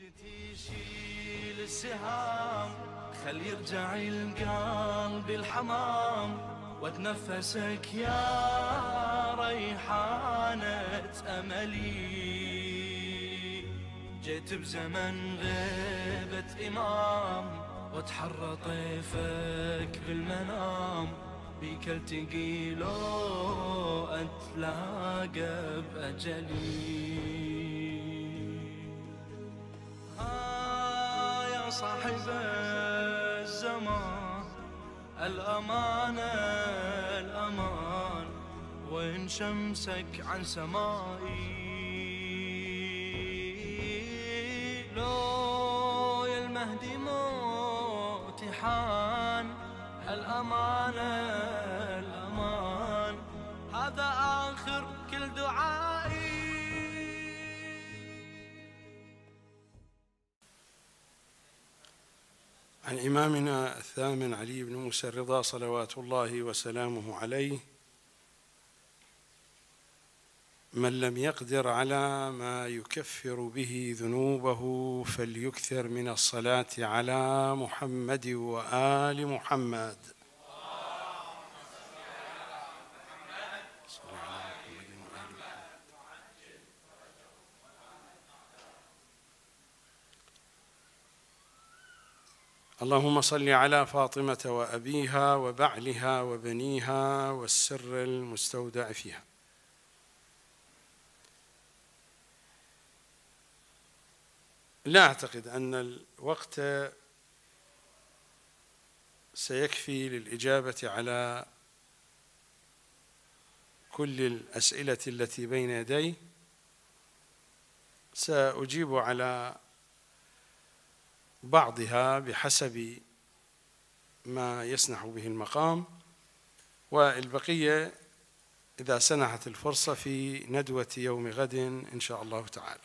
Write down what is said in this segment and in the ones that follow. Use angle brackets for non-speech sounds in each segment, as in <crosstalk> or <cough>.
زوجتي شيل السهام خل يرجع القلب الحمام واتنفسك يا ريحانة أملي جيت بزمن غيبة إمام واتحرى طيفك بالمنام بيك التقي لو أتلاقى بأجلي آه يا صاحب الزمان الأمانة الأمان وإن شمسك عن سمائي لو يا المهدي موت حان الأمانة عن إمامنا الثامن علي بن موسى الرضا صلوات الله وسلامه عليه من لم يقدر على ما يكفر به ذنوبه فليكثر من الصلاة على محمد وآل محمد اللهم صل على فاطمة وأبيها وبعلها وبنيها والسر المستودع فيها لا أعتقد أن الوقت سيكفي للإجابة على كل الأسئلة التي بين يدي سأجيب على بعضها بحسب ما يسنح به المقام والبقية إذا سنحت الفرصة في ندوة يوم غد إن شاء الله تعالى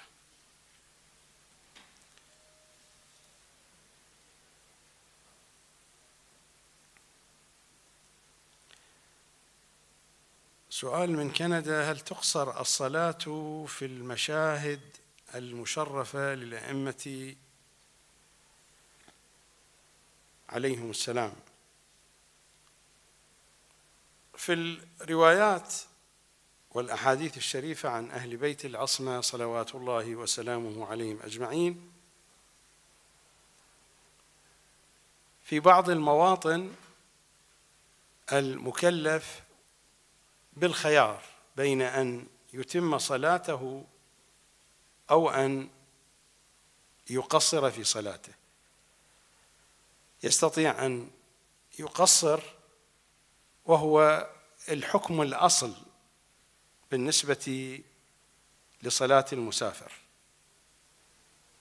سؤال من كندا هل تقصر الصلاة في المشاهد المشرفة للأئمة عليهم السلام في الروايات والأحاديث الشريفة عن أهل بيت العصمة صلوات الله وسلامه عليهم أجمعين في بعض المواطن المكلف بالخيار بين أن يتم صلاته أو أن يقصر في صلاته يستطيع أن يقصر وهو الحكم الأصل بالنسبة لصلاة المسافر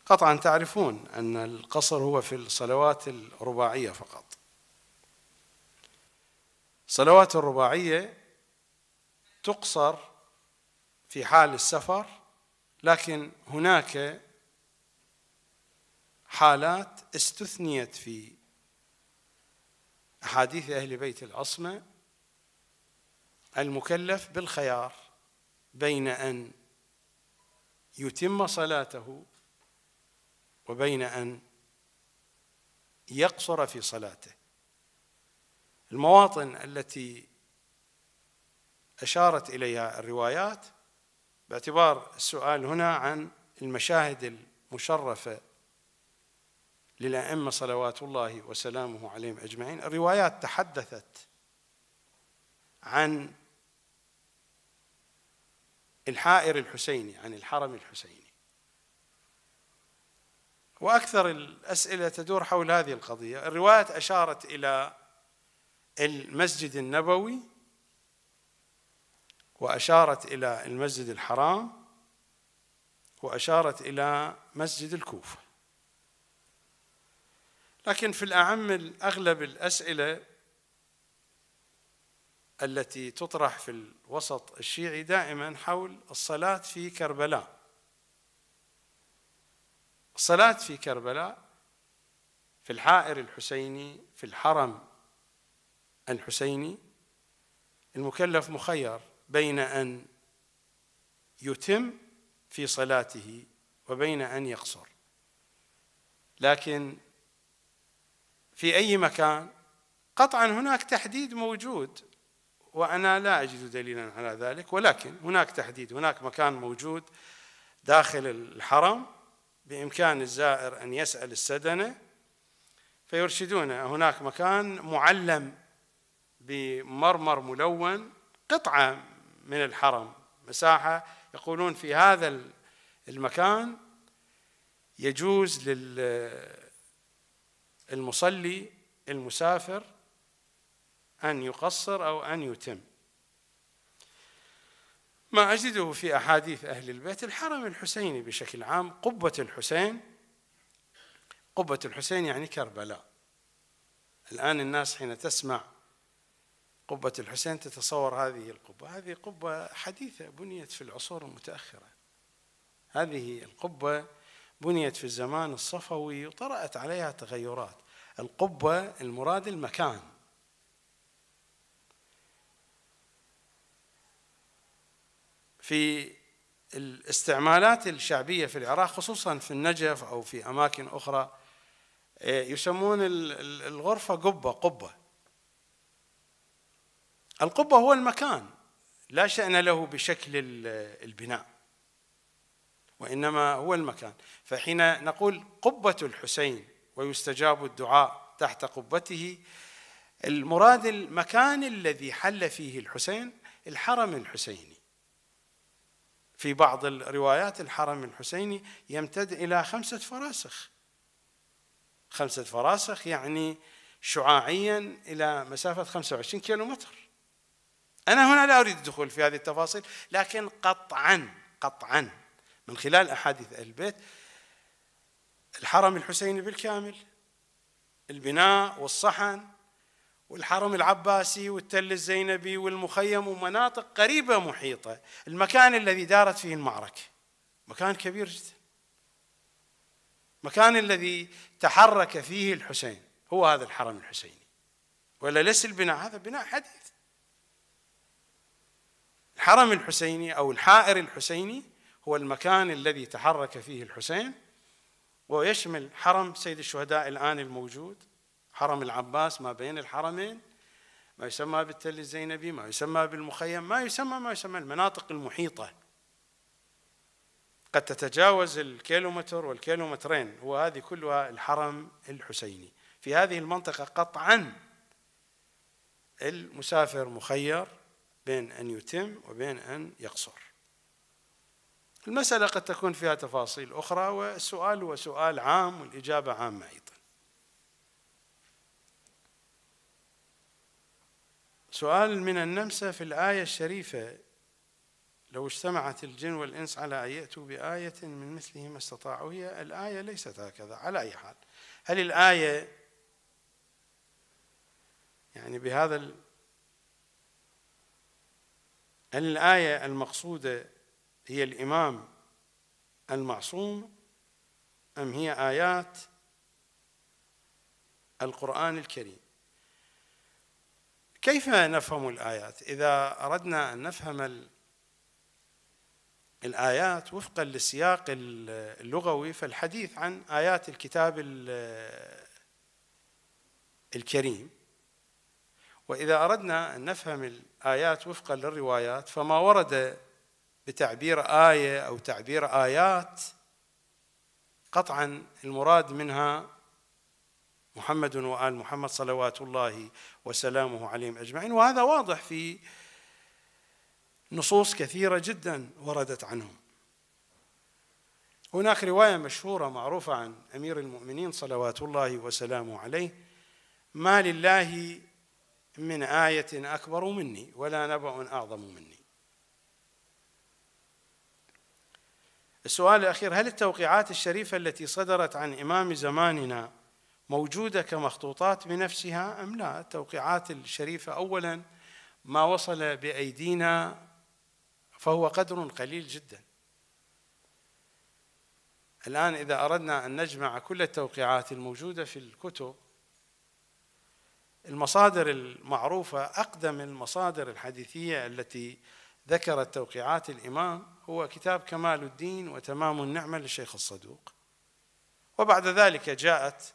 قطعا تعرفون أن القصر هو في الصلوات الرباعية فقط الصلوات الرباعية تقصر في حال السفر لكن هناك حالات استثنيت في أحاديث أهل بيت العصمة المكلف بالخيار بين أن يتم صلاته وبين أن يقصر في صلاته المواطن التي أشارت إليها الروايات باعتبار السؤال هنا عن المشاهد المشرفة للأئمة صلوات الله وسلامه عليهم أجمعين الروايات تحدثت عن الحائر الحسيني عن الحرم الحسيني وأكثر الأسئلة تدور حول هذه القضية الروايات أشارت إلى المسجد النبوي وأشارت إلى المسجد الحرام وأشارت إلى مسجد الكوفة لكن في الأعم أغلب الأسئلة التي تطرح في الوسط الشيعي دائما حول الصلاة في كربلاء الصلاة في كربلاء في الحائر الحسيني في الحرم الحسيني المكلف مخير بين أن يتم في صلاته وبين أن يقصر لكن في أي مكان قطعا هناك تحديد موجود وأنا لا أجد دليلا على ذلك ولكن هناك تحديد هناك مكان موجود داخل الحرم بإمكان الزائر أن يسأل السدنة فيرشدونه هناك مكان معلم بمرمر ملون قطعة من الحرم مساحة يقولون في هذا المكان يجوز لل المصلي المسافر أن يقصر أو أن يتم ما أجده في أحاديث أهل البيت الحرم الحسيني بشكل عام قبة الحسين قبة الحسين يعني كربلاء الآن الناس حين تسمع قبة الحسين تتصور هذه القبة هذه قبة حديثة بنيت في العصور المتأخرة هذه القبة بنيت في الزمان الصفوي وطرأت عليها تغيرات القبة المراد المكان في الاستعمالات الشعبية في العراق خصوصا في النجف أو في أماكن أخرى إيه، يسمون الغرفة قبة قبة القبة هو المكان لا شأن له بشكل البناء وإنما هو المكان فحين نقول قبة الحسين ويستجاب الدعاء تحت قبته المراد المكان الذي حل فيه الحسين الحرم الحسيني في بعض الروايات الحرم الحسيني يمتد إلى خمسة فراسخ خمسة فراسخ يعني شعاعيا إلى مسافة 25 كيلومتر أنا هنا لا أريد الدخول في هذه التفاصيل لكن قطعا قطعا من خلال أحاديث أهل البيت الحرم الحسيني بالكامل البناء والصحن والحرم العباسي والتل الزينبي والمخيم ومناطق قريبة محيطة المكان الذي دارت فيه المعركة مكان كبير جدا مكان الذي تحرك فيه الحسين هو هذا الحرم الحسيني ولا ليس البناء هذا بناء حديث الحرم الحسيني أو الحائر الحسيني هو المكان الذي تحرك فيه الحسين ويشمل حرم سيد الشهداء الآن الموجود حرم العباس ما بين الحرمين ما يسمى بالتل الزينبي ما يسمى بالمخيم ما يسمى ما يسمى المناطق المحيطة قد تتجاوز الكيلومتر والكيلومترين وهذه كلها الحرم الحسيني في هذه المنطقة قطعا المسافر مخير بين أن يتم وبين أن يقصر المسألة قد تكون فيها تفاصيل أخرى والسؤال هو سؤال عام والإجابة عامة أيضا سؤال من النمسا في الآية الشريفة لو اجتمعت الجن والإنس على أن يأتوا بآية من مثله ما استطاعوا هي الآية ليست هكذا على أي حال هل الآية يعني بهذا ال... هل الآية المقصودة هي الإمام المعصوم أم هي آيات القرآن الكريم كيف نفهم الآيات إذا أردنا أن نفهم الآيات وفقا للسياق اللغوي فالحديث عن آيات الكتاب الكريم وإذا أردنا أن نفهم الآيات وفقا للروايات فما ورد بتعبير آية أو تعبير آيات قطعا المراد منها محمد وآل محمد صلوات الله وسلامه عليهم أجمعين وهذا واضح في نصوص كثيرة جدا وردت عنهم هناك رواية مشهورة معروفة عن أمير المؤمنين صلوات الله وسلامه عليه ما لله من آية أكبر مني ولا نبأ أعظم مني السؤال الأخير هل التوقيعات الشريفة التي صدرت عن إمام زماننا موجودة كمخطوطات بنفسها أم لا التوقيعات الشريفة أولا ما وصل بأيدينا فهو قدر قليل جدا الآن إذا أردنا أن نجمع كل التوقيعات الموجودة في الكتب المصادر المعروفة أقدم المصادر الحديثية التي ذكرت توقيعات الإمام هو كتاب كمال الدين وتمام النعمة للشيخ الصدوق وبعد ذلك جاءت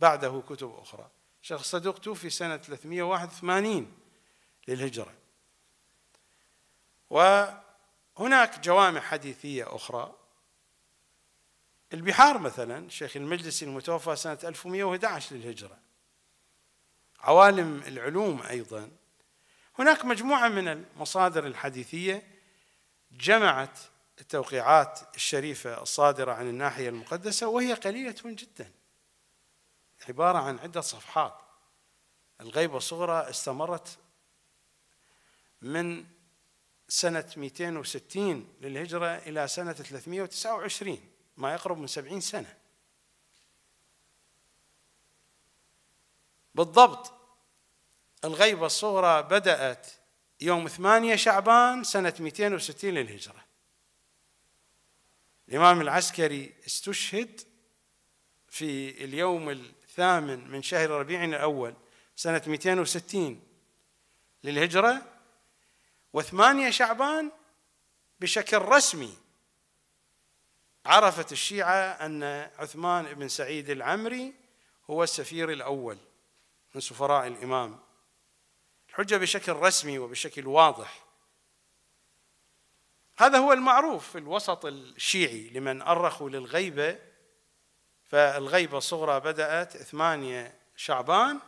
بعده كتب أخرى الشيخ الصدوق توفي سنة 381 للهجرة وهناك جوامع حديثية أخرى البحار مثلا شيخ المجلس المتوفى سنة 1111 للهجرة عوالم العلوم أيضا هناك مجموعة من المصادر الحديثية جمعت التوقيعات الشريفة الصادرة عن الناحية المقدسة وهي قليلة جدا عبارة عن عدة صفحات الغيبة الصغرى استمرت من سنة 260 للهجرة إلى سنة 329 ما يقرب من 70 سنة بالضبط الغيبة الصغرى بدأت يوم 8 شعبان سنة 260 للهجرة الإمام العسكري استشهد في اليوم الثامن من شهر ربيع الأول سنة 260 للهجرة وثمانية شعبان بشكل رسمي عرفت الشيعة أن عثمان بن سعيد العمري هو السفير الأول من سفراء الإمام الحجة بشكل رسمي وبشكل واضح هذا هو المعروف في الوسط الشيعي لمن أرخوا للغيبة فالغيبة الصغرى بدأت 8 شعبان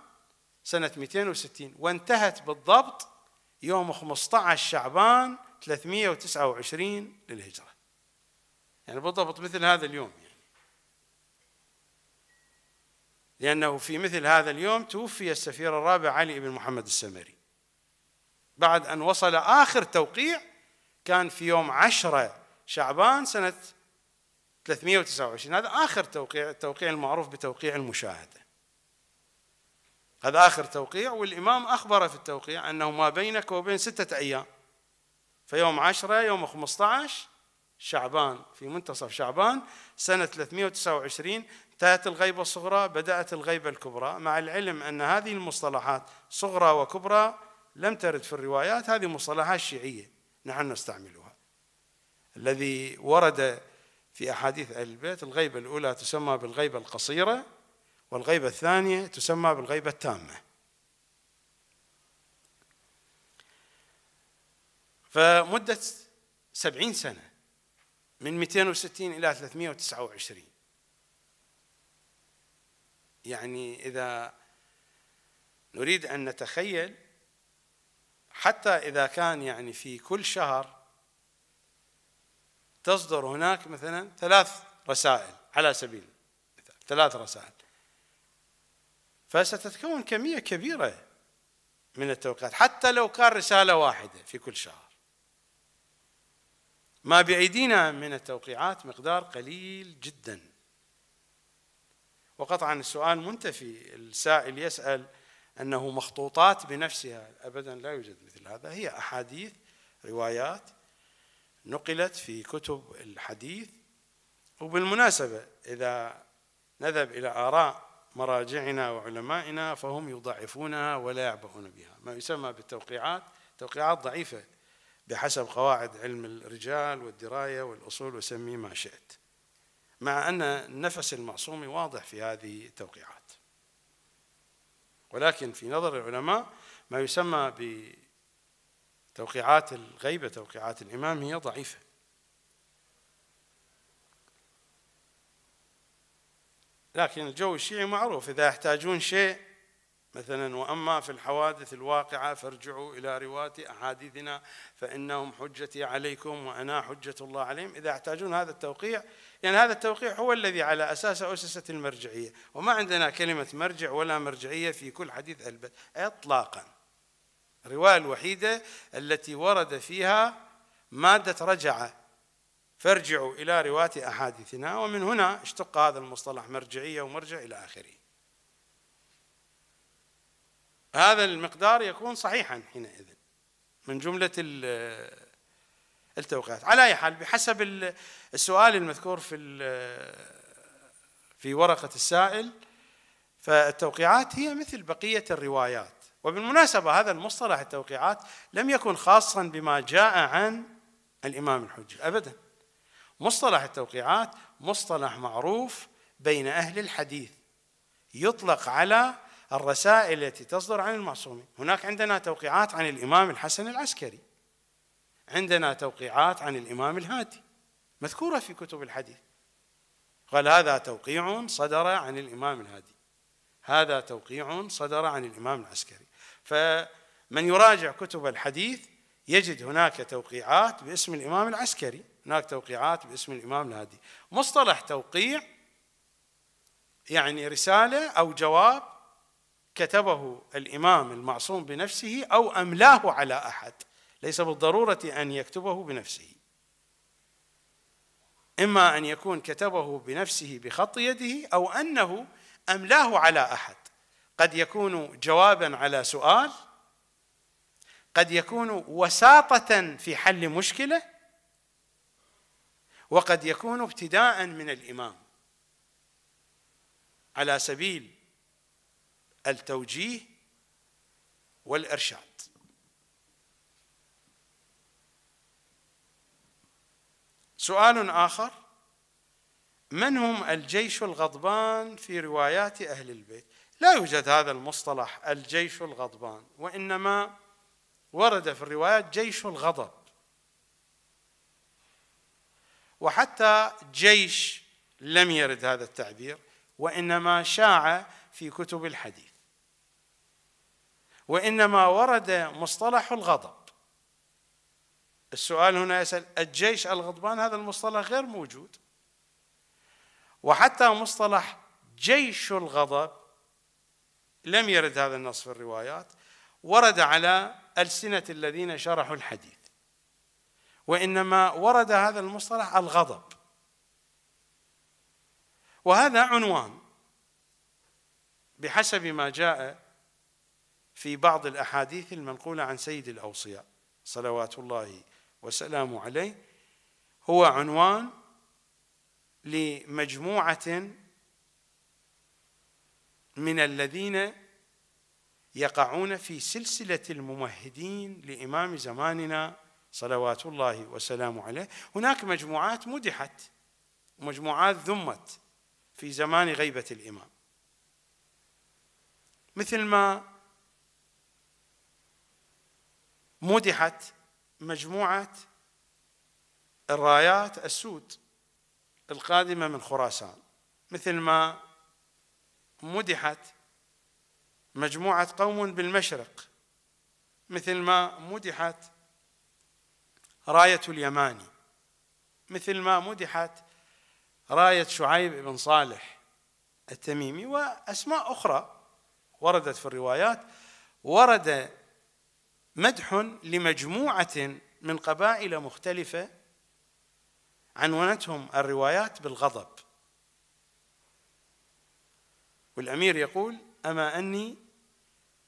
سنة 260 وانتهت بالضبط يوم 15 شعبان 329 للهجرة يعني بالضبط مثل هذا اليوم لأنه في مثل هذا اليوم توفي السفير الرابع علي بن محمد السمري بعد أن وصل آخر توقيع كان في يوم عشرة شعبان سنة 329 هذا آخر توقيع التوقيع المعروف بتوقيع المشاهدة هذا آخر توقيع والإمام أخبر في التوقيع أنه ما بينك وبين ستة أيام فيوم عشرة يوم 15 شعبان في منتصف شعبان سنة 329 انتهت الغيبة الصغرى بدأت الغيبة الكبرى مع العلم أن هذه المصطلحات صغرى وكبرى لم ترد في الروايات هذه مصطلحات شيعية نحن نستعملها الذي ورد في أحاديث أهل البيت الغيبة الأولى تسمى بالغيبة القصيرة والغيبة الثانية تسمى بالغيبة التامة فمدة سبعين سنة من 260 إلى 329 يعني إذا نريد أن نتخيل حتى إذا كان يعني في كل شهر تصدر هناك مثلا ثلاث رسائل على سبيل ثلاث رسائل فستتكون كمية كبيرة من التوقيعات حتى لو كان رسالة واحدة في كل شهر ما بأيدينا من التوقيعات مقدار قليل جداً وقطعا السؤال منتفي السائل يسأل أنه مخطوطات بنفسها أبدا لا يوجد مثل هذا هي أحاديث روايات نقلت في كتب الحديث وبالمناسبة إذا نذهب إلى آراء مراجعنا وعلمائنا فهم يضعفونها ولا يعبؤون بها ما يسمى بالتوقيعات توقيعات ضعيفة بحسب قواعد علم الرجال والدراية والأصول وسمي ما شئت مع أن النفس المعصوم واضح في هذه التوقيعات ولكن في نظر العلماء ما يسمى بتوقيعات الغيبة توقيعات الإمام هي ضعيفة لكن الجو الشيعي معروف إذا يحتاجون شيء مثلا واما في الحوادث الواقعه فارجعوا الى رواه احاديثنا فانهم حجتي عليكم وانا حجه الله عليهم اذا احتاجون هذا التوقيع يعني هذا التوقيع هو الذي على اساسه اسست المرجعيه وما عندنا كلمه مرجع ولا مرجعيه في كل حديث البت اطلاقا الروايه الوحيده التي ورد فيها ماده رجعه فارجعوا الى رواه احاديثنا ومن هنا اشتق هذا المصطلح مرجعيه ومرجع الى اخره هذا المقدار يكون صحيحا حينئذ من جملة التوقيعات على أي حال بحسب السؤال المذكور في في ورقة السائل فالتوقيعات هي مثل بقية الروايات وبالمناسبة هذا المصطلح التوقيعات لم يكن خاصا بما جاء عن الإمام الحجة أبدا مصطلح التوقيعات مصطلح معروف بين أهل الحديث يطلق على الرسائل التي تصدر عن المعصومين هناك عندنا توقيعات عن الإمام الحسن العسكري عندنا توقيعات عن الإمام الهادي مذكورة في كتب الحديث قال هذا توقيع صدر عن الإمام الهادي هذا توقيع صدر عن الإمام العسكري فمن يراجع كتب الحديث يجد هناك توقيعات باسم الإمام العسكري هناك توقيعات باسم الإمام الهادي مصطلح توقيع يعني رسالة أو جواب كتبه الامام المعصوم بنفسه او املاه على احد ليس بالضروره ان يكتبه بنفسه اما ان يكون كتبه بنفسه بخط يده او انه املاه على احد قد يكون جوابا على سؤال قد يكون وساطه في حل مشكله وقد يكون ابتداء من الامام على سبيل التوجيه والارشاد سؤال اخر من هم الجيش الغضبان في روايات اهل البيت لا يوجد هذا المصطلح الجيش الغضبان وانما ورد في الروايات جيش الغضب وحتى جيش لم يرد هذا التعبير وانما شاع في كتب الحديث وانما ورد مصطلح الغضب السؤال هنا يسال الجيش الغضبان هذا المصطلح غير موجود وحتى مصطلح جيش الغضب لم يرد هذا النص في الروايات ورد على السنه الذين شرحوا الحديث وانما ورد هذا المصطلح الغضب وهذا عنوان بحسب ما جاء في بعض الأحاديث المنقولة عن سيد الأوصياء صلوات الله وسلامه عليه هو عنوان لمجموعة من الذين يقعون في سلسلة الممهدين لإمام زماننا صلوات الله وسلامه عليه هناك مجموعات مدحت ومجموعات ذمت في زمان غيبة الإمام مثل ما مدحت مجموعة الرايات السود القادمة من خراسان مثل ما مدحت مجموعة قوم بالمشرق مثل ما مدحت راية اليماني مثل ما مدحت راية شعيب بن صالح التميمي وأسماء أخرى وردت في الروايات ورد مدح لمجموعه من قبائل مختلفه عنونتهم الروايات بالغضب والامير يقول اما اني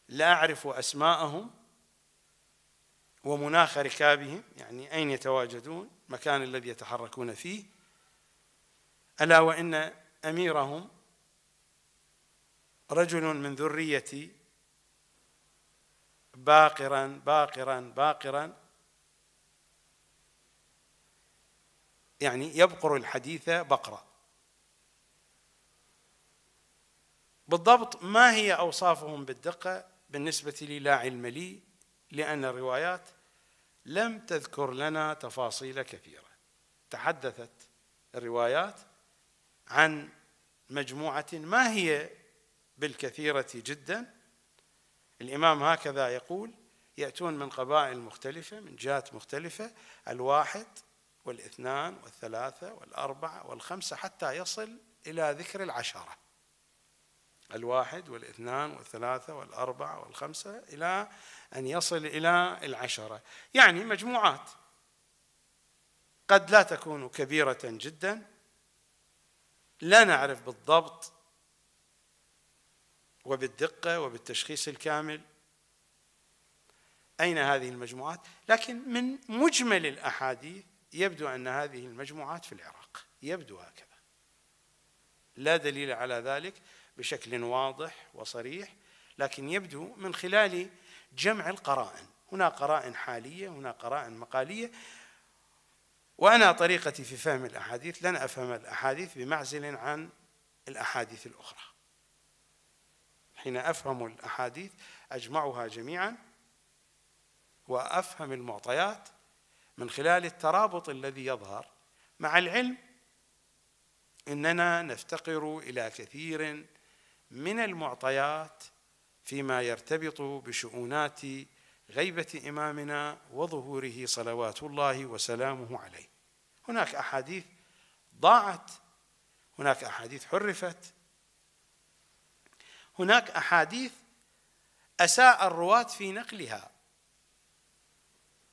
لا اعرف اسماءهم ومناخ ركابهم يعني اين يتواجدون المكان الذي يتحركون فيه الا وان اميرهم رجل من ذريه باقرا باقرا باقرا يعني يبقر الحديث بقرة بالضبط ما هي أوصافهم بالدقة بالنسبة لي لا علم لي لأن الروايات لم تذكر لنا تفاصيل كثيرة تحدثت الروايات عن مجموعة ما هي بالكثيرة جدا الإمام هكذا يقول يأتون من قبائل مختلفة من جهات مختلفة الواحد والاثنان والثلاثة والأربعة والخمسة حتى يصل إلى ذكر العشرة الواحد والاثنان والثلاثة والأربعة والخمسة إلى أن يصل إلى العشرة يعني مجموعات قد لا تكون كبيرة جدا لا نعرف بالضبط وبالدقه وبالتشخيص الكامل اين هذه المجموعات؟ لكن من مجمل الاحاديث يبدو ان هذه المجموعات في العراق يبدو هكذا لا دليل على ذلك بشكل واضح وصريح لكن يبدو من خلال جمع القرائن هنا قرائن حاليه هنا قرائن مقاليه وانا طريقتي في فهم الاحاديث لن افهم الاحاديث بمعزل عن الاحاديث الاخرى حين أفهم الأحاديث أجمعها جميعا وأفهم المعطيات من خلال الترابط الذي يظهر مع العلم اننا نفتقر الى كثير من المعطيات فيما يرتبط بشؤونات غيبه امامنا وظهوره صلوات الله وسلامه عليه هناك احاديث ضاعت هناك احاديث حرفت هناك أحاديث أساء الرواة في نقلها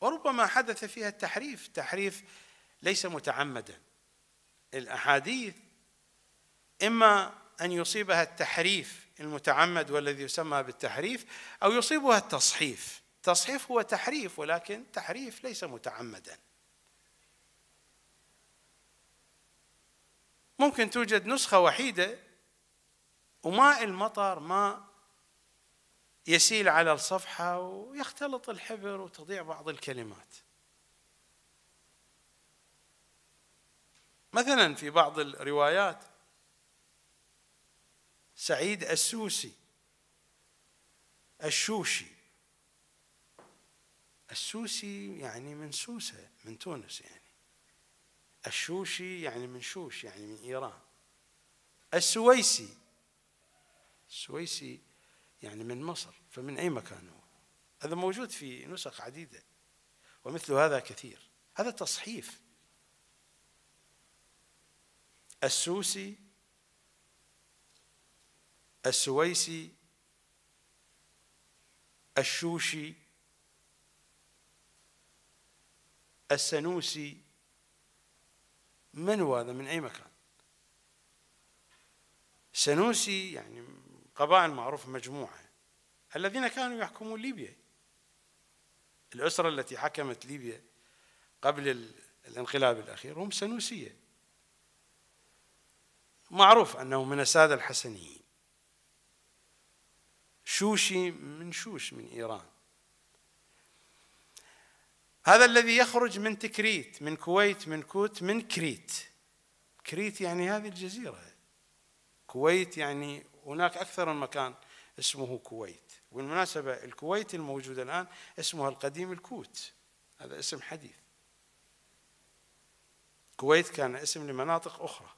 وربما حدث فيها التحريف تحريف ليس متعمدا الأحاديث إما أن يصيبها التحريف المتعمد والذي يسمى بالتحريف أو يصيبها التصحيف تصحيف هو تحريف ولكن تحريف ليس متعمدا ممكن توجد نسخة وحيدة وماء المطر ماء يسيل على الصفحة ويختلط الحبر وتضيع بعض الكلمات مثلا في بعض الروايات سعيد السوسي الشوشي السوسي يعني من سوسة من تونس يعني الشوشي يعني من شوش يعني من إيران السويسي السويسي يعني من مصر فمن أي مكان هو هذا موجود في نسخ عديدة ومثل هذا كثير هذا تصحيف السوسي السويسي الشوشي السنوسي من هو هذا من أي مكان سنوسي يعني قبائل معروفة مجموعة الذين كانوا يحكمون ليبيا الأسرة التي حكمت ليبيا قبل الانقلاب الأخير هم سنوسية معروف أنه من السادة الحسنيين شوشي من شوش من إيران هذا الذي يخرج من تكريت من كويت من كوت من كريت كريت يعني هذه الجزيرة كويت يعني هناك أكثر من مكان اسمه كويت والمناسبة الكويت الموجودة الآن اسمها القديم الكوت هذا اسم حديث كويت كان اسم لمناطق أخرى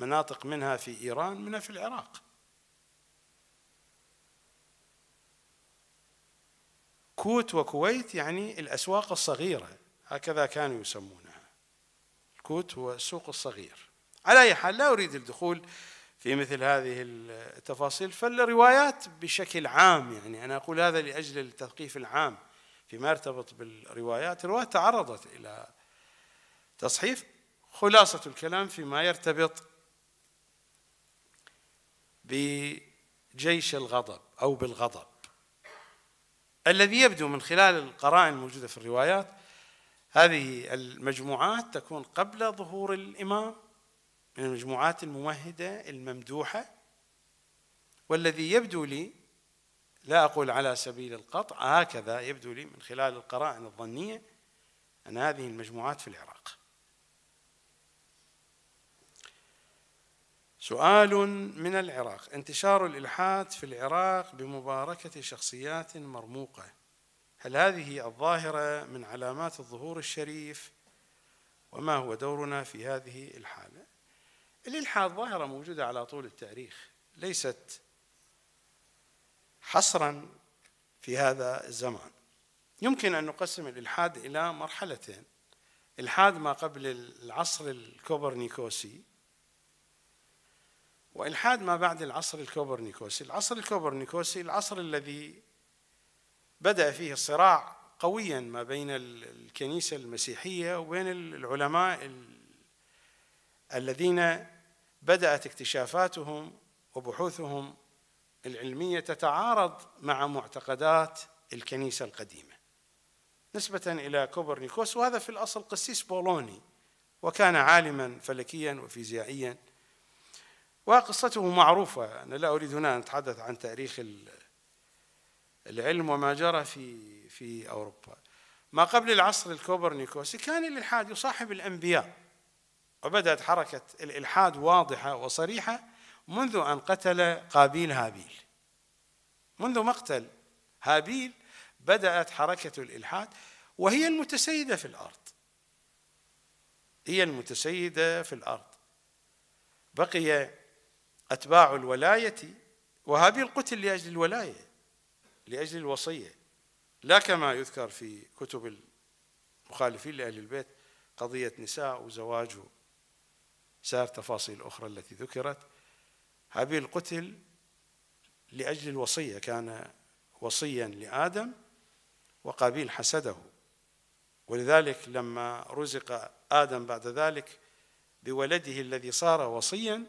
مناطق منها في إيران منها في العراق كوت وكويت يعني الأسواق الصغيرة هكذا كانوا يسمونها الكوت هو السوق الصغير على أي حال لا أريد الدخول في مثل هذه التفاصيل فالروايات بشكل عام يعني أنا أقول هذا لأجل التثقيف العام فيما يرتبط بالروايات الروايات تعرضت إلى تصحيف خلاصة الكلام فيما يرتبط بجيش الغضب أو بالغضب الذي يبدو من خلال القرائن الموجودة في الروايات هذه المجموعات تكون قبل ظهور الإمام من المجموعات الممهدة الممدوحة والذي يبدو لي لا أقول على سبيل القطع هكذا يبدو لي من خلال القرائن الظنية أن هذه المجموعات في العراق سؤال من العراق انتشار الإلحاد في العراق بمباركة شخصيات مرموقة هل هذه الظاهرة من علامات الظهور الشريف وما هو دورنا في هذه الحالة الإلحاد ظاهرة موجودة على طول التاريخ ليست حصرا في هذا الزمان يمكن أن نقسم الإلحاد إلى مرحلتين إلحاد ما قبل العصر الكوبرنيكوسي وإلحاد ما بعد العصر الكوبرنيكوسي العصر الكوبرنيكوسي العصر الذي بدأ فيه الصراع قويا ما بين الكنيسة المسيحية وبين العلماء الذين بدأت اكتشافاتهم وبحوثهم العلمية تتعارض مع معتقدات الكنيسة القديمة نسبة إلى كوبرنيكوس وهذا في الأصل قسيس بولوني وكان عالما فلكيا وفيزيائيا وقصته معروفة أنا لا أريد هنا أن أتحدث عن تاريخ العلم وما جرى في في أوروبا ما قبل العصر الكوبرنيكوسي كان الإلحاد يصاحب الأنبياء وبدأت حركة الإلحاد واضحة وصريحة منذ أن قتل قابيل هابيل منذ مقتل هابيل بدأت حركة الإلحاد وهي المتسيدة في الأرض هي المتسيدة في الأرض بقي أتباع الولاية وهابيل قتل لأجل الولاية لأجل الوصية لا كما يذكر في كتب المخالفين لأهل البيت قضية نساء وزواج سار تفاصيل أخرى التي ذكرت هابيل قتل لأجل الوصية كان وصيا لآدم وقابيل حسده ولذلك لما رزق آدم بعد ذلك بولده الذي صار وصيا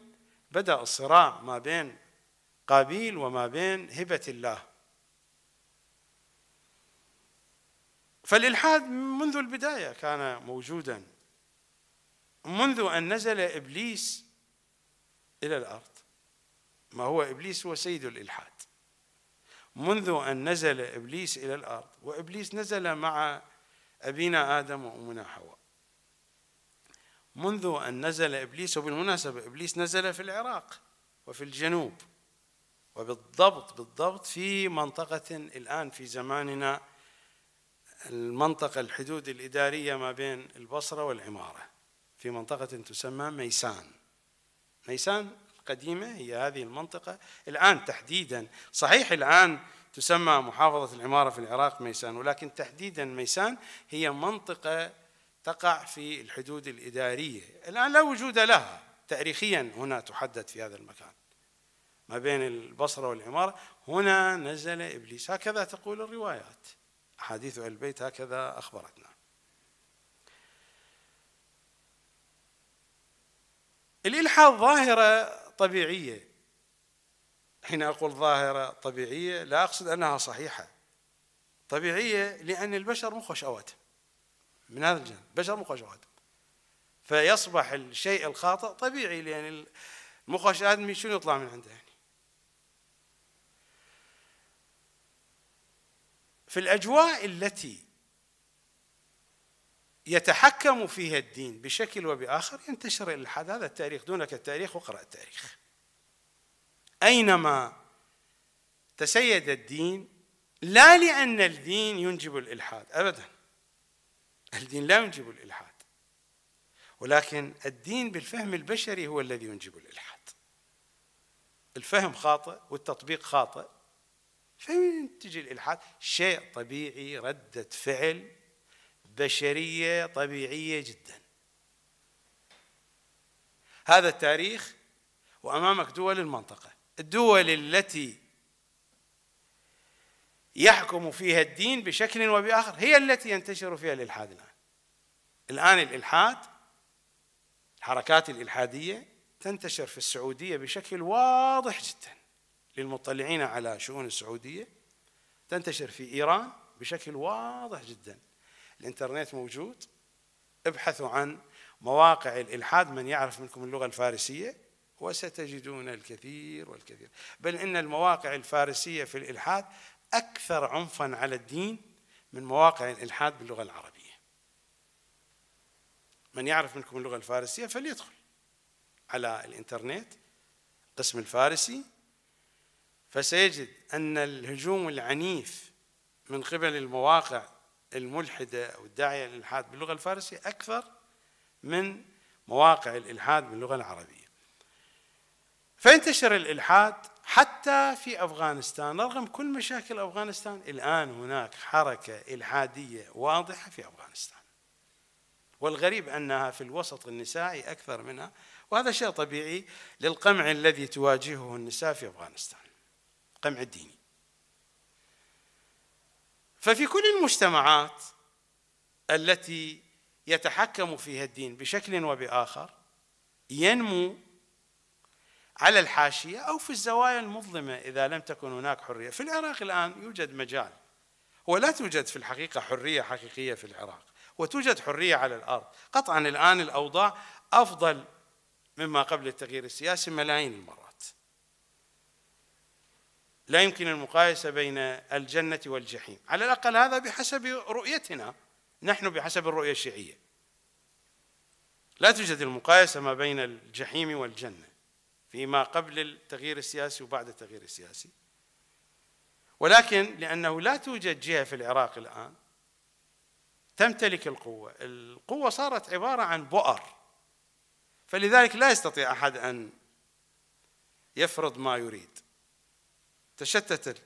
بدأ الصراع ما بين قابيل وما بين هبة الله فالإلحاد منذ البداية كان موجوداً منذ أن نزل إبليس إلى الأرض ما هو إبليس هو سيد الإلحاد منذ أن نزل إبليس إلى الأرض وإبليس نزل مع أبينا آدم وأمنا حواء منذ أن نزل إبليس وبالمناسبة إبليس نزل في العراق وفي الجنوب وبالضبط بالضبط في منطقة الآن في زماننا المنطقة الحدود الإدارية ما بين البصرة والعمارة في منطقة تسمى ميسان ميسان قديمة هي هذه المنطقة الآن تحديدا صحيح الآن تسمى محافظة العمارة في العراق ميسان ولكن تحديدا ميسان هي منطقة تقع في الحدود الإدارية الآن لا وجود لها تاريخيا هنا تحدد في هذا المكان ما بين البصرة والعمارة هنا نزل إبليس هكذا تقول الروايات أحاديث البيت هكذا أخبرتنا الإلحاد ظاهرة طبيعية حين أقول ظاهرة طبيعية لا أقصد أنها صحيحة طبيعية لأن البشر مخ شهوات من هذا الجانب البشر مخ شهوات فيصبح الشيء الخاطئ طبيعي لأن المخ آدمي شنو يطلع من عنده يعني في الأجواء التي يتحكم فيها الدين بشكل وبآخر ينتشر الإلحاد الحد هذا التاريخ دونك التاريخ واقرأ التاريخ أينما تسيد الدين لا لأن الدين ينجب الإلحاد أبدا الدين لا ينجب الإلحاد ولكن الدين بالفهم البشري هو الذي ينجب الإلحاد الفهم خاطئ والتطبيق خاطئ فمن الإلحاد شيء طبيعي ردة فعل بشريه طبيعيه جدا هذا التاريخ وامامك دول المنطقه الدول التي يحكم فيها الدين بشكل وباخر هي التي ينتشر فيها الالحاد الان الان الالحاد الحركات الالحاديه تنتشر في السعوديه بشكل واضح جدا للمطلعين على شؤون السعوديه تنتشر في ايران بشكل واضح جدا الانترنت موجود ابحثوا عن مواقع الالحاد من يعرف منكم اللغه الفارسيه وستجدون الكثير والكثير بل ان المواقع الفارسيه في الالحاد اكثر عنفا على الدين من مواقع الالحاد باللغه العربيه من يعرف منكم اللغه الفارسيه فليدخل على الانترنت قسم الفارسي فسيجد ان الهجوم العنيف من قبل المواقع الملحدة أو الداعية للإلحاد باللغة الفارسية أكثر من مواقع الإلحاد باللغة العربية فانتشر الإلحاد حتى في أفغانستان رغم كل مشاكل أفغانستان الآن هناك حركة إلحادية واضحة في أفغانستان والغريب أنها في الوسط النسائي أكثر منها وهذا شيء طبيعي للقمع الذي تواجهه النساء في أفغانستان قمع الديني ففي كل المجتمعات التي يتحكم فيها الدين بشكل وبآخر ينمو على الحاشية أو في الزوايا المظلمة إذا لم تكن هناك حرية في العراق الآن يوجد مجال ولا توجد في الحقيقة حرية حقيقية في العراق وتوجد حرية على الأرض قطعا الآن الأوضاع أفضل مما قبل التغيير السياسي ملايين المرات لا يمكن المقايسة بين الجنة والجحيم على الأقل هذا بحسب رؤيتنا نحن بحسب الرؤية الشيعية لا توجد المقايسة ما بين الجحيم والجنة فيما قبل التغيير السياسي وبعد التغيير السياسي ولكن لأنه لا توجد جهة في العراق الآن تمتلك القوة القوة صارت عبارة عن بؤر فلذلك لا يستطيع أحد أن يفرض ما يريد تشتت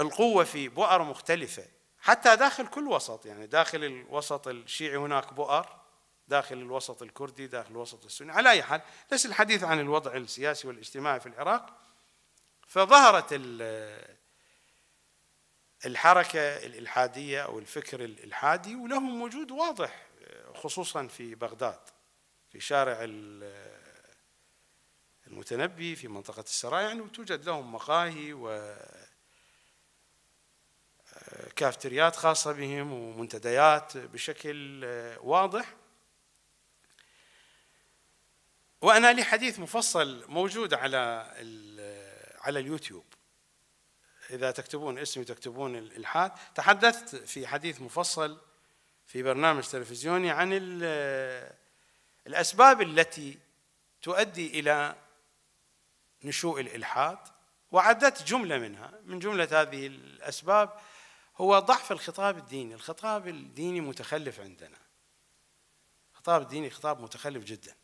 القوة في بؤر مختلفة حتى داخل كل وسط يعني داخل الوسط الشيعي هناك بؤر داخل الوسط الكردي داخل الوسط السني على أي حال ليس الحديث عن الوضع السياسي والاجتماعي في العراق فظهرت الحركة الإلحادية أو الفكر الإلحادي ولهم وجود واضح خصوصا في بغداد في شارع المتنبي في منطقة السرايا يعني وتوجد لهم مقاهي و آه، كافتريات خاصة بهم ومنتديات بشكل آه، واضح وأنا لي حديث مفصل موجود على آه، على اليوتيوب إذا تكتبون اسمي تكتبون الإلحاد تحدثت في حديث مفصل في برنامج تلفزيوني عن الأسباب التي تؤدي إلى نشوء الالحاد وعدت جمله منها من جمله هذه الاسباب هو ضعف الخطاب الديني، الخطاب الديني متخلف عندنا. الخطاب الديني خطاب متخلف جدا.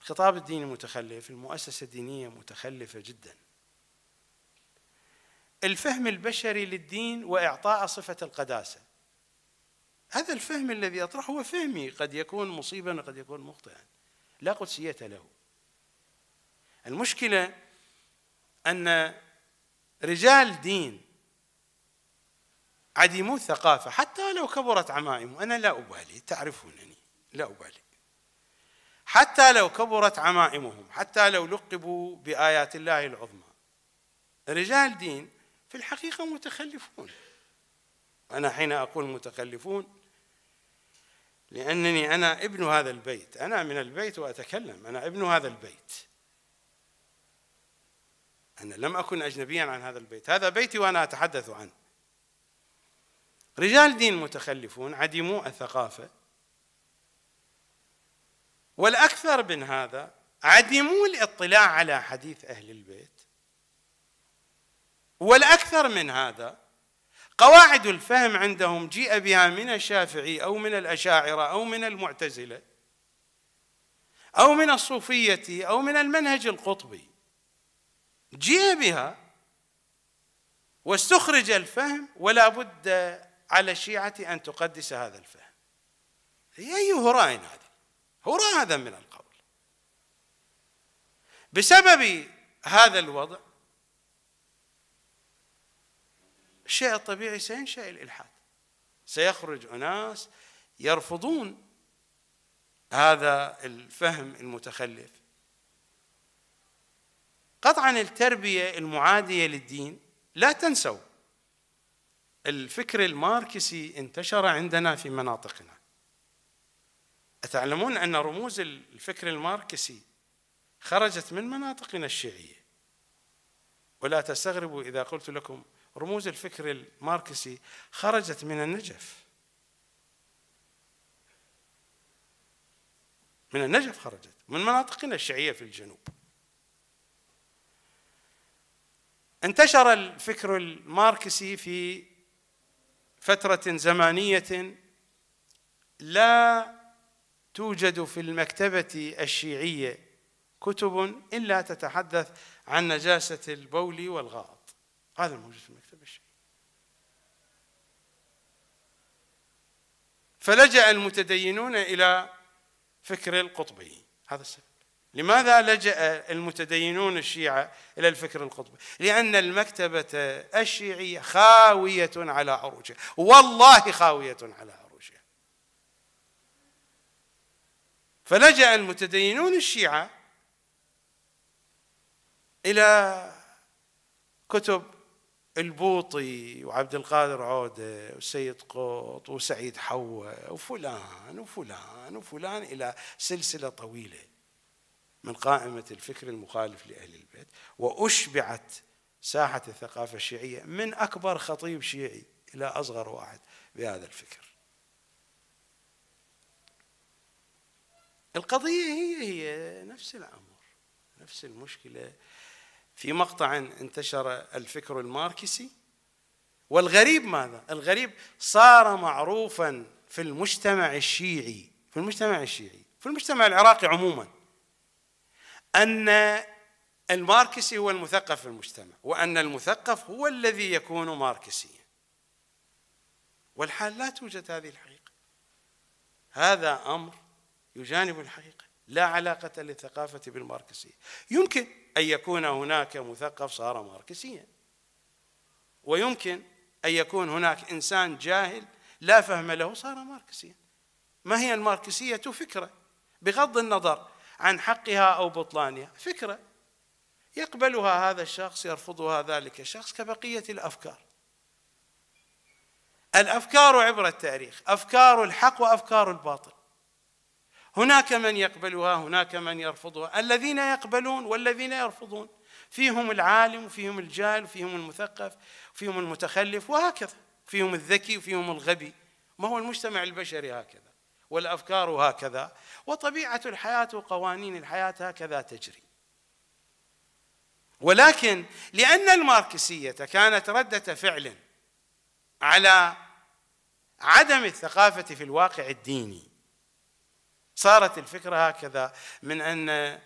الخطاب الديني متخلف، المؤسسه الدينيه متخلفه جدا. الفهم البشري للدين واعطاء صفه القداسه. هذا الفهم الذي اطرحه هو فهمي، قد يكون مصيبا وقد يكون مخطئا. لا قدسيه له. المشكله ان رجال دين عديمو الثقافه حتى لو كبرت عمائمهم انا لا ابالي تعرفونني لا ابالي حتى لو كبرت عمائمهم حتى لو لقبوا بايات الله العظمى رجال دين في الحقيقه متخلفون انا حين اقول متخلفون لانني انا ابن هذا البيت انا من البيت واتكلم انا ابن هذا البيت أنا لم أكن أجنبيا عن هذا البيت هذا بيتي وأنا أتحدث عنه رجال دين متخلفون عدموا الثقافة والأكثر من هذا عدموا الاطلاع على حديث أهل البيت والأكثر من هذا قواعد الفهم عندهم جيء بها من الشافعي أو من الأشاعرة أو من المعتزلة أو من الصوفية أو من المنهج القطبي جيء بها واستخرج الفهم ولا بد على الشيعة أن تقدس هذا الفهم أي هراء هذا هراء هذا من القول بسبب هذا الوضع الشيء الطبيعي سينشأ الإلحاد سيخرج أناس يرفضون هذا الفهم المتخلف قطعا التربية المعادية للدين لا تنسوا الفكر الماركسي انتشر عندنا في مناطقنا أتعلمون أن رموز الفكر الماركسي خرجت من مناطقنا الشيعية ولا تستغربوا إذا قلت لكم رموز الفكر الماركسي خرجت من النجف من النجف خرجت من مناطقنا الشيعية في الجنوب انتشر الفكر الماركسي في فترة زمانية لا توجد في المكتبة الشيعية كتب إلا تتحدث عن نجاسة البول والغائط هذا الموجود في المكتبة الشيعية فلجأ المتدينون إلى فكر القطبي هذا السبب لماذا لجأ المتدينون الشيعة إلى الفكر القطبي لأن المكتبة الشيعية خاوية على عروشها. والله خاوية على عروشها فلجأ المتدينون الشيعة إلى كتب البوطي وعبد القادر عودة وسيد قط وسعيد حوة وفلان وفلان وفلان إلى سلسلة طويلة من قائمة الفكر المخالف لأهل البيت وأشبعت ساحة الثقافة الشيعية من أكبر خطيب شيعي إلى أصغر واحد بهذا الفكر القضية هي هي نفس الأمر نفس المشكلة في مقطع انتشر الفكر الماركسي والغريب ماذا؟ الغريب صار معروفا في المجتمع الشيعي في المجتمع الشيعي في المجتمع العراقي عموما أن الماركسي هو المثقف في المجتمع وأن المثقف هو الذي يكون ماركسيا والحال لا توجد هذه الحقيقة هذا أمر يجانب الحقيقة لا علاقة للثقافة بالماركسية يمكن أن يكون هناك مثقف صار ماركسيا ويمكن أن يكون هناك إنسان جاهل لا فهم له صار ماركسيا ما هي الماركسية فكرة بغض النظر عن حقها او بطلانها فكره يقبلها هذا الشخص يرفضها ذلك الشخص كبقيه الافكار الافكار عبر التاريخ افكار الحق وافكار الباطل هناك من يقبلها هناك من يرفضها الذين يقبلون والذين يرفضون فيهم العالم وفيهم الجاهل وفيهم المثقف وفيهم المتخلف وهكذا فيهم الذكي وفيهم الغبي ما هو المجتمع البشري هكذا والافكار هكذا وطبيعه الحياه وقوانين الحياه هكذا تجري ولكن لان الماركسيه كانت رده فعل على عدم الثقافه في الواقع الديني صارت الفكره هكذا من ان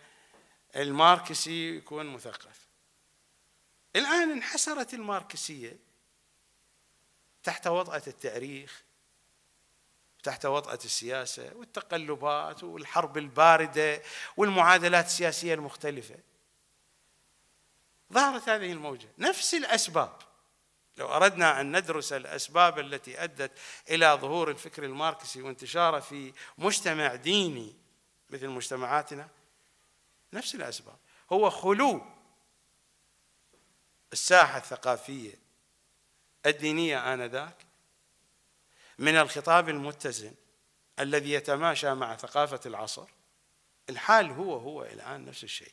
الماركسي يكون مثقف الان انحسرت الماركسيه تحت وطأة التاريخ تحت وطأة السياسة والتقلبات والحرب الباردة والمعادلات السياسية المختلفة ظهرت هذه الموجة نفس الأسباب لو أردنا أن ندرس الأسباب التي أدت إلى ظهور الفكر الماركسي وانتشاره في مجتمع ديني مثل مجتمعاتنا نفس الأسباب هو خلو الساحة الثقافية الدينية آنذاك من الخطاب المتزن الذي يتماشى مع ثقافة العصر الحال هو هو الآن نفس الشيء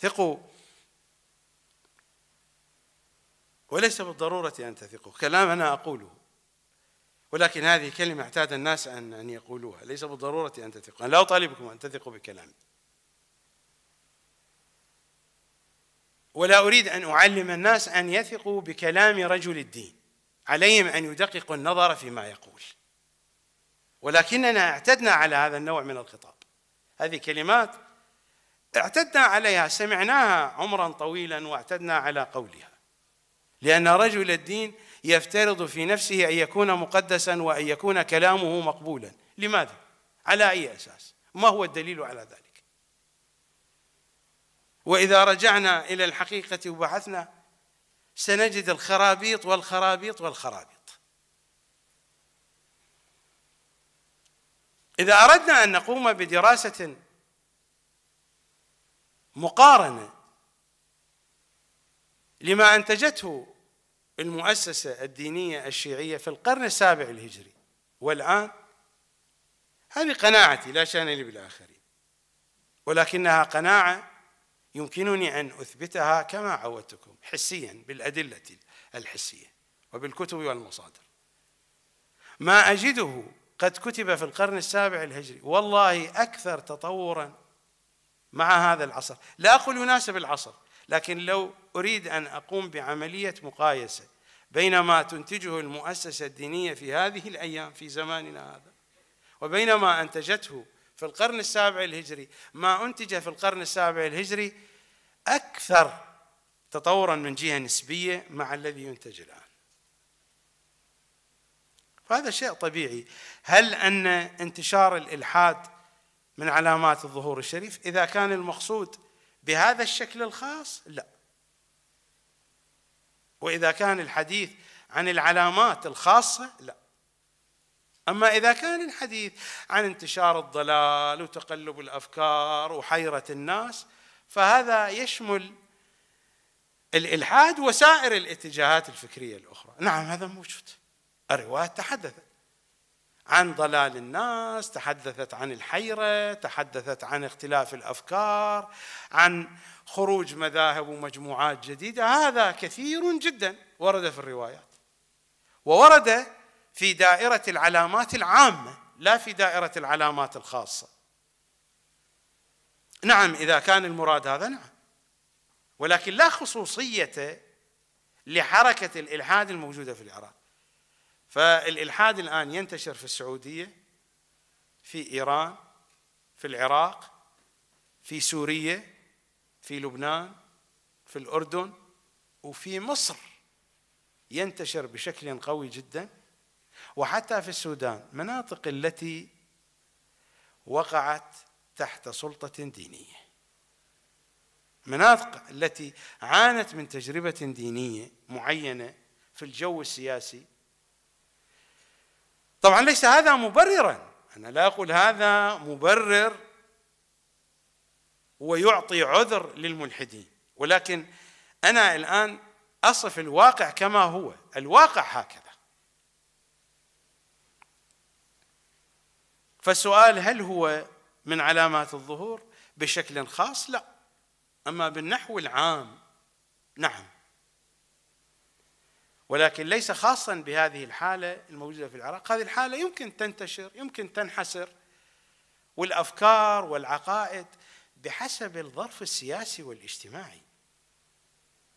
ثقوا وليس بالضرورة أن تثقوا كلام أنا أقوله ولكن هذه كلمة اعتاد الناس أن أن يقولوها ليس بالضرورة أن تثقوا أنا لا أطالبكم أن تثقوا بكلامي ولا أريد أن أعلم الناس أن يثقوا بكلام رجل الدين عليهم أن يدققوا النظر فيما يقول ولكننا اعتدنا على هذا النوع من الخطاب هذه كلمات اعتدنا عليها سمعناها عمرا طويلا واعتدنا على قولها لأن رجل الدين يفترض في نفسه أن يكون مقدسا وأن يكون كلامه مقبولا لماذا؟ على أي أساس؟ ما هو الدليل على ذلك؟ وإذا رجعنا إلى الحقيقة وبحثنا سنجد الخرابيط والخرابيط والخرابيط إذا أردنا أن نقوم بدراسة مقارنة لما أنتجته المؤسسة الدينية الشيعية في القرن السابع الهجري والآن هذه قناعتي لا شأن لي بالآخرين ولكنها قناعة يمكنني أن أثبتها كما عودتكم حسيا بالأدلة الحسية وبالكتب والمصادر ما أجده قد كتب في القرن السابع الهجري والله أكثر تطورا مع هذا العصر لا أقول يناسب العصر لكن لو أريد أن أقوم بعملية مقايسة بين ما تنتجه المؤسسة الدينية في هذه الأيام في زماننا هذا وبين ما أنتجته في القرن السابع الهجري ما أنتج في القرن السابع الهجري أكثر تطورا من جهة نسبية مع الذي ينتج الآن فهذا شيء طبيعي هل أن انتشار الإلحاد من علامات الظهور الشريف إذا كان المقصود بهذا الشكل الخاص لا وإذا كان الحديث عن العلامات الخاصة لا أما إذا كان الحديث عن انتشار الضلال وتقلب الأفكار وحيرة الناس فهذا يشمل الإلحاد وسائر الاتجاهات الفكرية الأخرى نعم هذا موجود الروايات تحدثت عن ضلال الناس تحدثت عن الحيرة تحدثت عن اختلاف الأفكار عن خروج مذاهب ومجموعات جديدة هذا كثير جدا ورد في الروايات وورد في دائرة العلامات العامة لا في دائرة العلامات الخاصة نعم إذا كان المراد هذا نعم ولكن لا خصوصية لحركة الإلحاد الموجودة في العراق فالإلحاد الآن ينتشر في السعودية في إيران في العراق في سوريا في لبنان في الأردن وفي مصر ينتشر بشكل قوي جداً وحتى في السودان مناطق التي وقعت تحت سلطة دينية مناطق التي عانت من تجربة دينية معينة في الجو السياسي طبعا ليس هذا مبررا أنا لا أقول هذا مبرر ويعطي عذر للملحدين ولكن أنا الآن أصف الواقع كما هو الواقع هكذا فسؤال هل هو من علامات الظهور بشكل خاص لا اما بالنحو العام نعم ولكن ليس خاصا بهذه الحاله الموجوده في العراق هذه الحاله يمكن تنتشر يمكن تنحسر والافكار والعقائد بحسب الظرف السياسي والاجتماعي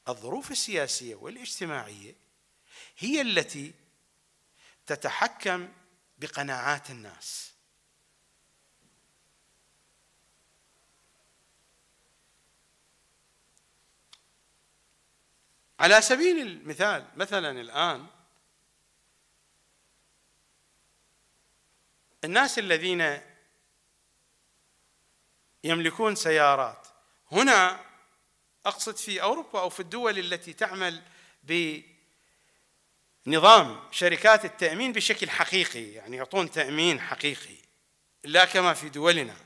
الظروف السياسيه والاجتماعيه هي التي تتحكم بقناعات الناس على سبيل المثال مثلا الآن الناس الذين يملكون سيارات هنا أقصد في أوروبا أو في الدول التي تعمل بنظام شركات التأمين بشكل حقيقي يعني يعطون تأمين حقيقي لا كما في دولنا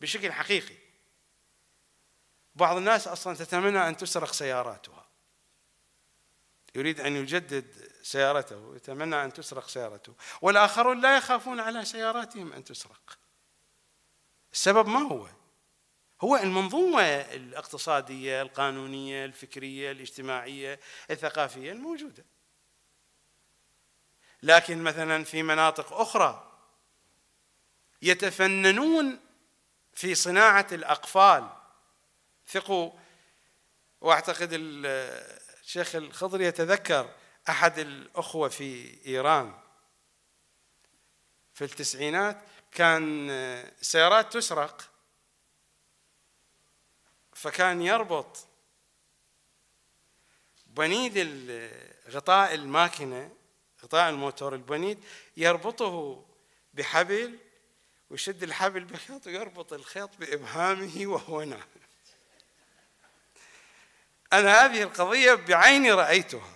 بشكل حقيقي بعض الناس أصلا تتمنى أن تسرق سياراتها يريد أن يجدد سيارته يتمنى أن تسرق سيارته والآخرون لا يخافون على سياراتهم أن تسرق السبب ما هو؟ هو المنظومة الاقتصادية القانونية الفكرية الاجتماعية الثقافية الموجودة لكن مثلا في مناطق أخرى يتفننون في صناعة الأقفال ثقوا واعتقد الشيخ الخضري يتذكر أحد الأخوة في إيران في التسعينات كان سيارات تسرق فكان يربط بنيد غطاء الماكينة غطاء الموتور البنيد يربطه بحبل ويشد الحبل بخيط ويربط الخيط بإبهامه وهو نائم أنا هذه القضية بعيني رأيتها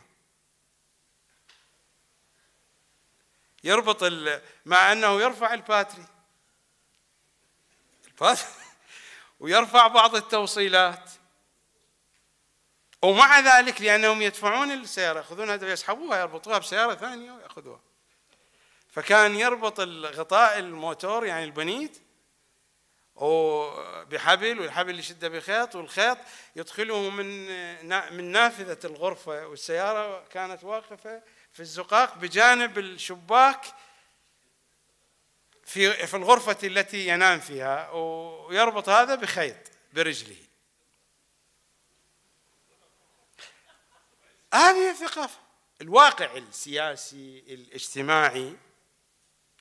يربط مع أنه يرفع الباتري <laughs> ويرفع بعض التوصيلات ومع ذلك لأنهم يدفعون السيارة يأخذونها يسحبوها يربطوها بسيارة ثانية ويأخذوها فكان يربط الغطاء الموتور يعني البنيت بحبل والحبل يشده بخيط والخيط يدخله من من نافذة الغرفة والسيارة كانت واقفة في الزقاق بجانب الشباك في في الغرفة التي ينام فيها ويربط هذا بخيط برجله هذه ثقافة الواقع السياسي الاجتماعي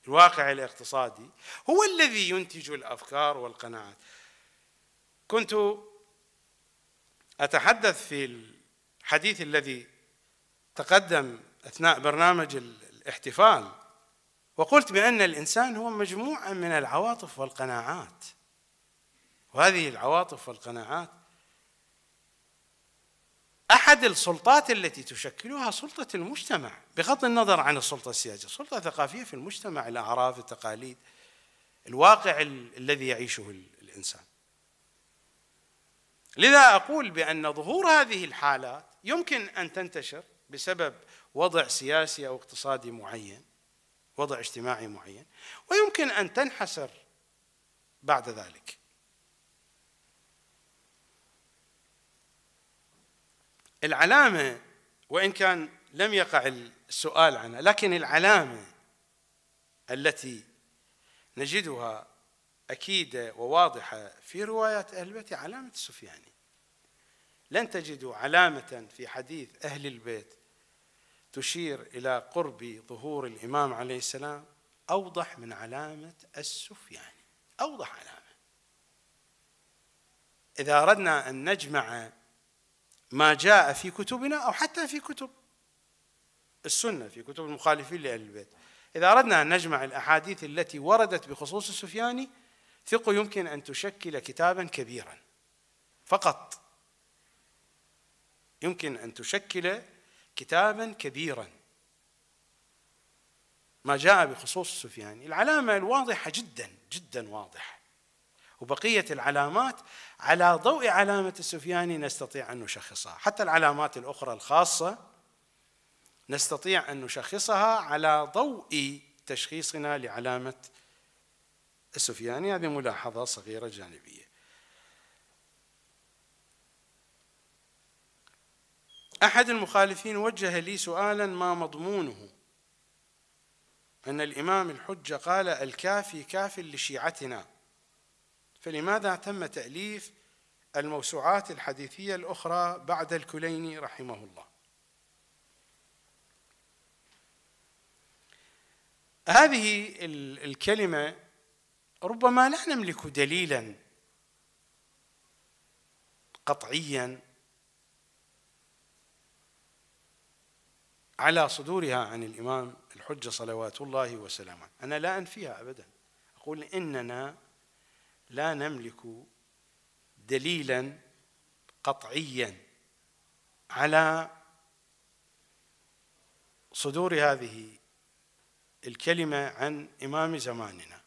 الواقع الاقتصادي هو الذي ينتج الافكار والقناعات كنت اتحدث في الحديث الذي تقدم اثناء برنامج الاحتفال وقلت بان الانسان هو مجموعه من العواطف والقناعات وهذه العواطف والقناعات احد السلطات التي تشكلها سلطه المجتمع بغض النظر عن السلطه السياسيه، سلطه ثقافيه في المجتمع الاعراف، التقاليد، الواقع الذي يعيشه الانسان. لذا اقول بان ظهور هذه الحالات يمكن ان تنتشر بسبب وضع سياسي او اقتصادي معين، وضع اجتماعي معين، ويمكن ان تنحسر بعد ذلك. العلامة وإن كان لم يقع السؤال عنها لكن العلامة التي نجدها أكيدة وواضحة في روايات أهل البيت علامة السفياني لن تجدوا علامة في حديث أهل البيت تشير إلى قرب ظهور الإمام عليه السلام أوضح من علامة السفياني أوضح علامة إذا أردنا أن نجمع ما جاء في كتبنا أو حتى في كتب السنة في كتب المخالفين لأهل البيت إذا أردنا أن نجمع الأحاديث التي وردت بخصوص السفياني ثقوا يمكن أن تشكل كتابا كبيرا فقط يمكن أن تشكل كتابا كبيرا ما جاء بخصوص السفياني العلامة الواضحة جدا جدا واضحة وبقية العلامات على ضوء علامة السفياني نستطيع أن نشخصها حتى العلامات الأخرى الخاصة نستطيع أن نشخصها على ضوء تشخيصنا لعلامة السفياني هذه ملاحظة صغيرة جانبية أحد المخالفين وجه لي سؤالا ما مضمونه أن الإمام الحجة قال الكافي كاف لشيعتنا فلماذا تم تأليف الموسوعات الحديثية الأخرى بعد الكليني رحمه الله هذه الكلمة ربما لا نملك دليلا قطعيا على صدورها عن الإمام الحجة صلوات الله وسلامه أنا لا أنفيها أبدا أقول إننا لا نملك دليلا قطعيا على صدور هذه الكلمه عن امام زماننا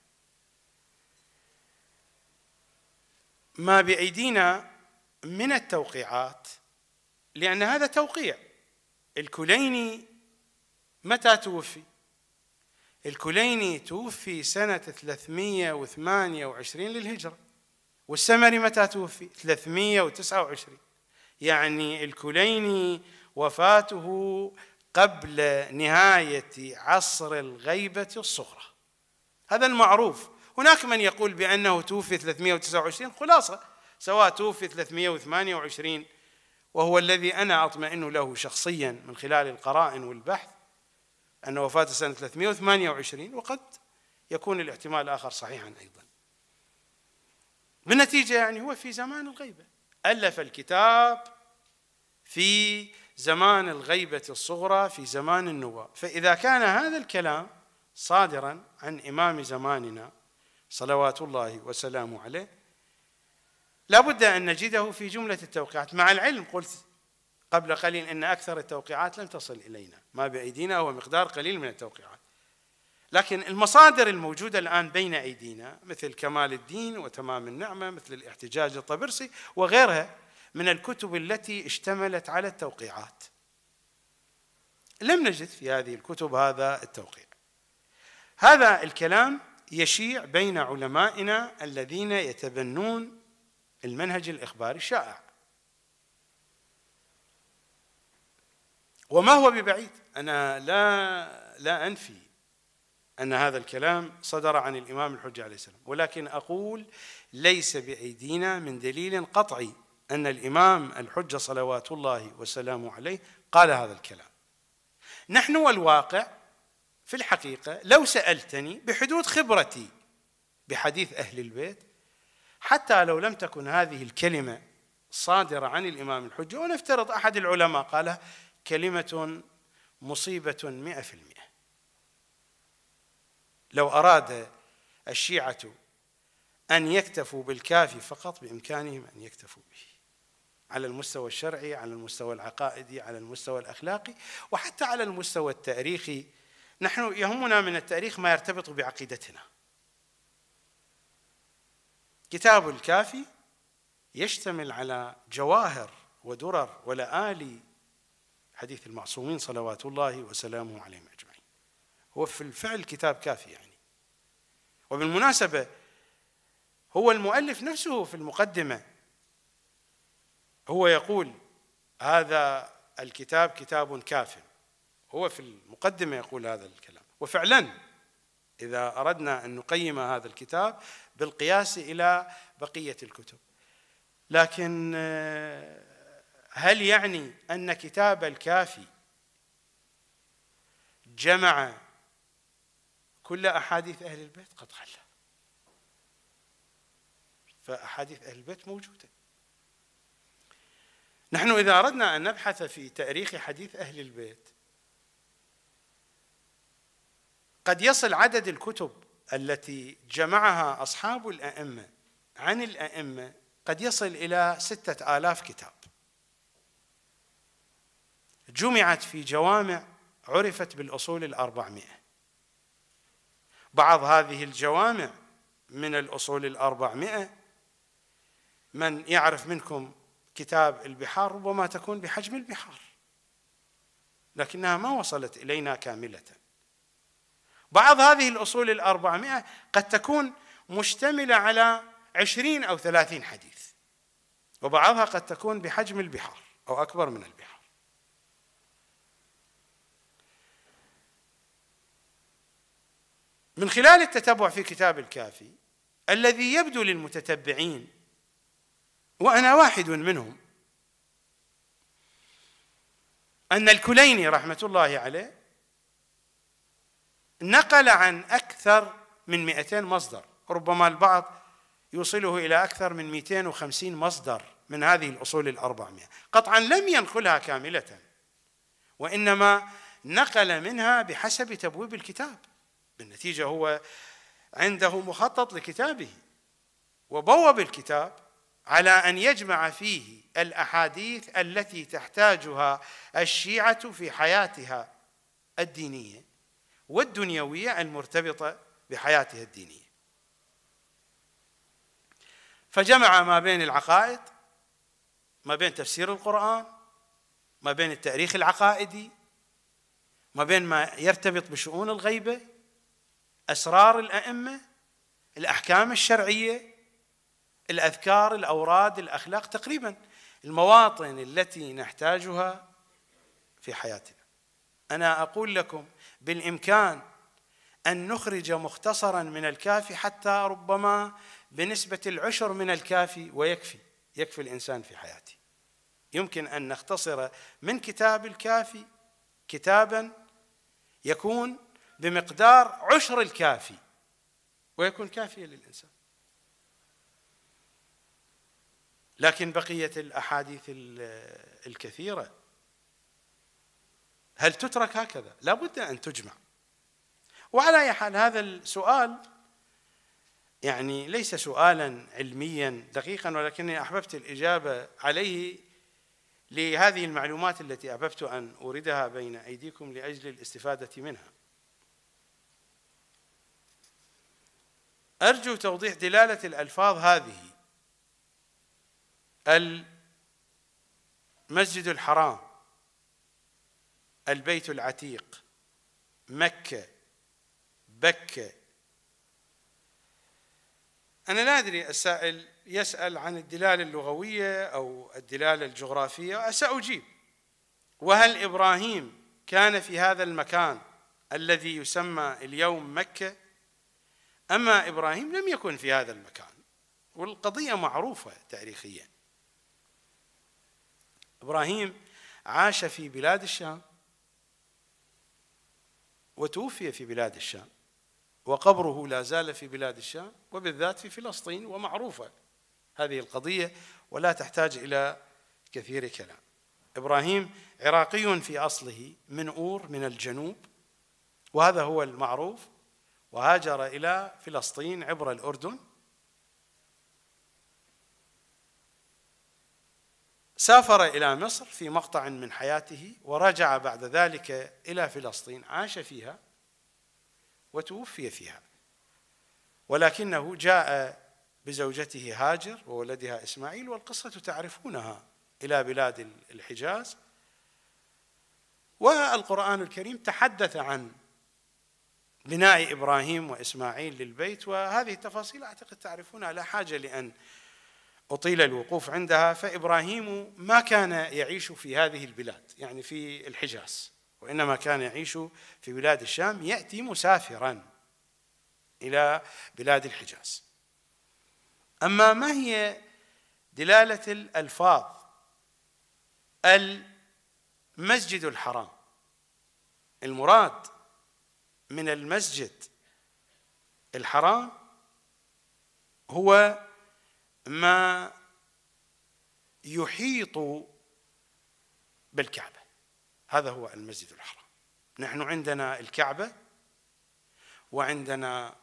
ما بايدينا من التوقيعات لان هذا توقيع الكليني متى توفي الكليني توفي سنة 328 للهجرة والسمري متى توفي 329 يعني الكليني وفاته قبل نهاية عصر الغيبة الصغرى هذا المعروف هناك من يقول بأنه توفي 329 خلاصة سواء توفي 328 وهو الذي أنا أطمئن له شخصيا من خلال القرائن والبحث أن وفاته سنة 328 وقد يكون الاحتمال الآخر صحيحا أيضا بالنتيجة يعني هو في زمان الغيبة ألف الكتاب في زمان الغيبة الصغرى في زمان النواة فإذا كان هذا الكلام صادرا عن إمام زماننا صلوات الله وسلامه عليه لابد أن نجده في جملة التوقيعات مع العلم قلت قبل قليل أن أكثر التوقيعات لم تصل إلينا ما بأيدينا هو مقدار قليل من التوقيعات لكن المصادر الموجودة الآن بين أيدينا مثل كمال الدين وتمام النعمة مثل الاحتجاج الطبرسي وغيرها من الكتب التي اشتملت على التوقيعات لم نجد في هذه الكتب هذا التوقيع هذا الكلام يشيع بين علمائنا الذين يتبنون المنهج الإخباري الشائع وما هو ببعيد أنا لا لا أنفي أن هذا الكلام صدر عن الإمام الحجة عليه السلام ولكن أقول ليس بأيدينا من دليل قطعي أن الإمام الحجة صلوات الله وسلامه عليه قال هذا الكلام نحن والواقع في الحقيقة لو سألتني بحدود خبرتي بحديث أهل البيت حتى لو لم تكن هذه الكلمة صادرة عن الإمام الحجة ونفترض أحد العلماء قالها كلمة مصيبة مئة في المئة لو أراد الشيعة أن يكتفوا بالكافي فقط بإمكانهم أن يكتفوا به على المستوى الشرعي على المستوى العقائدي على المستوى الأخلاقي وحتى على المستوى التاريخي نحن يهمنا من التاريخ ما يرتبط بعقيدتنا كتاب الكافي يشتمل على جواهر ودرر ولآلي حديث المعصومين صلوات الله وسلامه عليهم أجمعين هو في الفعل كتاب كافي يعني وبالمناسبة هو المؤلف نفسه في المقدمة هو يقول هذا الكتاب كتاب كاف هو في المقدمة يقول هذا الكلام وفعلا إذا أردنا أن نقيم هذا الكتاب بالقياس إلى بقية الكتب لكن آه، هل يعني أن كتاب الكافي جمع كل أحاديث أهل البيت قطعا لا فأحاديث أهل البيت موجودة نحن إذا أردنا أن نبحث في تاريخ حديث أهل البيت قد يصل عدد الكتب التي جمعها أصحاب الأئمة عن الأئمة قد يصل إلى ستة آلاف كتاب جمعت في جوامع عرفت بالأصول الأربعمائة بعض هذه الجوامع من الأصول الأربعمائة من يعرف منكم كتاب البحار ربما تكون بحجم البحار لكنها ما وصلت إلينا كاملة بعض هذه الأصول الأربعمائة قد تكون مشتملة على عشرين أو ثلاثين حديث وبعضها قد تكون بحجم البحار أو أكبر من البحار من خلال التتبع في كتاب الكافي الذي يبدو للمتتبعين وانا واحد منهم ان الكليني رحمه الله عليه نقل عن اكثر من 200 مصدر ربما البعض يوصله الى اكثر من 250 مصدر من هذه الاصول الاربعمائه قطعا لم ينقلها كامله وانما نقل منها بحسب تبويب الكتاب بالنتيجة هو عنده مخطط لكتابه وبوب الكتاب على أن يجمع فيه الأحاديث التي تحتاجها الشيعة في حياتها الدينية والدنيوية المرتبطة بحياتها الدينية فجمع ما بين العقائد ما بين تفسير القرآن ما بين التاريخ العقائدي ما بين ما يرتبط بشؤون الغيبه اسرار الائمه الاحكام الشرعيه الاذكار الاوراد الاخلاق تقريبا المواطن التي نحتاجها في حياتنا انا اقول لكم بالامكان ان نخرج مختصرا من الكافي حتى ربما بنسبه العشر من الكافي ويكفي يكفي الانسان في حياته يمكن ان نختصر من كتاب الكافي كتابا يكون بمقدار عشر الكافي ويكون كافيا للإنسان لكن بقية الأحاديث الكثيرة هل تترك هكذا؟ لا بد أن تجمع وعلى أي حال هذا السؤال يعني ليس سؤالا علميا دقيقا ولكني أحببت الإجابة عليه لهذه المعلومات التي أحببت أن أوردها بين أيديكم لأجل الاستفادة منها ارجو توضيح دلاله الالفاظ هذه المسجد الحرام البيت العتيق مكه بكه انا لا ادري السائل يسال عن الدلاله اللغويه او الدلاله الجغرافيه ساجيب وهل ابراهيم كان في هذا المكان الذي يسمى اليوم مكه أما إبراهيم لم يكن في هذا المكان والقضية معروفة تاريخيا إبراهيم عاش في بلاد الشام وتوفي في بلاد الشام وقبره لا زال في بلاد الشام وبالذات في فلسطين ومعروفة هذه القضية ولا تحتاج إلى كثير كلام إبراهيم عراقي في أصله من أور من الجنوب وهذا هو المعروف وهاجر إلى فلسطين عبر الأردن سافر إلى مصر في مقطع من حياته ورجع بعد ذلك إلى فلسطين عاش فيها وتوفي فيها ولكنه جاء بزوجته هاجر وولدها إسماعيل والقصة تعرفونها إلى بلاد الحجاز والقرآن الكريم تحدث عن بناء إبراهيم وإسماعيل للبيت وهذه التفاصيل أعتقد تعرفونها لا حاجة لأن أطيل الوقوف عندها فإبراهيم ما كان يعيش في هذه البلاد يعني في الحجاز وإنما كان يعيش في بلاد الشام يأتي مسافرا إلى بلاد الحجاز أما ما هي دلالة الألفاظ المسجد الحرام المراد من المسجد الحرام هو ما يحيط بالكعبة هذا هو المسجد الحرام نحن عندنا الكعبة وعندنا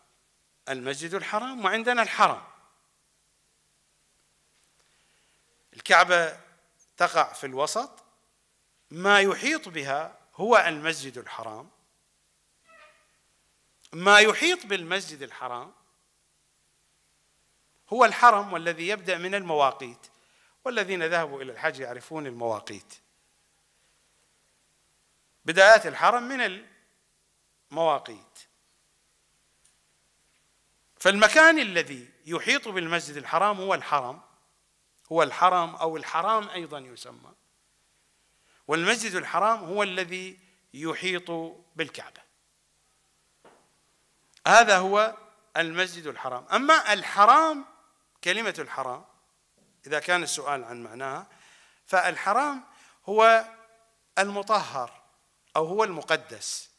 المسجد الحرام وعندنا الحرم الكعبة تقع في الوسط ما يحيط بها هو المسجد الحرام ما يحيط بالمسجد الحرام هو الحرم والذي يبدأ من المواقيت والذين ذهبوا إلى الحج يعرفون المواقيت بدايات الحرم من المواقيت فالمكان الذي يحيط بالمسجد الحرام هو الحرم هو الحرم أو الحرام أيضا يسمى والمسجد الحرام هو الذي يحيط بالكعبة هذا هو المسجد الحرام أما الحرام كلمة الحرام إذا كان السؤال عن معناها فالحرام هو المطهر أو هو المقدس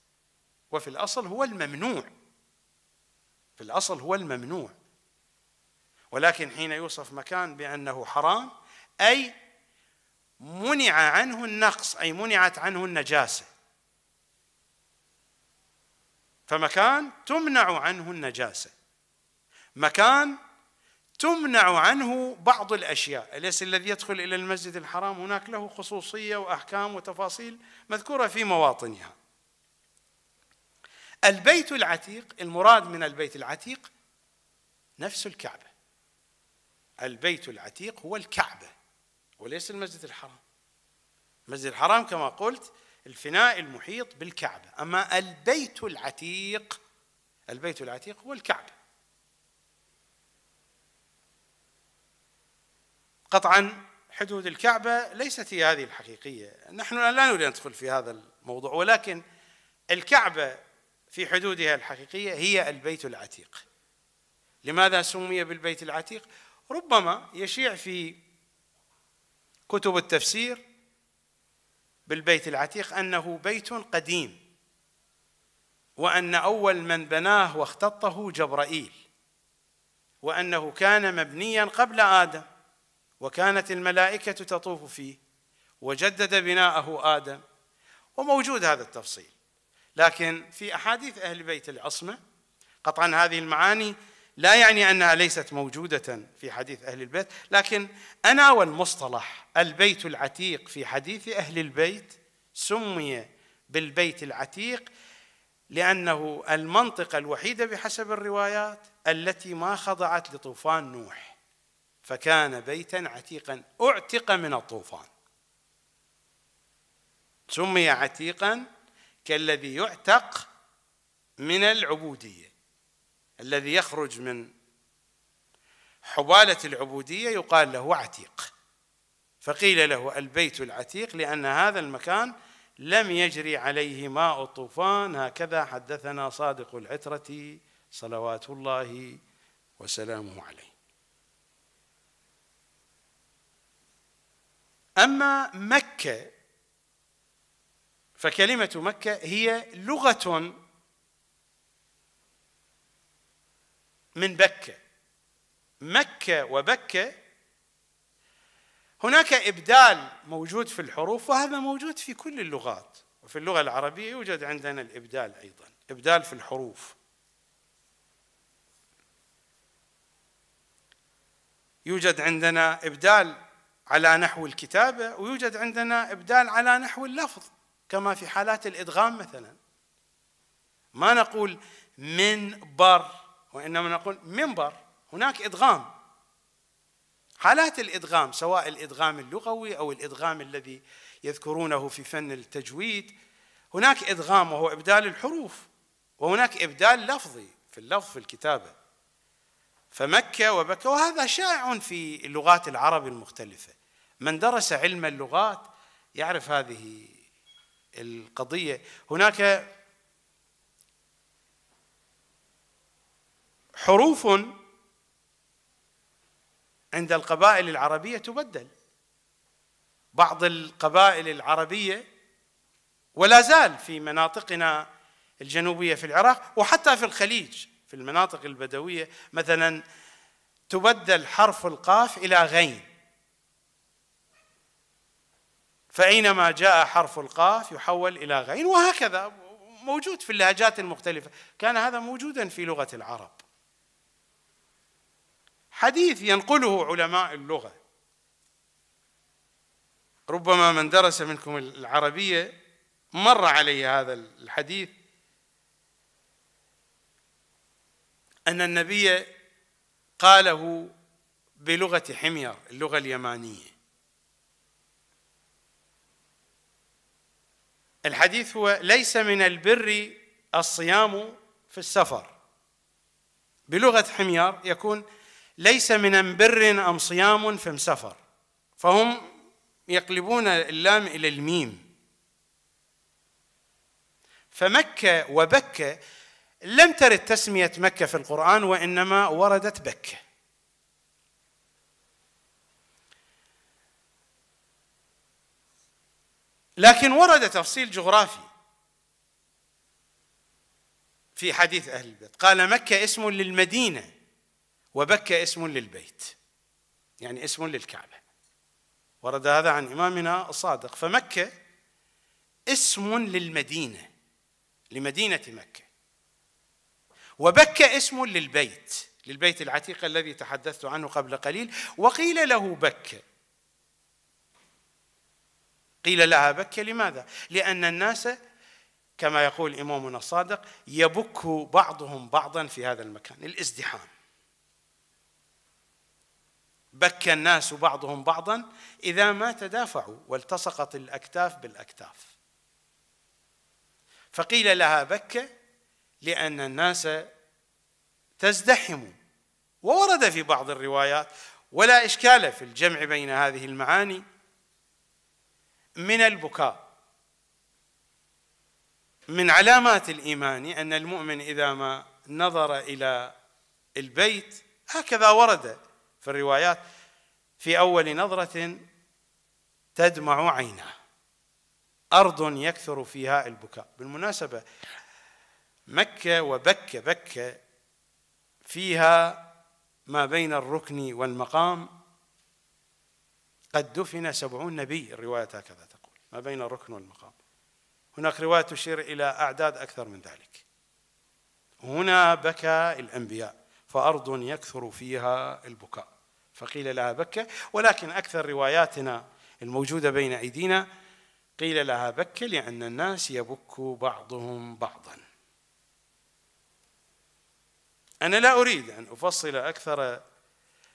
وفي الأصل هو الممنوع في الأصل هو الممنوع ولكن حين يوصف مكان بأنه حرام أي منع عنه النقص أي منعت عنه النجاسة فمكان تمنع عنه النجاسه مكان تمنع عنه بعض الاشياء، اليس الذي يدخل الى المسجد الحرام هناك له خصوصيه واحكام وتفاصيل مذكوره في مواطنها. البيت العتيق المراد من البيت العتيق نفس الكعبه. البيت العتيق هو الكعبه وليس المسجد الحرام. المسجد الحرام كما قلت الفناء المحيط بالكعبة أما البيت العتيق البيت العتيق هو الكعبة قطعا حدود الكعبة ليست هي هذه الحقيقية نحن لا نريد أن ندخل في هذا الموضوع ولكن الكعبة في حدودها الحقيقية هي البيت العتيق لماذا سمي بالبيت العتيق؟ ربما يشيع في كتب التفسير بالبيت العتيق انه بيت قديم وان اول من بناه واختطه جبرائيل وانه كان مبنيا قبل ادم وكانت الملائكه تطوف فيه وجدد بناءه ادم وموجود هذا التفصيل لكن في احاديث اهل بيت العصمه قطعا هذه المعاني لا يعني انها ليست موجوده في حديث اهل البيت لكن انا والمصطلح البيت العتيق في حديث اهل البيت سمي بالبيت العتيق لانه المنطقه الوحيده بحسب الروايات التي ما خضعت لطوفان نوح فكان بيتا عتيقا اعتق من الطوفان سمي عتيقا كالذي يعتق من العبوديه الذي يخرج من حبالة العبودية يقال له عتيق فقيل له البيت العتيق لأن هذا المكان لم يجري عليه ماء الطوفان هكذا حدثنا صادق العترة صلوات الله وسلامه عليه أما مكة فكلمة مكة هي لغة من بكة مكة وبكة هناك إبدال موجود في الحروف وهذا موجود في كل اللغات وفي اللغة العربية يوجد عندنا الإبدال أيضا إبدال في الحروف يوجد عندنا إبدال على نحو الكتابة ويوجد عندنا إبدال على نحو اللفظ كما في حالات الإدغام مثلا ما نقول من بر وإنما نقول منبر هناك إدغام حالات الإدغام سواء الإدغام اللغوي أو الإدغام الذي يذكرونه في فن التجويد هناك إدغام وهو إبدال الحروف وهناك إبدال لفظي في اللفظ في الكتابة فمكة وبكة وهذا شائع في لغات العرب المختلفة من درس علم اللغات يعرف هذه القضية هناك حروف عند القبائل العربية تبدل بعض القبائل العربية ولا زال في مناطقنا الجنوبية في العراق وحتى في الخليج في المناطق البدوية مثلا تبدل حرف القاف إلى غين فأينما جاء حرف القاف يحول إلى غين وهكذا موجود في اللهجات المختلفة كان هذا موجودا في لغة العرب حديث ينقله علماء اللغة ربما من درس منكم العربية مر عليه هذا الحديث أن النبي قاله بلغة حمير اللغة اليمانية الحديث هو ليس من البر الصيام في السفر بلغة حمير يكون ليس من بر أم صيام فم سفر فهم يقلبون اللام إلى الميم فمكة وبكة لم ترد تسمية مكة في القرآن وإنما وردت بكة لكن ورد تفصيل جغرافي في حديث أهل البيت قال مكة اسم للمدينة وبكى اسم للبيت يعني اسم للكعبة ورد هذا عن إمامنا الصادق فمكة اسم للمدينة لمدينة مكة وبكى اسم للبيت للبيت العتيق الذي تحدثت عنه قبل قليل وقيل له بكة قيل لها بكة لماذا؟ لأن الناس كما يقول إمامنا الصادق يبك بعضهم بعضا في هذا المكان الازدحام بكى الناس بعضهم بعضا إذا ما تدافعوا والتصقت الأكتاف بالأكتاف فقيل لها بكة لأن الناس تزدحم وورد في بعض الروايات ولا إشكال في الجمع بين هذه المعاني من البكاء من علامات الإيمان أن المؤمن إذا ما نظر إلى البيت هكذا ورد في الروايات في أول نظرة تدمع عيناه أرض يكثر فيها البكاء بالمناسبة مكة وبكة بكة فيها ما بين الركن والمقام قد دفن سبعون نبي الرواية هكذا تقول ما بين الركن والمقام هناك رواية تشير إلى أعداد أكثر من ذلك هنا بكى الأنبياء فأرض يكثر فيها البكاء فقيل لها بكة ولكن أكثر رواياتنا الموجودة بين أيدينا قيل لها بكة لأن الناس يبك بعضهم بعضا أنا لا أريد أن أفصل أكثر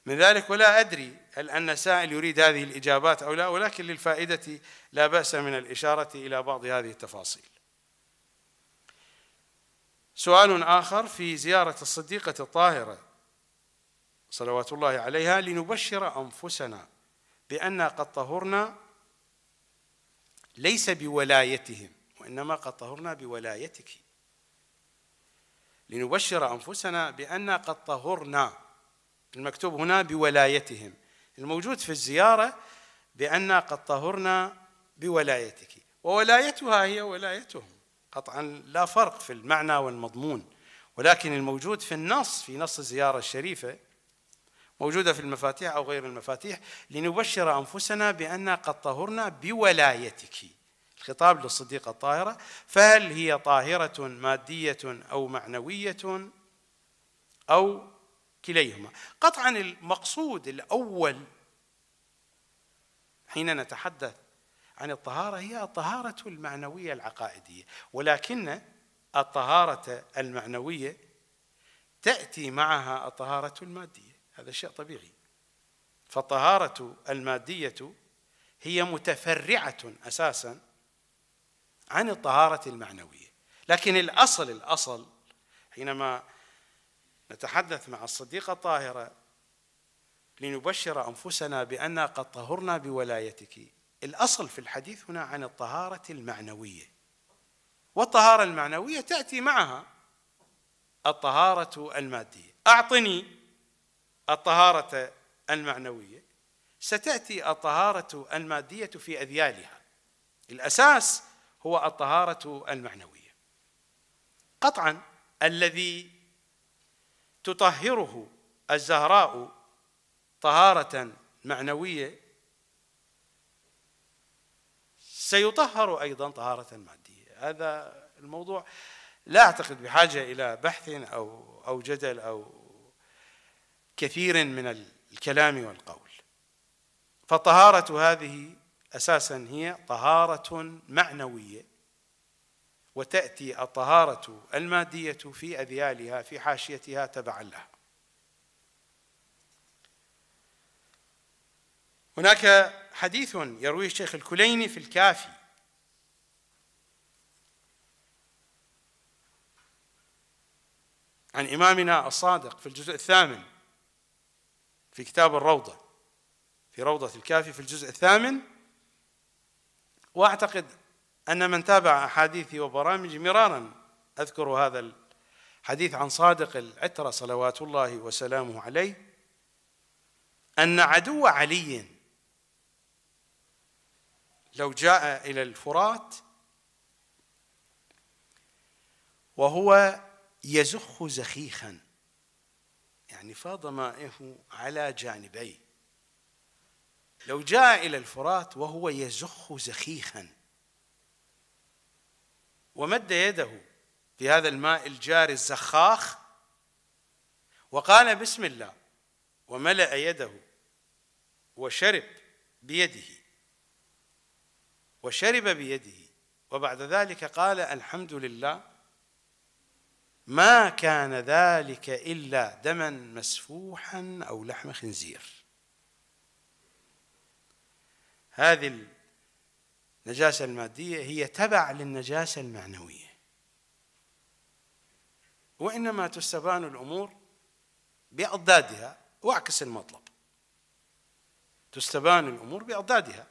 من ذلك ولا أدري هل أن سائل يريد هذه الإجابات أو لا ولكن للفائدة لا بأس من الإشارة إلى بعض هذه التفاصيل سؤال آخر في زيارة الصديقة الطاهرة صلوات الله عليها لنبشر أنفسنا بان قد طهرنا ليس بولايتهم وإنما قد طهرنا بولايتك لنبشر أنفسنا بان قد طهرنا المكتوب هنا بولايتهم الموجود في الزيارة بان قد طهرنا بولايتك وولايتها هي ولايتهم قطعا لا فرق في المعنى والمضمون ولكن الموجود في النص في نص الزيارة الشريفة موجودة في المفاتيح أو غير المفاتيح لنبشر أنفسنا بأن قد طهرنا بولايتك الخطاب للصديقة الطاهرة فهل هي طاهرة مادية أو معنوية أو كليهما قطعا المقصود الأول حين نتحدث عن الطهارة هي الطهارة المعنوية العقائدية ولكن الطهارة المعنوية تأتي معها الطهارة المادية هذا شيء طبيعي فالطهارة المادية هي متفرعة أساسا عن الطهارة المعنوية لكن الأصل الأصل حينما نتحدث مع الصديقة الطاهرة لنبشر أنفسنا بأننا قد طهرنا بولايتك الأصل في الحديث هنا عن الطهارة المعنوية والطهارة المعنوية تأتي معها الطهارة المادية أعطني الطهارة المعنوية ستأتي الطهارة المادية في أذيالها الأساس هو الطهارة المعنوية قطعا الذي تطهره الزهراء طهارة معنوية سيطهر أيضا طهارة مادية هذا الموضوع لا أعتقد بحاجة إلى بحث أو أو جدل أو كثير من الكلام والقول فالطهارة هذه أساسا هي طهارة معنوية وتأتي الطهارة المادية في أذيالها في حاشيتها تبعا لها هناك حديث يرويه الشيخ الكليني في الكافي عن إمامنا الصادق في الجزء الثامن في كتاب الروضة في روضة الكافي في الجزء الثامن وأعتقد أن من تابع أحاديثي وبرامجي مرارا أذكر هذا الحديث عن صادق العترة صلوات الله وسلامه عليه أن عدو علي لو جاء إلى الفرات وهو يزخ زخيخا يعني فاض مائه على جانبيه لو جاء إلى الفرات وهو يزخ زخيخا ومد يده في هذا الماء الجاري الزخاخ وقال بسم الله وملأ يده وشرب بيده وشرب بيده وبعد ذلك قال الحمد لله ما كان ذلك إلا دما مسفوحا أو لحم خنزير هذه النجاسة المادية هي تبع للنجاسة المعنوية وإنما تستبان الأمور بأضدادها واعكس المطلب تستبان الأمور بأضدادها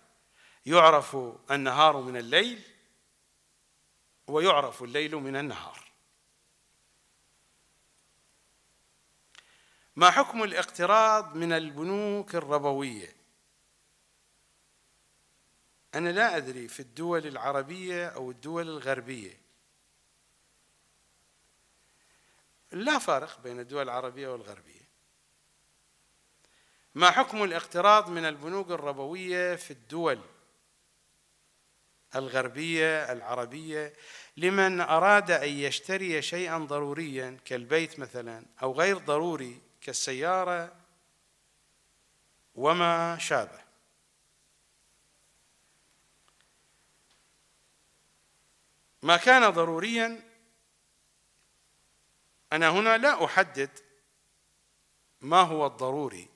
يعرف النهار من الليل ويعرف الليل من النهار ما حكم الاقتراض من البنوك الربويه انا لا ادري في الدول العربيه او الدول الغربيه لا فارق بين الدول العربيه والغربيه ما حكم الاقتراض من البنوك الربويه في الدول الغربيه العربيه لمن اراد ان يشتري شيئا ضروريا كالبيت مثلا او غير ضروري كالسيارة وما شابه ما كان ضروريا أنا هنا لا أحدد ما هو الضروري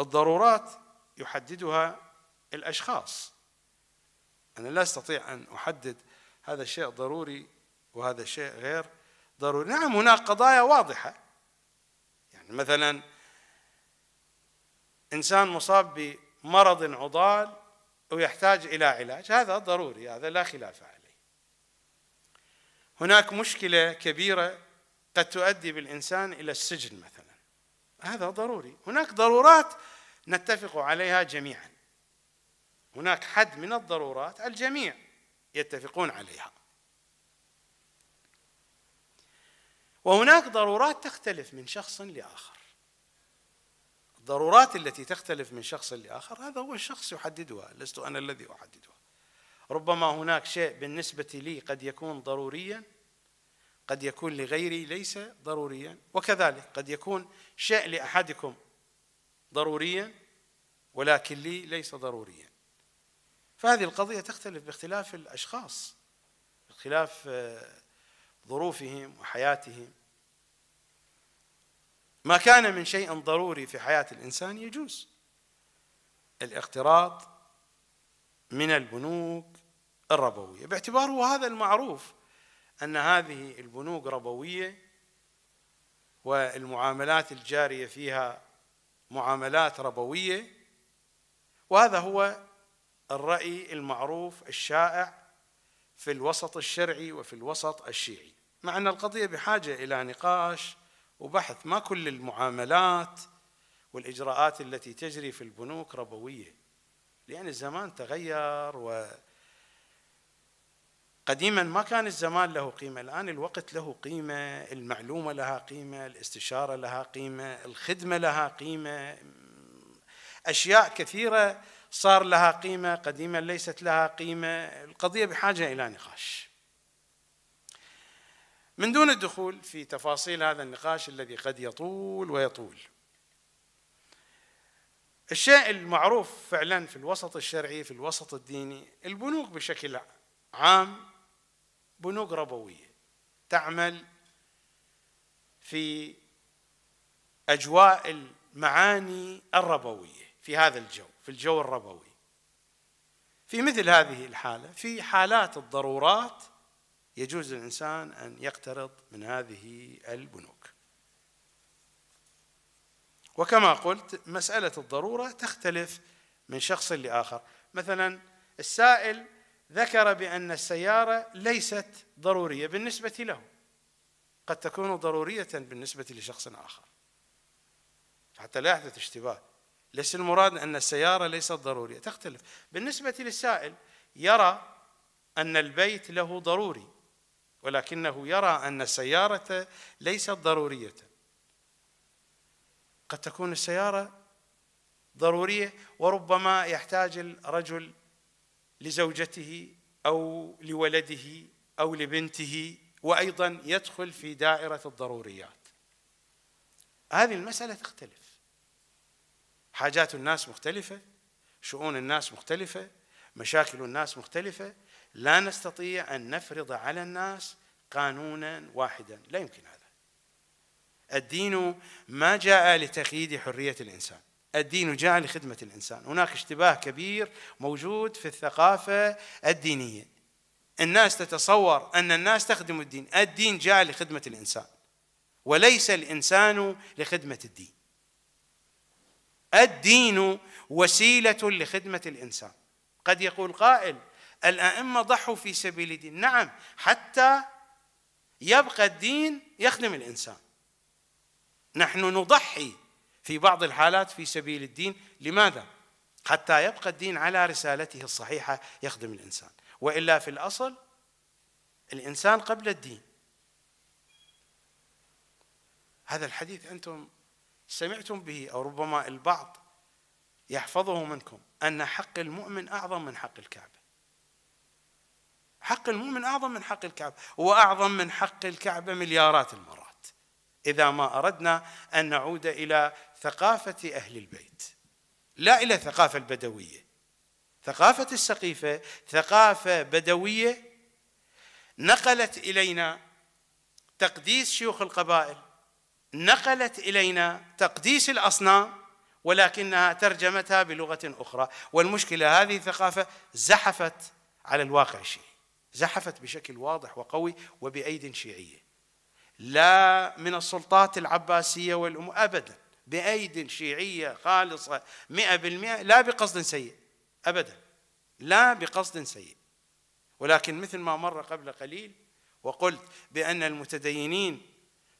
الضرورات يحددها الأشخاص أنا لا أستطيع أن أحدد هذا الشيء ضروري وهذا الشيء غير ضروري نعم هناك قضايا واضحة يعني مثلا إنسان مصاب بمرض عضال ويحتاج إلى علاج هذا ضروري هذا لا خلاف عليه هناك مشكلة كبيرة قد تؤدي بالإنسان إلى السجن مثلا هذا ضروري هناك ضرورات نتفق عليها جميعا هناك حد من الضرورات الجميع يتفقون عليها وهناك ضرورات تختلف من شخص لاخر الضرورات التي تختلف من شخص لاخر هذا هو الشخص يحددها لست انا الذي احددها ربما هناك شيء بالنسبه لي قد يكون ضروريا قد يكون لغيري ليس ضروريا وكذلك قد يكون شيء لاحدكم ضروريا ولكن لي ليس ضروريا فهذه القضيه تختلف باختلاف الاشخاص باختلاف آه، ظروفهم وحياتهم ما كان من شيء ضروري في حياة الإنسان يجوز الاقتراض من البنوك الربوية باعتباره هذا المعروف أن هذه البنوك ربوية والمعاملات الجارية فيها معاملات ربوية وهذا هو الرأي المعروف الشائع في الوسط الشرعي وفي الوسط الشيعي مع أن القضية بحاجة إلى نقاش وبحث ما كل المعاملات والإجراءات التي تجري في البنوك ربوية لأن الزمان تغير و قديما ما كان الزمان له قيمة الآن الوقت له قيمة المعلومة لها قيمة الاستشارة لها قيمة الخدمة لها قيمة أشياء كثيرة صار لها قيمة قديما ليست لها قيمة القضية بحاجة إلى نقاش من دون الدخول في تفاصيل هذا النقاش الذي قد يطول ويطول الشيء المعروف فعلا في الوسط الشرعي في الوسط الديني البنوك بشكل عام بنوك ربويه تعمل في اجواء المعاني الربويه في هذا الجو في الجو الربوي في مثل هذه الحاله في حالات الضرورات يجوز للإنسان أن يقترض من هذه البنوك وكما قلت مسألة الضرورة تختلف من شخص لآخر مثلا السائل ذكر بأن السيارة ليست ضرورية بالنسبة له قد تكون ضرورية بالنسبة لشخص آخر حتى لا يحدث اشتباه ليس المراد أن السيارة ليست ضرورية تختلف بالنسبة للسائل يرى أن البيت له ضروري ولكنه يرى أن السيارة ليست ضرورية قد تكون السيارة ضرورية وربما يحتاج الرجل لزوجته أو لولده أو لبنته وأيضا يدخل في دائرة الضروريات هذه المسألة تختلف حاجات الناس مختلفة شؤون الناس مختلفة مشاكل الناس مختلفة لا نستطيع أن نفرض على الناس قانونا واحدا لا يمكن هذا الدين ما جاء لتقييد حرية الإنسان الدين جاء لخدمة الإنسان هناك اشتباه كبير موجود في الثقافة الدينية الناس تتصور أن الناس تخدم الدين الدين جاء لخدمة الإنسان وليس الإنسان لخدمة الدين الدين وسيلة لخدمة الإنسان قد يقول قائل الأئمة ضحوا في سبيل الدين نعم حتى يبقى الدين يخدم الإنسان نحن نضحي في بعض الحالات في سبيل الدين لماذا؟ حتى يبقى الدين على رسالته الصحيحة يخدم الإنسان وإلا في الأصل الإنسان قبل الدين هذا الحديث أنتم سمعتم به أو ربما البعض يحفظه منكم أن حق المؤمن أعظم من حق الكعبة حق المؤمن أعظم من حق الكعبة وأعظم من حق الكعبة مليارات المرات إذا ما أردنا أن نعود إلى ثقافة أهل البيت لا إلى ثقافة البدوية ثقافة السقيفة ثقافة بدوية نقلت إلينا تقديس شيوخ القبائل نقلت إلينا تقديس الأصنام ولكنها ترجمتها بلغة أخرى والمشكلة هذه الثقافة زحفت على الواقع الشيعي زحفت بشكل واضح وقوي وبأيد شيعية لا من السلطات العباسية والأم أبدا بأيد شيعية خالصة مئة بالمئة لا بقصد سيء أبدا لا بقصد سيء ولكن مثل ما مر قبل قليل وقلت بأن المتدينين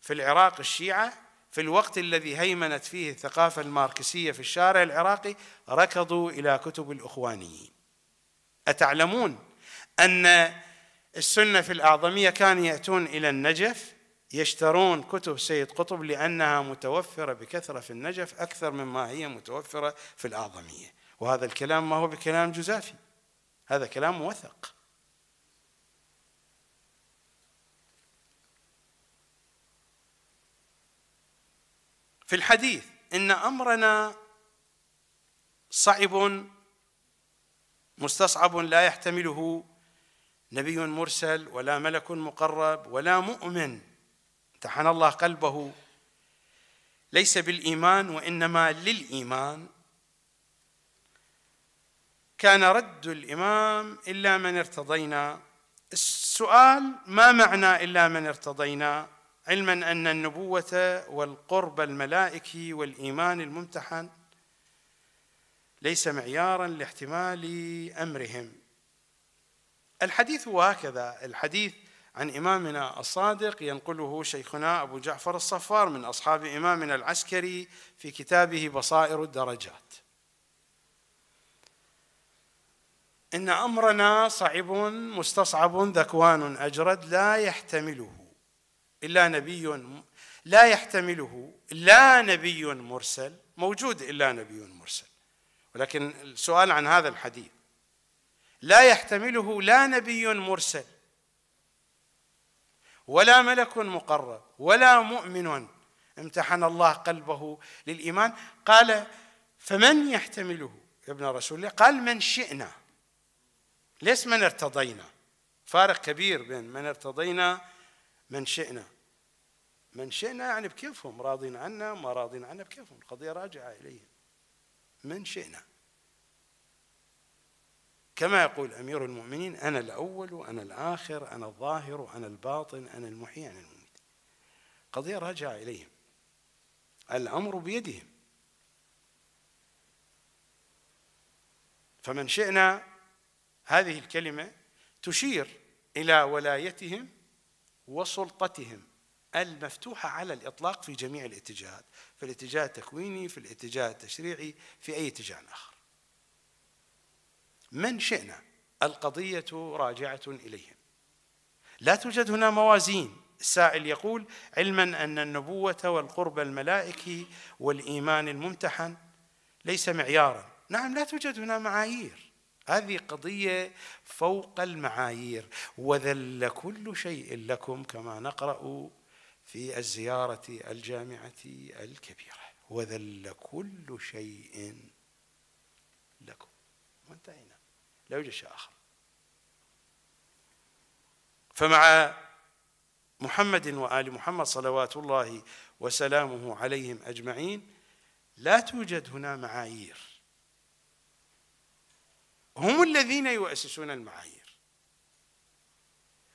في العراق الشيعة في الوقت الذي هيمنت فيه الثقافة الماركسية في الشارع العراقي ركضوا إلى كتب الإخوانيين أتعلمون أن السنة في الأعظمية كانوا يأتون إلى النجف يشترون كتب سيد قطب لأنها متوفرة بكثرة في النجف أكثر مما هي متوفرة في الأعظمية وهذا الكلام ما هو بكلام جزافي هذا كلام موثق في الحديث إن أمرنا صعب مستصعب لا يحتمله نبي مرسل ولا ملك مقرب ولا مؤمن امتحن الله قلبه ليس بالايمان وانما للايمان كان رد الامام الا من ارتضينا السؤال ما معنى الا من ارتضينا علما ان النبوه والقرب الملائكي والايمان الممتحن ليس معيارا لاحتمال امرهم الحديث هو هكذا الحديث عن إمامنا الصادق ينقله شيخنا أبو جعفر الصفار من أصحاب إمامنا العسكري في كتابه بصائر الدرجات إن أمرنا صعب مستصعب ذكوان أجرد لا يحتمله إلا نبي لا يحتمله لا نبي مرسل موجود إلا نبي مرسل ولكن السؤال عن هذا الحديث لا يحتمله لا نبي مرسل ولا ملك مقرب ولا مؤمن امتحن الله قلبه للايمان قال فمن يحتمله يا ابن رسول الله قال من شئنا ليس من ارتضينا فارق كبير بين من ارتضينا من شئنا من شئنا يعني بكيفهم راضين عنا ما راضين عنا بكيفهم القضيه راجعه اليهم من شئنا كما يقول أمير المؤمنين أنا الأول وأنا الآخر أنا الظاهر وأنا الباطن أنا المحيي أنا المميت قضية راجعة إليهم الأمر بيدهم فمن شئنا هذه الكلمة تشير إلى ولايتهم وسلطتهم المفتوحة على الإطلاق في جميع الاتجاهات في الاتجاه التكويني في الاتجاه التشريعي في أي اتجاه آخر من شئنا القضية راجعة إليهم لا توجد هنا موازين السائل يقول علما أن النبوة والقرب الملائكي والإيمان الممتحن ليس معيارا نعم لا توجد هنا معايير هذه قضية فوق المعايير وذل كل شيء لكم كما نقرأ في الزيارة الجامعة الكبيرة وذل كل شيء لكم وانتهينا لا يوجد شيء آخر فمع محمد وآل محمد صلوات الله وسلامه عليهم أجمعين لا توجد هنا معايير هم الذين يؤسسون المعايير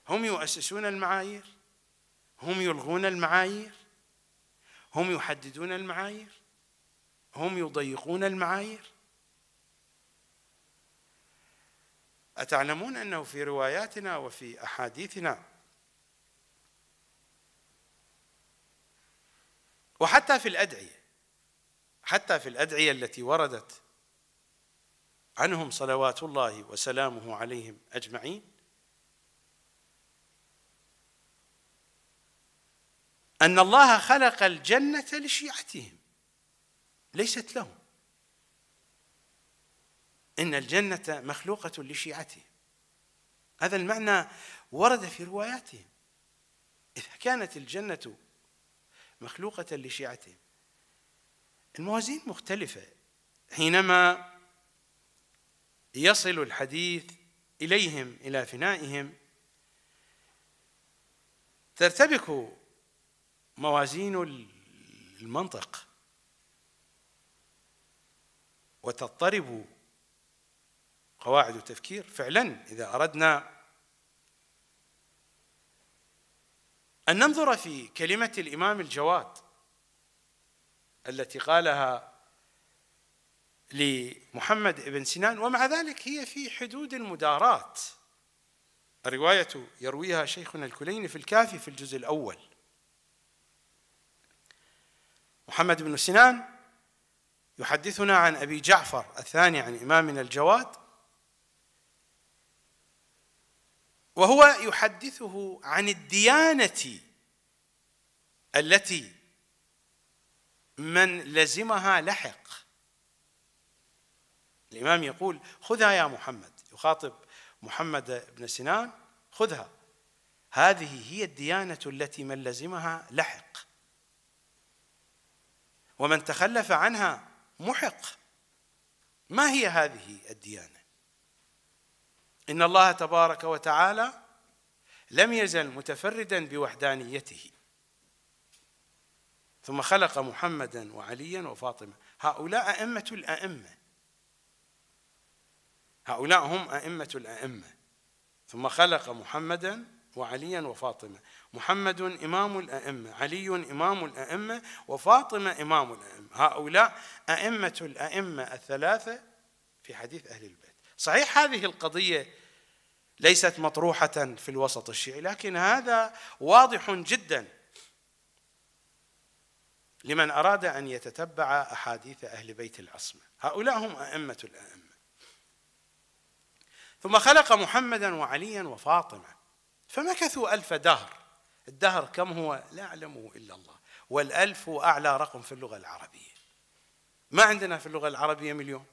هم يؤسسون المعايير هم يلغون المعايير هم يحددون المعايير هم يضيقون المعايير أتعلمون أنه في رواياتنا وفي أحاديثنا وحتى في الأدعية حتى في الأدعية التي وردت عنهم صلوات الله وسلامه عليهم أجمعين أن الله خلق الجنة لشيعتهم ليست لهم إن الجنة مخلوقة لشيعته هذا المعنى ورد في رواياتهم إذا كانت الجنة مخلوقة لشيعتهم الموازين مختلفة حينما يصل الحديث إليهم إلى فنائهم ترتبك موازين المنطق وتضطرب قواعد وتفكير فعلا إذا أردنا أن ننظر في كلمة الإمام الجواد التي قالها لمحمد بن سنان ومع ذلك هي في حدود المدارات الرواية يرويها شيخنا الكليني في الكافي في الجزء الأول محمد بن سنان يحدثنا عن أبي جعفر الثاني عن إمامنا الجواد وهو يحدثه عن الديانه التي من لزمها لحق الامام يقول خذها يا محمد يخاطب محمد بن سنان خذها هذه هي الديانه التي من لزمها لحق ومن تخلف عنها محق ما هي هذه الديانه إن الله تبارك وتعالى لم يزل متفردا بوحدانيته ثم خلق محمدا وعليا وفاطمة هؤلاء أئمة الأئمة هؤلاء هم أئمة الأئمة ثم خلق محمدا وعليا وفاطمة محمد إمام الأئمة علي إمام الأئمة وفاطمة إمام الأئمة هؤلاء أئمة الأئمة الثلاثة في حديث أهل البيت صحيح هذه القضية ليست مطروحة في الوسط الشيعي لكن هذا واضح جدا لمن أراد أن يتتبع أحاديث أهل بيت العصمة هؤلاء هم أئمة الأئمة ثم خلق محمدا وعليا وفاطمة فمكثوا ألف دهر الدهر كم هو لا أعلمه إلا الله والألف هو أعلى رقم في اللغة العربية ما عندنا في اللغة العربية مليون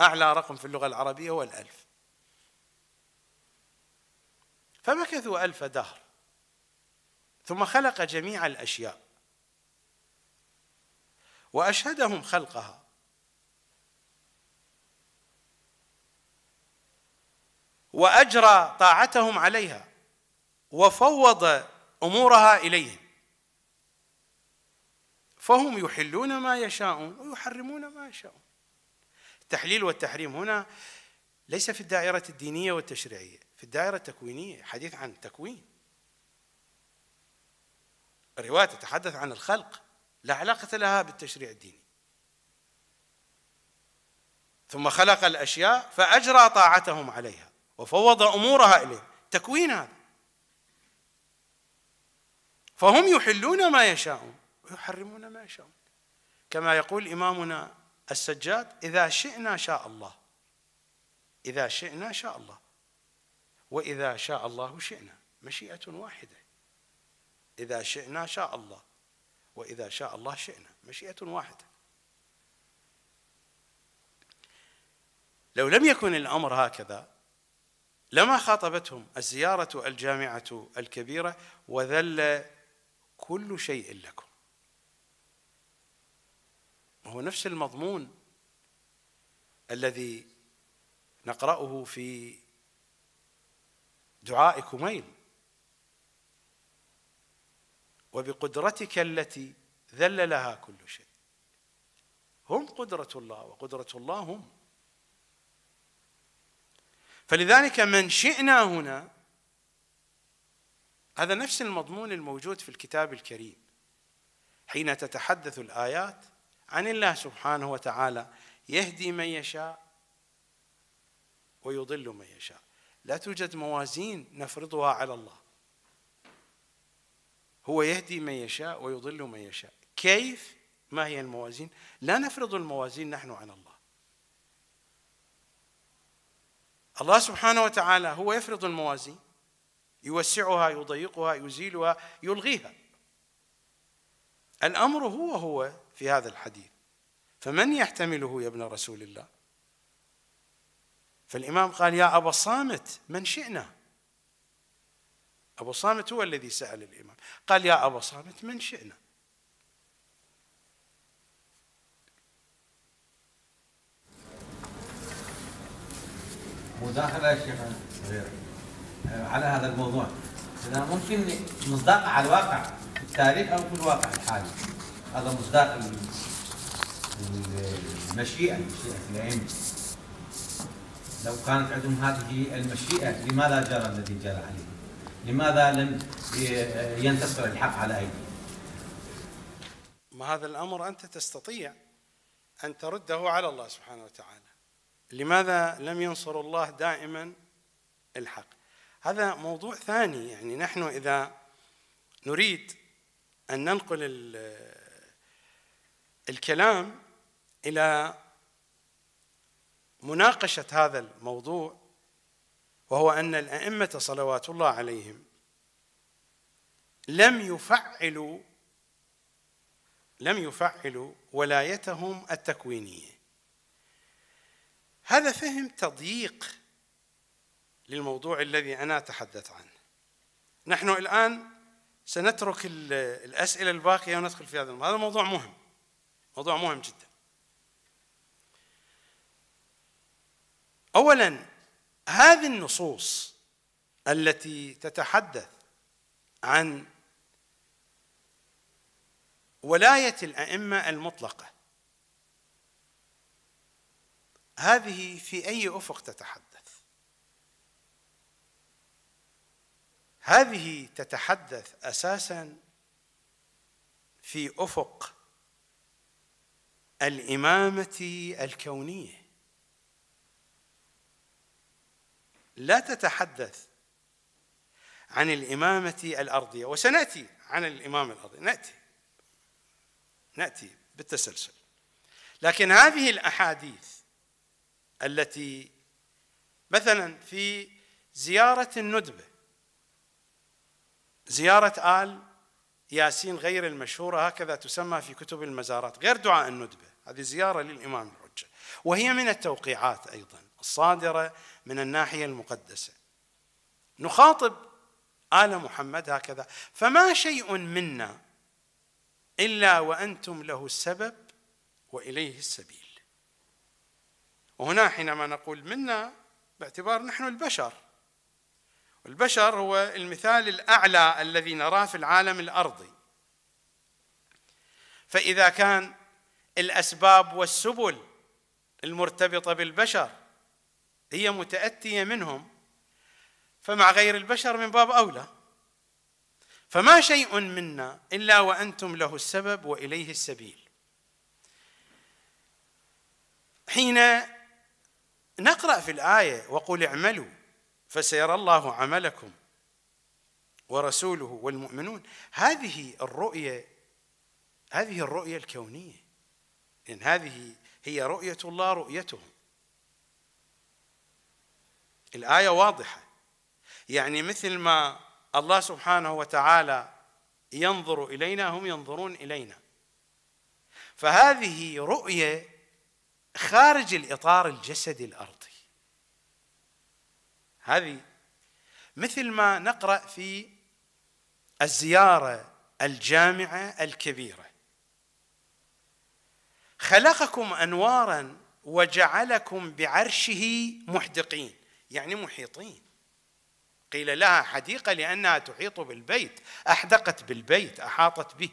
أعلى رقم في اللغة العربية هو الألف فمكثوا ألف دهر ثم خلق جميع الأشياء وأشهدهم خلقها وأجرى طاعتهم عليها وفوض أمورها إليهم فهم يحلون ما يشاءون ويحرمون ما يشاءون التحليل والتحريم هنا ليس في الدائرة الدينية والتشريعية في الدائرة التكوينية حديث عن تكوين الرواية تتحدث عن الخلق لا علاقة لها بالتشريع الديني ثم خلق الأشياء فأجرى طاعتهم عليها وفوض أمورها إليه تكوين هذا فهم يحلون ما يشاءون ويحرمون ما يشاءون كما يقول إمامنا السجاد إذا شئنا شاء الله إذا شئنا شاء الله وإذا شاء الله شئنا مشيئة واحدة إذا شئنا شاء الله وإذا شاء الله شئنا مشيئة واحدة لو لم يكن الأمر هكذا لما خاطبتهم الزيارة الجامعة الكبيرة وذل كل شيء لكم وهو نفس المضمون الذي نقرأه في دعاء كميل وبقدرتك التي ذل لها كل شيء هم قدرة الله وقدرة الله هم فلذلك من شئنا هنا هذا نفس المضمون الموجود في الكتاب الكريم حين تتحدث الآيات عن الله سبحانه وتعالى يهدي من يشاء ويضل من يشاء لا توجد موازين نفرضها على الله هو يهدي من يشاء ويضل من يشاء كيف ما هي الموازين لا نفرض الموازين نحن على الله الله سبحانه وتعالى هو يفرض الموازين يوسعها يضيقها يزيلها يلغيها الامر هو هو في هذا الحديث فمن يحتمله يا ابن رسول الله فالإمام قال يا أبا الصامت من شئنا أبو صامت هو الذي سأل الإمام قال يا أبا صامت من شئنا مداخلة يا شيخ على هذا الموضوع إذا ممكن مصداق على الواقع في التاريخ أو في الواقع الحالي هذا مصداق المشيئة مشيئة العلم لو كانت عندهم هذه المشيئة لماذا جرى الذي جرى عليهم لماذا لم ينتصر الحق على أيديهم ما هذا الأمر أنت تستطيع أن ترده على الله سبحانه وتعالى لماذا لم ينصر الله دائما الحق هذا موضوع ثاني يعني نحن إذا نريد أن ننقل الكلام إلى مناقشه هذا الموضوع وهو ان الائمه صلوات الله عليهم لم يفعلوا لم يفعلوا ولايتهم التكوينيه هذا فهم تضييق للموضوع الذي انا اتحدث عنه نحن الان سنترك الاسئله الباقيه وندخل في هذا الموضوع هذا موضوع مهم موضوع مهم جدا اولا هذه النصوص التي تتحدث عن ولايه الائمه المطلقه هذه في اي افق تتحدث هذه تتحدث اساسا في افق الامامه الكونيه لا تتحدث عن الإمامة الأرضية وسنأتي عن الإمامة الأرضية نأتي نأتي بالتسلسل لكن هذه الأحاديث التي مثلا في زيارة الندبة زيارة آل ياسين غير المشهورة هكذا تسمى في كتب المزارات غير دعاء الندبة هذه زيارة للإمام الحجة وهي من التوقيعات أيضا الصادره من الناحيه المقدسه نخاطب ال محمد هكذا فما شيء منا الا وانتم له السبب واليه السبيل وهنا حينما نقول منا باعتبار نحن البشر البشر هو المثال الاعلى الذي نراه في العالم الارضي فاذا كان الاسباب والسبل المرتبطه بالبشر هي متأتية منهم فمع غير البشر من باب أولى فما شيء منا إلا وأنتم له السبب وإليه السبيل حين نقرأ في الآية وقل اعملوا فسيرى الله عملكم ورسوله والمؤمنون هذه الرؤية هذه الرؤية الكونية إن هذه هي رؤية الله رؤيتهم الآية واضحة يعني مثل ما الله سبحانه وتعالى ينظر إلينا هم ينظرون إلينا فهذه رؤية خارج الإطار الجسدي الأرضي هذه مثل ما نقرأ في الزيارة الجامعة الكبيرة خلقكم أنوارا وجعلكم بعرشه محدقين يعني محيطين قيل لها حديقة لأنها تحيط بالبيت أحدقت بالبيت أحاطت به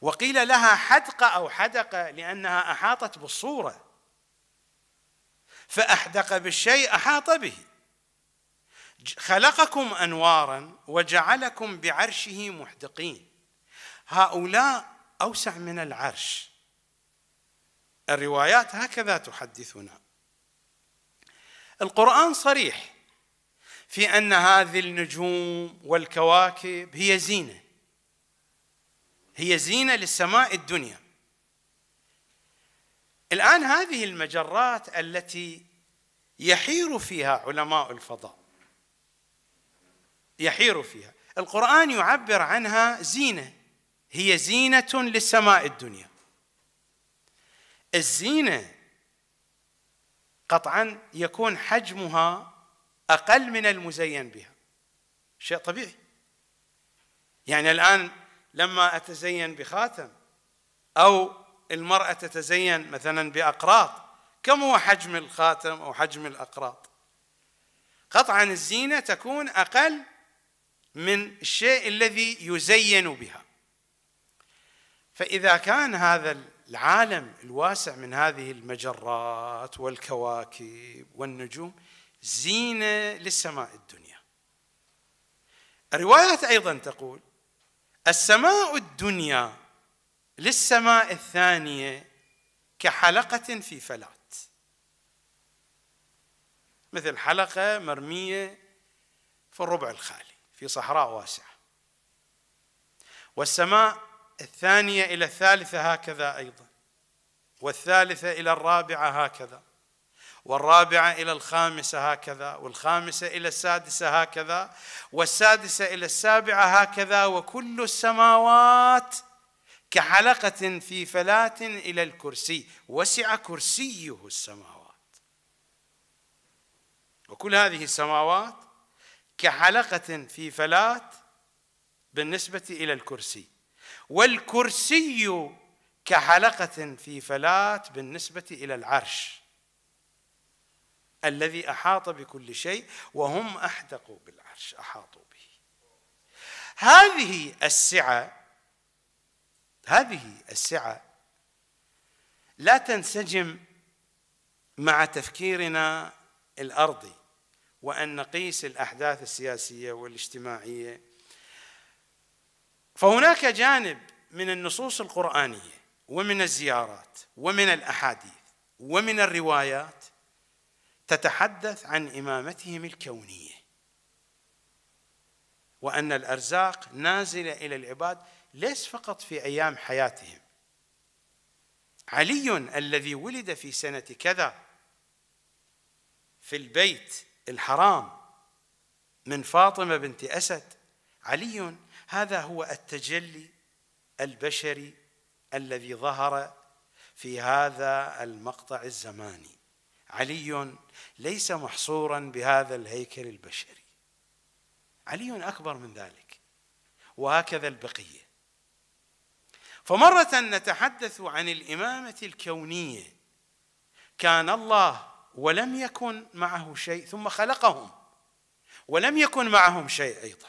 وقيل لها حدقة أو حدقة لأنها أحاطت بالصورة فأحدق بالشيء أحاط به خلقكم أنوارا وجعلكم بعرشه محدقين هؤلاء أوسع من العرش الروايات هكذا تحدثنا القرآن صريح في أن هذه النجوم والكواكب هي زينة هي زينة للسماء الدنيا الآن هذه المجرات التي يحير فيها علماء الفضاء يحير فيها القرآن يعبر عنها زينة هي زينة للسماء الدنيا الزينة قطعا يكون حجمها اقل من المزين بها شيء طبيعي يعني الان لما اتزين بخاتم او المراه تتزين مثلا باقراط كم هو حجم الخاتم او حجم الاقراط قطعا الزينه تكون اقل من الشيء الذي يزين بها فاذا كان هذا العالم الواسع من هذه المجرات والكواكب والنجوم زينه للسماء الدنيا. الروايات ايضا تقول السماء الدنيا للسماء الثانيه كحلقه في فلات. مثل حلقه مرميه في الربع الخالي في صحراء واسعه. والسماء الثانية إلى الثالثة هكذا أيضا والثالثة إلى الرابعة هكذا والرابعة إلى الخامسة هكذا والخامسة إلى السادسة هكذا والسادسة إلى السابعة هكذا وكل السماوات كحلقة في فلاة إلى الكرسي وسع كرسيه السماوات وكل هذه السماوات كحلقة في فلاة بالنسبة إلى الكرسي والكرسي كحلقة في فلاة بالنسبة إلى العرش الذي أحاط بكل شيء وهم أحدقوا بالعرش أحاطوا به هذه السعة هذه السعة لا تنسجم مع تفكيرنا الأرضي وأن نقيس الأحداث السياسية والاجتماعية فهناك جانب من النصوص القرآنية ومن الزيارات ومن الأحاديث ومن الروايات تتحدث عن إمامتهم الكونية وأن الأرزاق نازلة إلى العباد ليس فقط في أيام حياتهم علي الذي ولد في سنة كذا في البيت الحرام من فاطمة بنت أسد علي هذا هو التجلي البشري الذي ظهر في هذا المقطع الزماني علي ليس محصورا بهذا الهيكل البشري علي اكبر من ذلك وهكذا البقيه فمره نتحدث عن الامامه الكونيه كان الله ولم يكن معه شيء ثم خلقهم ولم يكن معهم شيء ايضا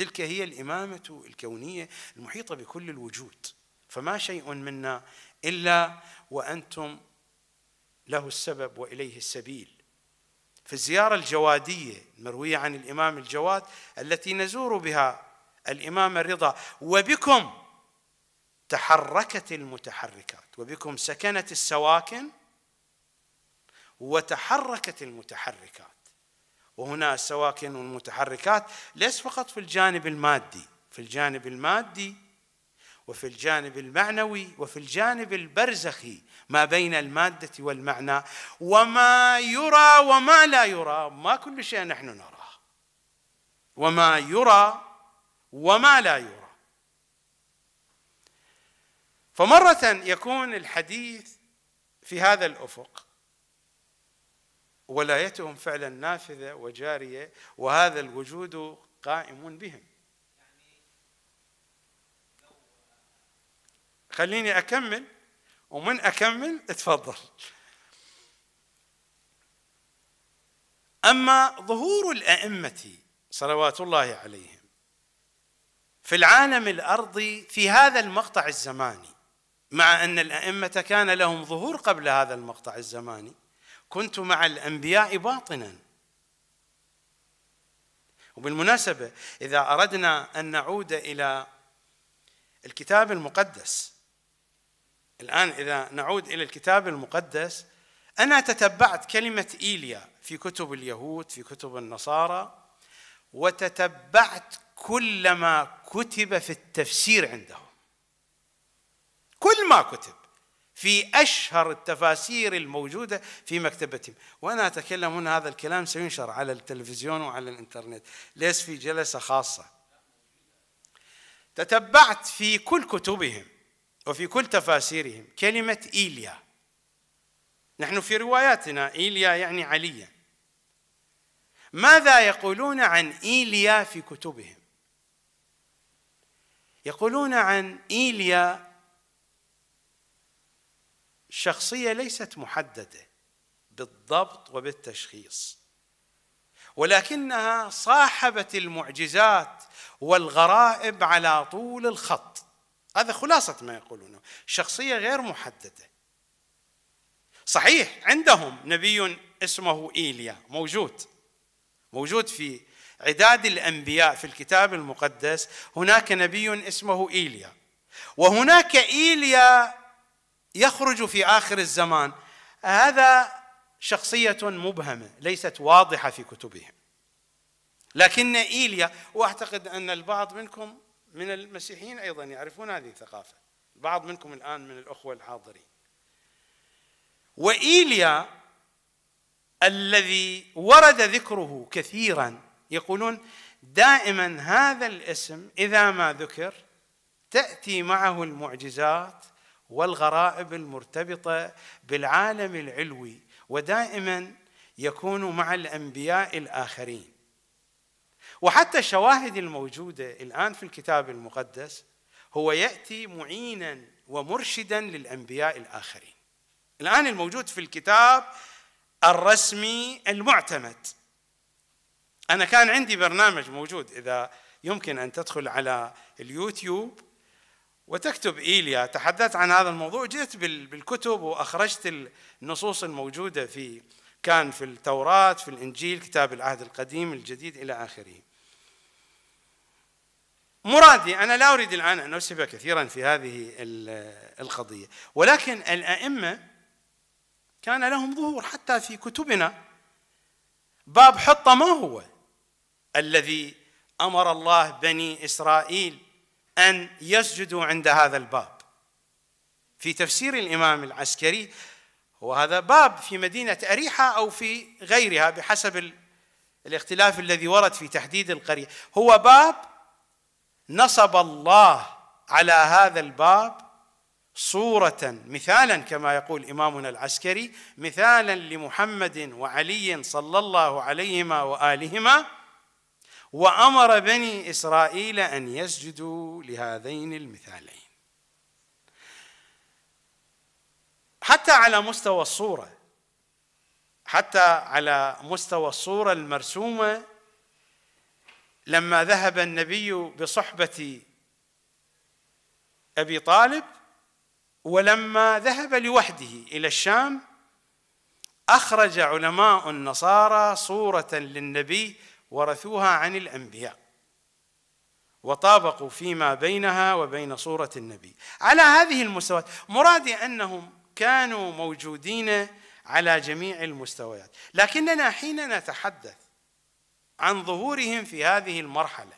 تلك هي الإمامة الكونية المحيطة بكل الوجود فما شيء منا إلا وأنتم له السبب وإليه السبيل في الزيارة الجوادية المروية عن الإمام الجواد التي نزور بها الإمام الرضا وبكم تحركت المتحركات وبكم سكنت السواكن وتحركت المتحركات وهنا السواكن والمتحركات ليس فقط في الجانب المادي في الجانب المادي وفي الجانب المعنوي وفي الجانب البرزخي ما بين المادة والمعنى وما يرى وما لا يرى ما كل شيء نحن نراه وما يرى وما لا يرى فمرة يكون الحديث في هذا الأفق ولايتهم فعلا نافذة وجارية وهذا الوجود قائم بهم خليني أكمل ومن أكمل اتفضل أما ظهور الأئمة صلوات الله عليهم في العالم الأرضي في هذا المقطع الزماني مع أن الأئمة كان لهم ظهور قبل هذا المقطع الزماني كنت مع الأنبياء باطنا وبالمناسبة إذا أردنا أن نعود إلى الكتاب المقدس الآن إذا نعود إلى الكتاب المقدس أنا تتبعت كلمة إيليا في كتب اليهود في كتب النصارى وتتبعت كل ما كتب في التفسير عندهم كل ما كتب في أشهر التفاسير الموجودة في مكتبتهم وأنا أتكلم هنا هذا الكلام سينشر على التلفزيون وعلى الإنترنت ليس في جلسة خاصة تتبعت في كل كتبهم وفي كل تفاسيرهم كلمة إيليا نحن في رواياتنا إيليا يعني عليا ماذا يقولون عن إيليا في كتبهم يقولون عن إيليا شخصية ليست محددة بالضبط وبالتشخيص ولكنها صاحبت المعجزات والغرائب على طول الخط هذا خلاصة ما يقولونه شخصية غير محددة صحيح عندهم نبي اسمه إيليا موجود موجود في عداد الأنبياء في الكتاب المقدس هناك نبي اسمه إيليا وهناك إيليا يخرج في آخر الزمان هذا شخصية مبهمة ليست واضحة في كتبهم لكن إيليا وأعتقد أن البعض منكم من المسيحيين أيضا يعرفون هذه الثقافة البعض منكم الآن من الأخوة الحاضرين وإيليا الذي ورد ذكره كثيرا يقولون دائما هذا الاسم إذا ما ذكر تأتي معه المعجزات والغرائب المرتبطه بالعالم العلوي ودائما يكون مع الانبياء الاخرين وحتى الشواهد الموجوده الان في الكتاب المقدس هو ياتي معينا ومرشدا للانبياء الاخرين الان الموجود في الكتاب الرسمي المعتمد انا كان عندي برنامج موجود اذا يمكن ان تدخل على اليوتيوب وتكتب إيليا تحدثت عن هذا الموضوع جئت بالكتب وأخرجت النصوص الموجودة في كان في التوراة في الإنجيل كتاب العهد القديم الجديد إلى آخره مرادي أنا لا أريد الآن أن أسف كثيرا في هذه القضية ولكن الأئمة كان لهم ظهور حتى في كتبنا باب حطة ما هو الذي أمر الله بني إسرائيل أن يسجدوا عند هذا الباب في تفسير الإمام العسكري وهذا باب في مدينة أريحة أو في غيرها بحسب الاختلاف الذي ورد في تحديد القرية هو باب نصب الله على هذا الباب صورة مثالا كما يقول إمامنا العسكري مثالا لمحمد وعلي صلى الله عليهما وآلهما وامر بني اسرائيل ان يسجدوا لهذين المثالين حتى على مستوى الصوره حتى على مستوى الصوره المرسومه لما ذهب النبي بصحبه ابي طالب ولما ذهب لوحده الى الشام اخرج علماء النصارى صوره للنبي ورثوها عن الأنبياء وطابقوا فيما بينها وبين صورة النبي على هذه المستويات مرادي أنهم كانوا موجودين على جميع المستويات لكننا حين نتحدث عن ظهورهم في هذه المرحلة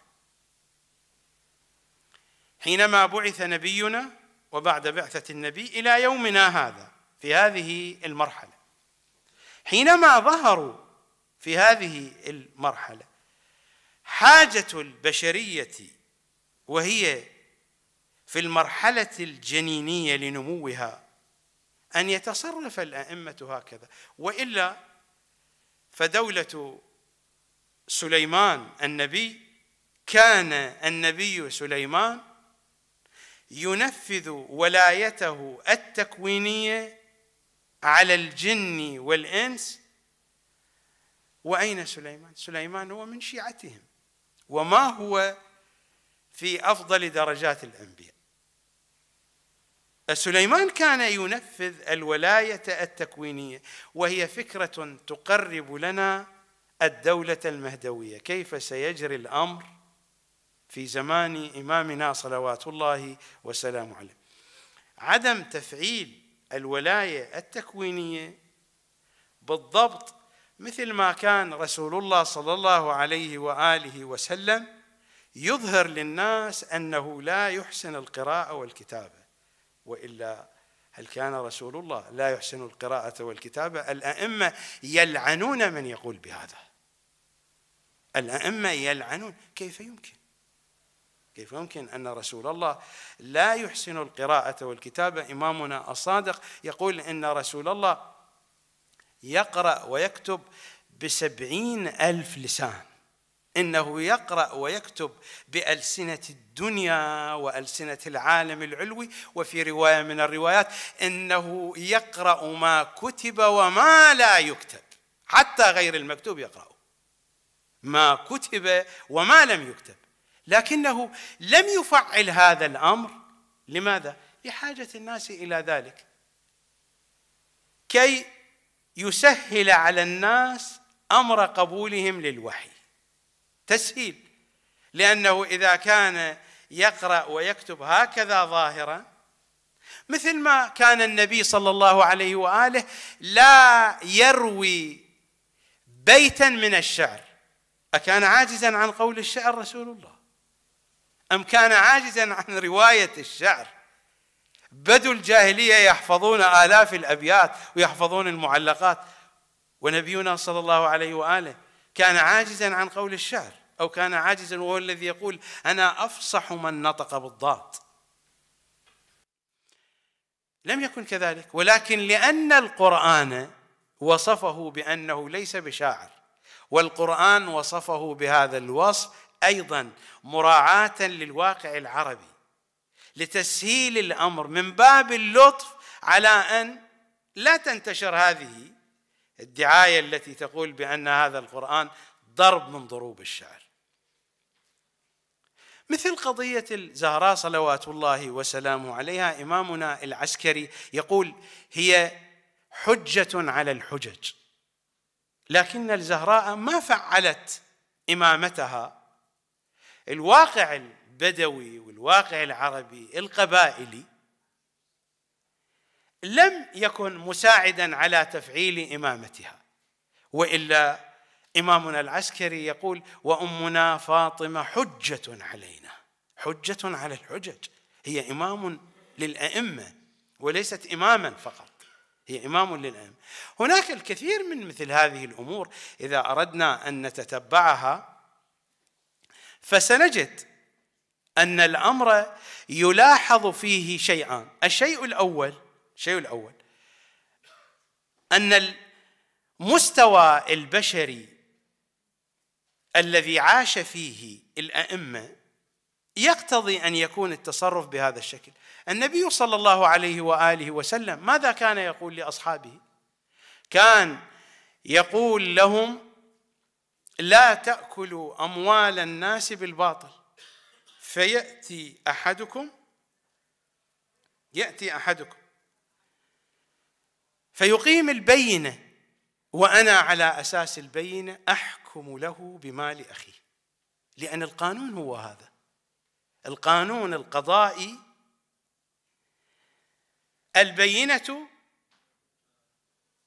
حينما بعث نبينا وبعد بعثة النبي إلى يومنا هذا في هذه المرحلة حينما ظهروا في هذه المرحله حاجه البشريه وهي في المرحله الجنينيه لنموها ان يتصرف الائمه هكذا والا فدوله سليمان النبي كان النبي سليمان ينفذ ولايته التكوينيه على الجن والانس وأين سليمان؟ سليمان هو من شيعتهم وما هو في أفضل درجات الأنبياء سليمان كان ينفذ الولاية التكوينية وهي فكرة تقرب لنا الدولة المهدوية كيف سيجري الأمر في زمان إمامنا صلوات الله وسلامه عليه عدم تفعيل الولاية التكوينية بالضبط مثل ما كان رسول الله صلى الله عليه واله وسلم يظهر للناس انه لا يحسن القراءه والكتابه والا هل كان رسول الله لا يحسن القراءه والكتابه الائمه يلعنون من يقول بهذا الائمه يلعنون كيف يمكن كيف يمكن أن رسول الله لا يحسن القراءة والكتابة إمامنا الصادق يقول إن رسول الله يقرأ ويكتب بسبعين ألف لسان إنه يقرأ ويكتب بألسنة الدنيا وألسنة العالم العلوي وفي رواية من الروايات إنه يقرأ ما كتب وما لا يكتب حتى غير المكتوب يقرأ ما كتب وما لم يكتب لكنه لم يفعل هذا الأمر لماذا؟ لحاجة الناس إلى ذلك كي يسهل على الناس امر قبولهم للوحي تسهيل لانه اذا كان يقرا ويكتب هكذا ظاهرا مثل ما كان النبي صلى الله عليه واله لا يروي بيتا من الشعر اكان عاجزا عن قول الشعر رسول الله ام كان عاجزا عن روايه الشعر بدو الجاهلية يحفظون آلاف الأبيات ويحفظون المعلقات ونبينا صلى الله عليه وآله كان عاجزا عن قول الشعر أو كان عاجزا وهو الذي يقول أنا أفصح من نطق بالضاد لم يكن كذلك ولكن لأن القرآن وصفه بأنه ليس بشاعر والقرآن وصفه بهذا الوصف أيضا مراعاة للواقع العربي لتسهيل الامر من باب اللطف على ان لا تنتشر هذه الدعايه التي تقول بان هذا القران ضرب من ضروب الشعر. مثل قضيه الزهراء صلوات الله وسلامه عليها امامنا العسكري يقول هي حجه على الحجج. لكن الزهراء ما فعلت امامتها الواقع البدوي والواقع العربي القبائلي لم يكن مساعدا على تفعيل امامتها والا امامنا العسكري يقول وامنا فاطمه حجه علينا حجه على الحجج هي امام للائمه وليست اماما فقط هي امام للائمه هناك الكثير من مثل هذه الامور اذا اردنا ان نتتبعها فسنجد أن الأمر يلاحظ فيه شيئان الشيء الأول الشيء الأول أن المستوى البشري الذي عاش فيه الأئمة يقتضي أن يكون التصرف بهذا الشكل النبي صلى الله عليه وآله وسلم ماذا كان يقول لأصحابه كان يقول لهم لا تأكلوا أموال الناس بالباطل فيأتي أحدكم يأتي أحدكم فيقيم البينة وأنا على أساس البينة أحكم له بمال أخيه لأن القانون هو هذا القانون القضائي البينة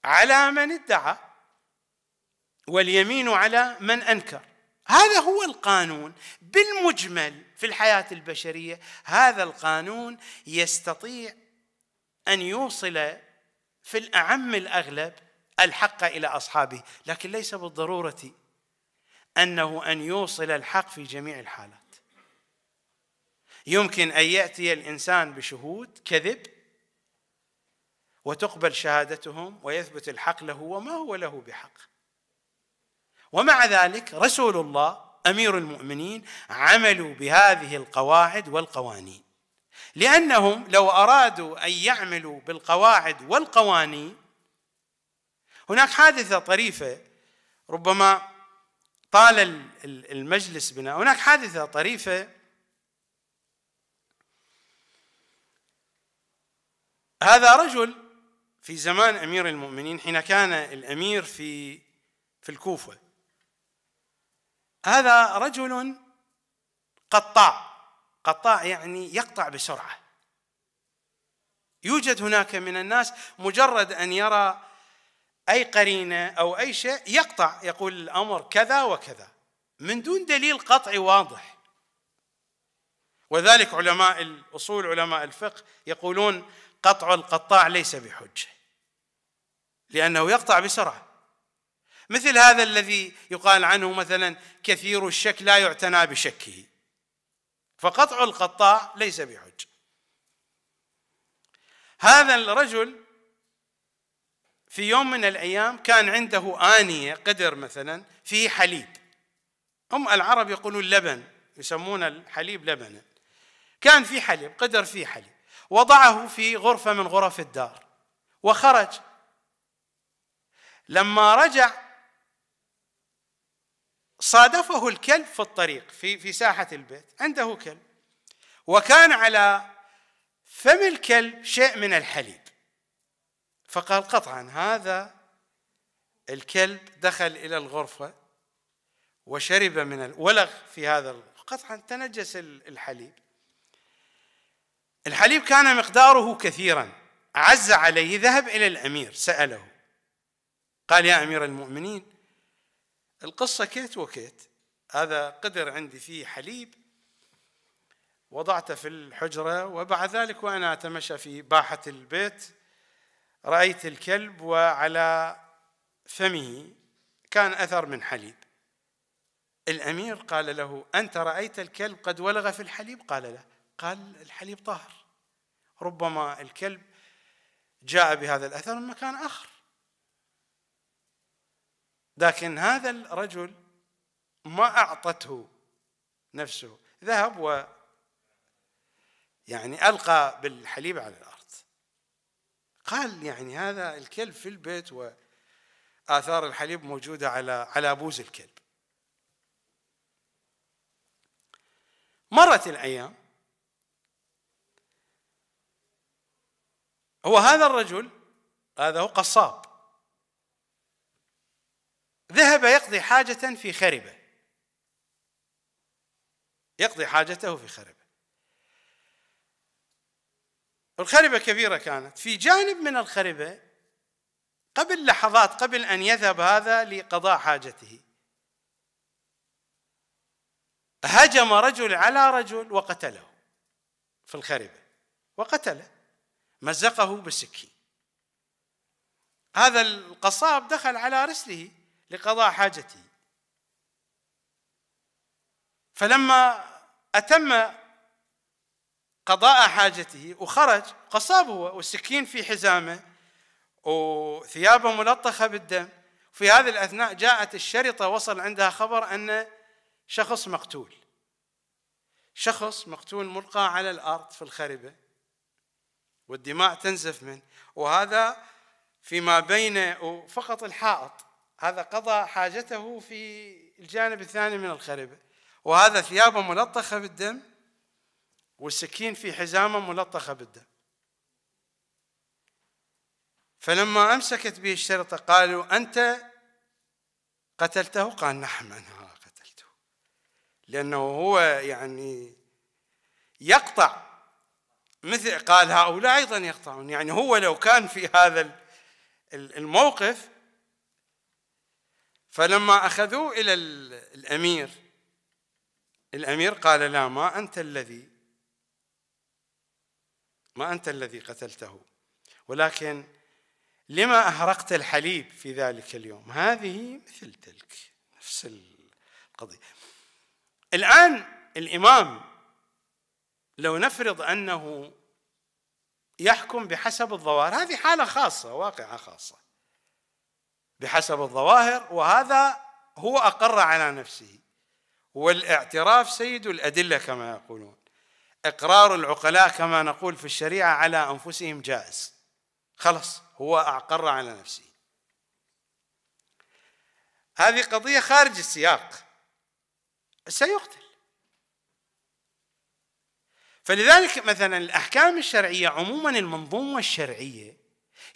على من ادعى واليمين على من أنكر هذا هو القانون بالمجمل في الحياه البشريه هذا القانون يستطيع ان يوصل في الاعم الاغلب الحق الى اصحابه لكن ليس بالضروره انه ان يوصل الحق في جميع الحالات يمكن ان ياتي الانسان بشهود كذب وتقبل شهادتهم ويثبت الحق له وما هو له بحق ومع ذلك رسول الله امير المؤمنين عملوا بهذه القواعد والقوانين لانهم لو ارادوا ان يعملوا بالقواعد والقوانين هناك حادثه طريفه ربما طال المجلس بنا هناك حادثه طريفه هذا رجل في زمان امير المؤمنين حين كان الامير في في الكوفه هذا رجل قطاع قطاع يعني يقطع بسرعه يوجد هناك من الناس مجرد ان يرى اي قرينه او اي شيء يقطع يقول الامر كذا وكذا من دون دليل قطعي واضح وذلك علماء الاصول علماء الفقه يقولون قطع القطاع ليس بحجه لانه يقطع بسرعه مثل هذا الذي يقال عنه مثلا كثير الشك لا يعتنى بشكه فقطع القطاع ليس بحج هذا الرجل في يوم من الايام كان عنده انيه قدر مثلا فيه حليب هم العرب يقولون لبن يسمون الحليب لبنا كان في حليب قدر فيه حليب وضعه في غرفه من غرف الدار وخرج لما رجع صادفه الكلب في الطريق في في ساحه البيت عنده كلب وكان على فم الكلب شيء من الحليب فقال قطعا هذا الكلب دخل الى الغرفه وشرب من ولغ في هذا قطعا تنجس الحليب الحليب كان مقداره كثيرا عز عليه ذهب الى الامير ساله قال يا امير المؤمنين القصة كيت وكيت هذا قدر عندي فيه حليب وضعته في الحجرة وبعد ذلك وأنا أتمشى في باحة البيت رأيت الكلب وعلى فمه كان أثر من حليب الأمير قال له أنت رأيت الكلب قد ولغ في الحليب قال لا قال الحليب طاهر ربما الكلب جاء بهذا الأثر من مكان آخر لكن هذا الرجل ما أعطته نفسه ذهب و يعني ألقى بالحليب على الأرض قال يعني هذا الكلب في البيت وآثار الحليب موجودة على على بوز الكلب مرت الأيام هو هذا الرجل هذا هو قصاب ذهب يقضي حاجة في خربة يقضي حاجته في خربة الخربة كبيرة كانت في جانب من الخربة قبل لحظات قبل أن يذهب هذا لقضاء حاجته هجم رجل على رجل وقتله في الخربة وقتله مزقه بالسكين هذا القصاب دخل على رسله لقضاء حاجتي فلما أتم قضاء حاجته وخرج قصابه والسكين في حزامه وثيابه ملطخة بالدم في هذه الأثناء جاءت الشرطة وصل عندها خبر أن شخص مقتول شخص مقتول ملقى على الأرض في الخربة والدماء تنزف منه وهذا فيما بين فقط الحائط هذا قضى حاجته في الجانب الثاني من الخربة وهذا ثيابه ملطخة بالدم والسكين في حزامه ملطخة بالدم فلما أمسكت به الشرطة قالوا أنت قتلته قال نعم أنا قتلته لأنه هو يعني يقطع مثل قال هؤلاء أيضا يقطعون يعني هو لو كان في هذا الموقف فلما أخذوه إلى الأمير الأمير قال لا ما أنت الذي ما أنت الذي قتلته ولكن لما أهرقت الحليب في ذلك اليوم هذه مثل تلك نفس القضية الآن الإمام لو نفرض أنه يحكم بحسب الظواهر هذه حالة خاصة واقعة خاصة بحسب الظواهر وهذا هو أقر على نفسه والاعتراف سيد الأدلة كما يقولون إقرار العقلاء كما نقول في الشريعة على أنفسهم جائز خلص هو أقر على نفسه هذه قضية خارج السياق سيقتل فلذلك مثلا الأحكام الشرعية عموما المنظومة الشرعية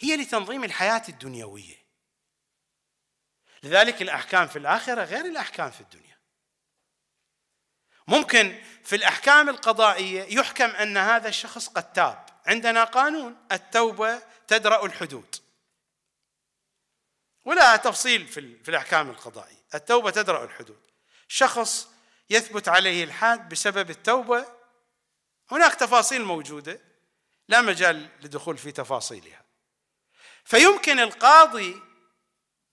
هي لتنظيم الحياة الدنيوية لذلك الاحكام في الاخره غير الاحكام في الدنيا ممكن في الاحكام القضائيه يحكم ان هذا الشخص قد تاب عندنا قانون التوبه تدرا الحدود ولا تفصيل في الاحكام القضائيه التوبه تدرا الحدود شخص يثبت عليه الحاد بسبب التوبه هناك تفاصيل موجوده لا مجال للدخول في تفاصيلها فيمكن القاضي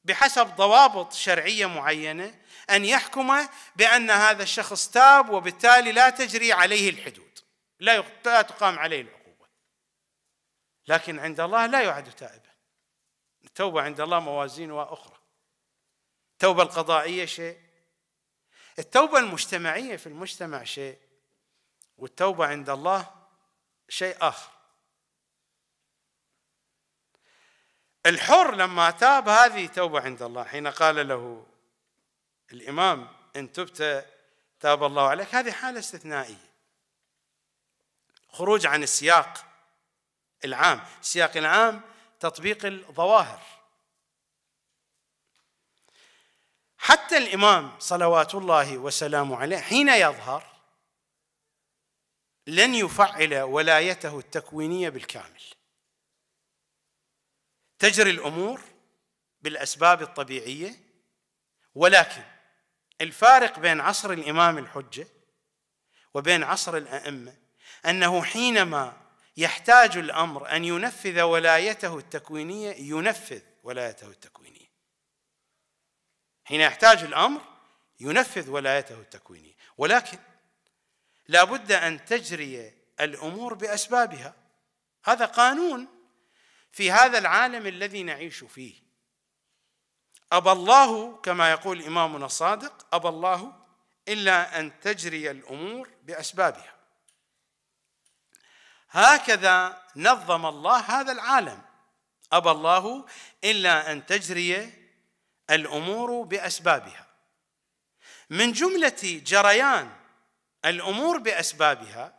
بحسب ضوابط شرعيه معينه ان يحكم بان هذا الشخص تاب وبالتالي لا تجري عليه الحدود لا تقام عليه العقوبه لكن عند الله لا يعد تائبا التوبه عند الله موازين واخرى التوبه القضائيه شيء التوبه المجتمعيه في المجتمع شيء والتوبه عند الله شيء اخر الحر لما تاب هذه توبة عند الله حين قال له الإمام إن تبت تاب الله عليك هذه حالة استثنائية خروج عن السياق العام السياق العام تطبيق الظواهر حتى الإمام صلوات الله وسلامه عليه حين يظهر لن يفعل ولايته التكوينية بالكامل تجري الامور بالاسباب الطبيعيه ولكن الفارق بين عصر الامام الحجه وبين عصر الائمه انه حينما يحتاج الامر ان ينفذ ولايته التكوينيه ينفذ ولايته التكوينيه حين يحتاج الامر ينفذ ولايته التكوينيه ولكن لا بد ان تجري الامور باسبابها هذا قانون في هذا العالم الذي نعيش فيه أبى الله كما يقول إمامنا الصادق أبى الله إلا أن تجري الأمور بأسبابها هكذا نظم الله هذا العالم أبى الله إلا أن تجري الأمور بأسبابها من جملة جريان الأمور بأسبابها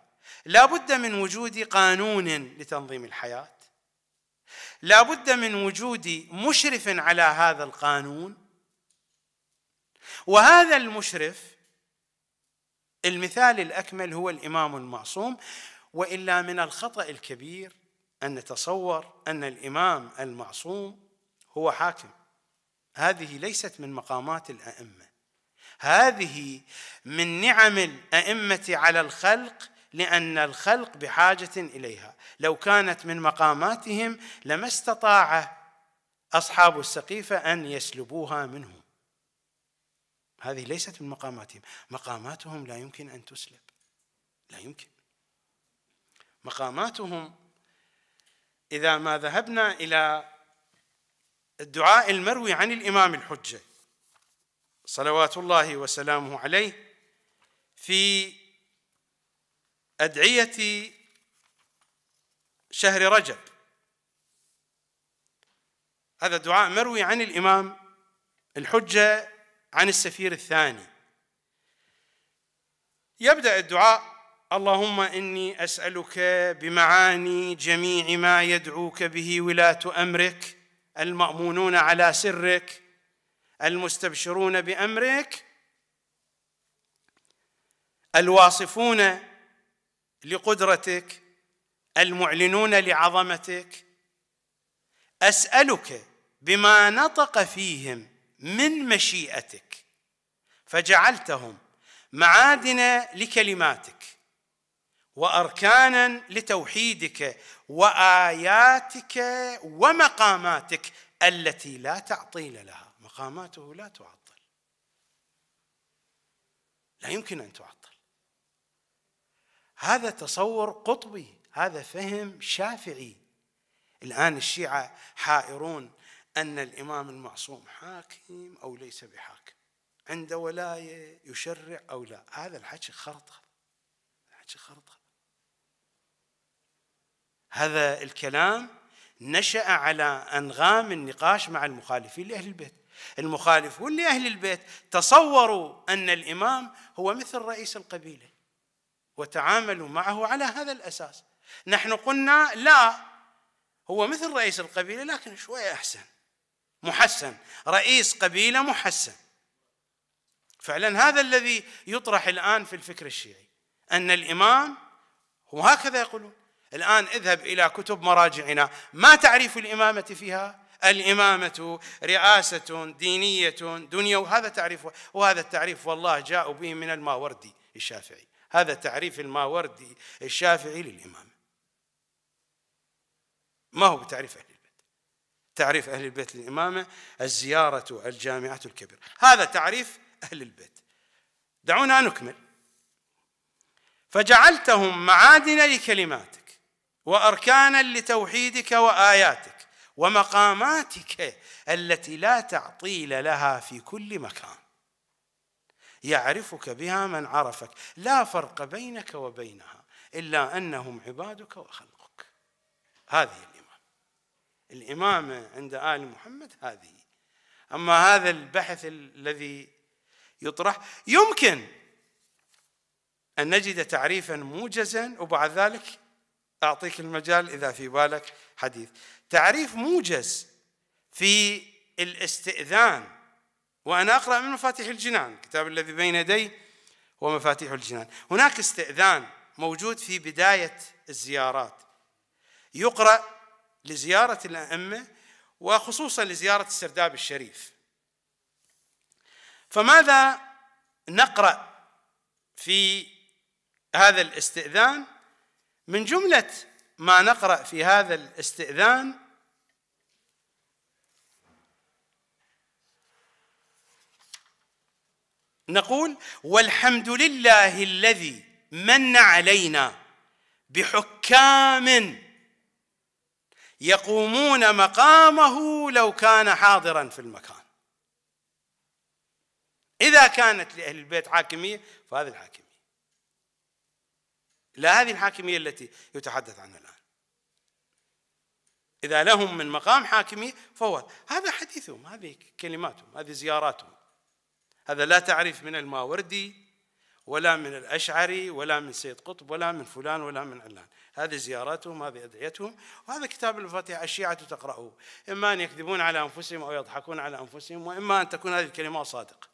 لا بد من وجود قانون لتنظيم الحياة لا بد من وجود مشرف على هذا القانون وهذا المشرف المثال الاكمل هو الامام المعصوم والا من الخطا الكبير ان نتصور ان الامام المعصوم هو حاكم هذه ليست من مقامات الائمه هذه من نعم الائمه على الخلق لأن الخلق بحاجة إليها لو كانت من مقاماتهم لما استطاع أصحاب السقيفة أن يسلبوها منهم هذه ليست من مقاماتهم مقاماتهم لا يمكن أن تسلب لا يمكن مقاماتهم إذا ما ذهبنا إلى الدعاء المروي عن الإمام الحجة صلوات الله وسلامه عليه في أدعية شهر رجب هذا دعاء مروي عن الإمام الحجة عن السفير الثاني يبدأ الدعاء اللهم إني أسألك بمعاني جميع ما يدعوك به ولاة أمرك المأمونون على سرك المستبشرون بأمرك الواصفون لقدرتك المعلنون لعظمتك اسالك بما نطق فيهم من مشيئتك فجعلتهم معادن لكلماتك واركانا لتوحيدك واياتك ومقاماتك التي لا تعطيل لها مقاماته لا تعطل لا يمكن ان تعطل هذا تصور قطبي هذا فهم شافعي الآن الشيعة حائرون أن الإمام المعصوم حاكم أو ليس بحاكم عنده ولاية يشرع أو لا هذا الحكي خرطة الحكي خرطة هذا الكلام نشأ على أنغام النقاش مع المخالفين لأهل البيت المخالفون لأهل البيت تصوروا أن الإمام هو مثل رئيس القبيلة وتعاملوا معه على هذا الاساس نحن قلنا لا هو مثل رئيس القبيله لكن شويه احسن محسن رئيس قبيله محسن فعلا هذا الذي يطرح الان في الفكر الشيعي ان الامام وهكذا يقولون الان اذهب الى كتب مراجعنا ما تعريف الامامه فيها الإمامة رئاسة دينية دنيا وهذا تعريف وهذا التعريف والله جاء به من الماوردي الشافعي هذا تعريف الماوردي الشافعي للإمامة ما هو بتعريف أهل البيت تعريف أهل البيت للإمامة الزيارة الجامعة الكبيرة هذا تعريف أهل البيت دعونا نكمل فجعلتهم معادن لكلماتك وأركانا لتوحيدك وآياتك ومقاماتك التي لا تعطيل لها في كل مكان يعرفك بها من عرفك لا فرق بينك وبينها إلا أنهم عبادك وخلقك هذه الإمامة الإمامة عند آل محمد هذه أما هذا البحث الذي يطرح يمكن أن نجد تعريفا موجزا وبعد ذلك أعطيك المجال إذا في بالك حديث تعريف موجز في الاستئذان وأنا أقرأ من مفاتيح الجنان الكتاب الذي بين يدي هو مفاتيح الجنان هناك استئذان موجود في بداية الزيارات يقرأ لزيارة الأئمة وخصوصا لزيارة السرداب الشريف فماذا نقرأ في هذا الاستئذان من جملة ما نقرأ في هذا الاستئذان نقول والحمد لله الذي من علينا بحكام يقومون مقامه لو كان حاضرا في المكان إذا كانت لأهل البيت حاكمية فهذه الحاكمية لا هذه الحاكمية التي يتحدث عنها الآن إذا لهم من مقام حاكمية فهو هذا حديثهم هذه كلماتهم هذه زياراتهم هذا لا تعريف من الماوردي ولا من الأشعري ولا من سيد قطب ولا من فلان ولا من علان هذه زياراتهم هذه أدعيتهم وهذا كتاب الفاتحة الشيعة تقرأه إما أن يكذبون على أنفسهم أو يضحكون على أنفسهم وإما أن تكون هذه الكلمة صادقة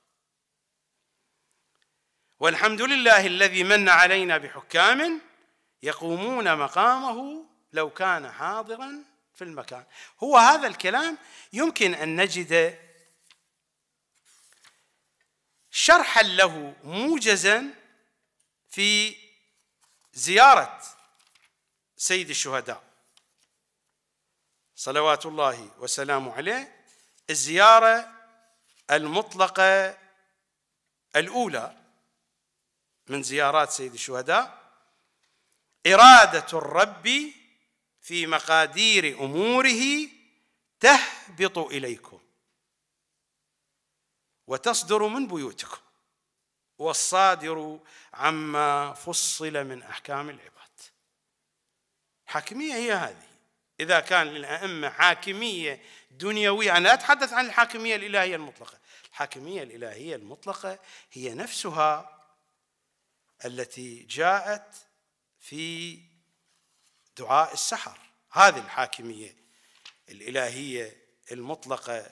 والحمد لله الذي من علينا بحكام يقومون مقامه لو كان حاضرا في المكان هو هذا الكلام يمكن أن نجد شرحا له موجزا في زيارة سيد الشهداء صلوات الله وسلامه عليه الزيارة المطلقة الأولى من زيارات سيد الشهداء إرادة الرب في مقادير أموره تهبط إليكم وتصدر من بيوتكم والصادر عما فصل من احكام العباد حاكميه هي هذه اذا كان للائمه حاكميه دنيويه انا لا اتحدث عن الحاكميه الالهيه المطلقه الحاكميه الالهيه المطلقه هي نفسها التي جاءت في دعاء السحر هذه الحاكميه الالهيه المطلقه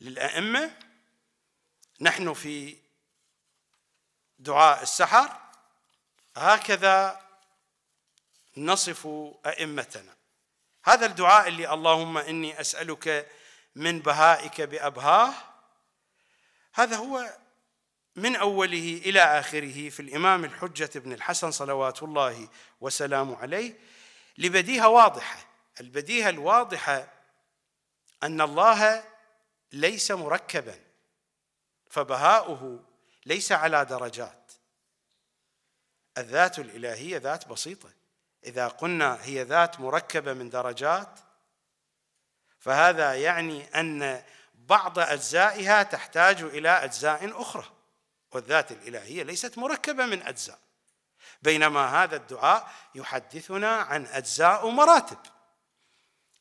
للائمه نحن في دعاء السحر هكذا نصف ائمتنا هذا الدعاء اللي اللهم اني اسالك من بهائك بابهاه هذا هو من اوله الى اخره في الامام الحجه بن الحسن صلوات الله وسلامه عليه لبديهه واضحه البديهه الواضحه ان الله ليس مركبا فبهاؤه ليس على درجات الذات الالهيه ذات بسيطه اذا قلنا هي ذات مركبه من درجات فهذا يعني ان بعض اجزائها تحتاج الى اجزاء اخرى والذات الالهيه ليست مركبه من اجزاء بينما هذا الدعاء يحدثنا عن اجزاء ومراتب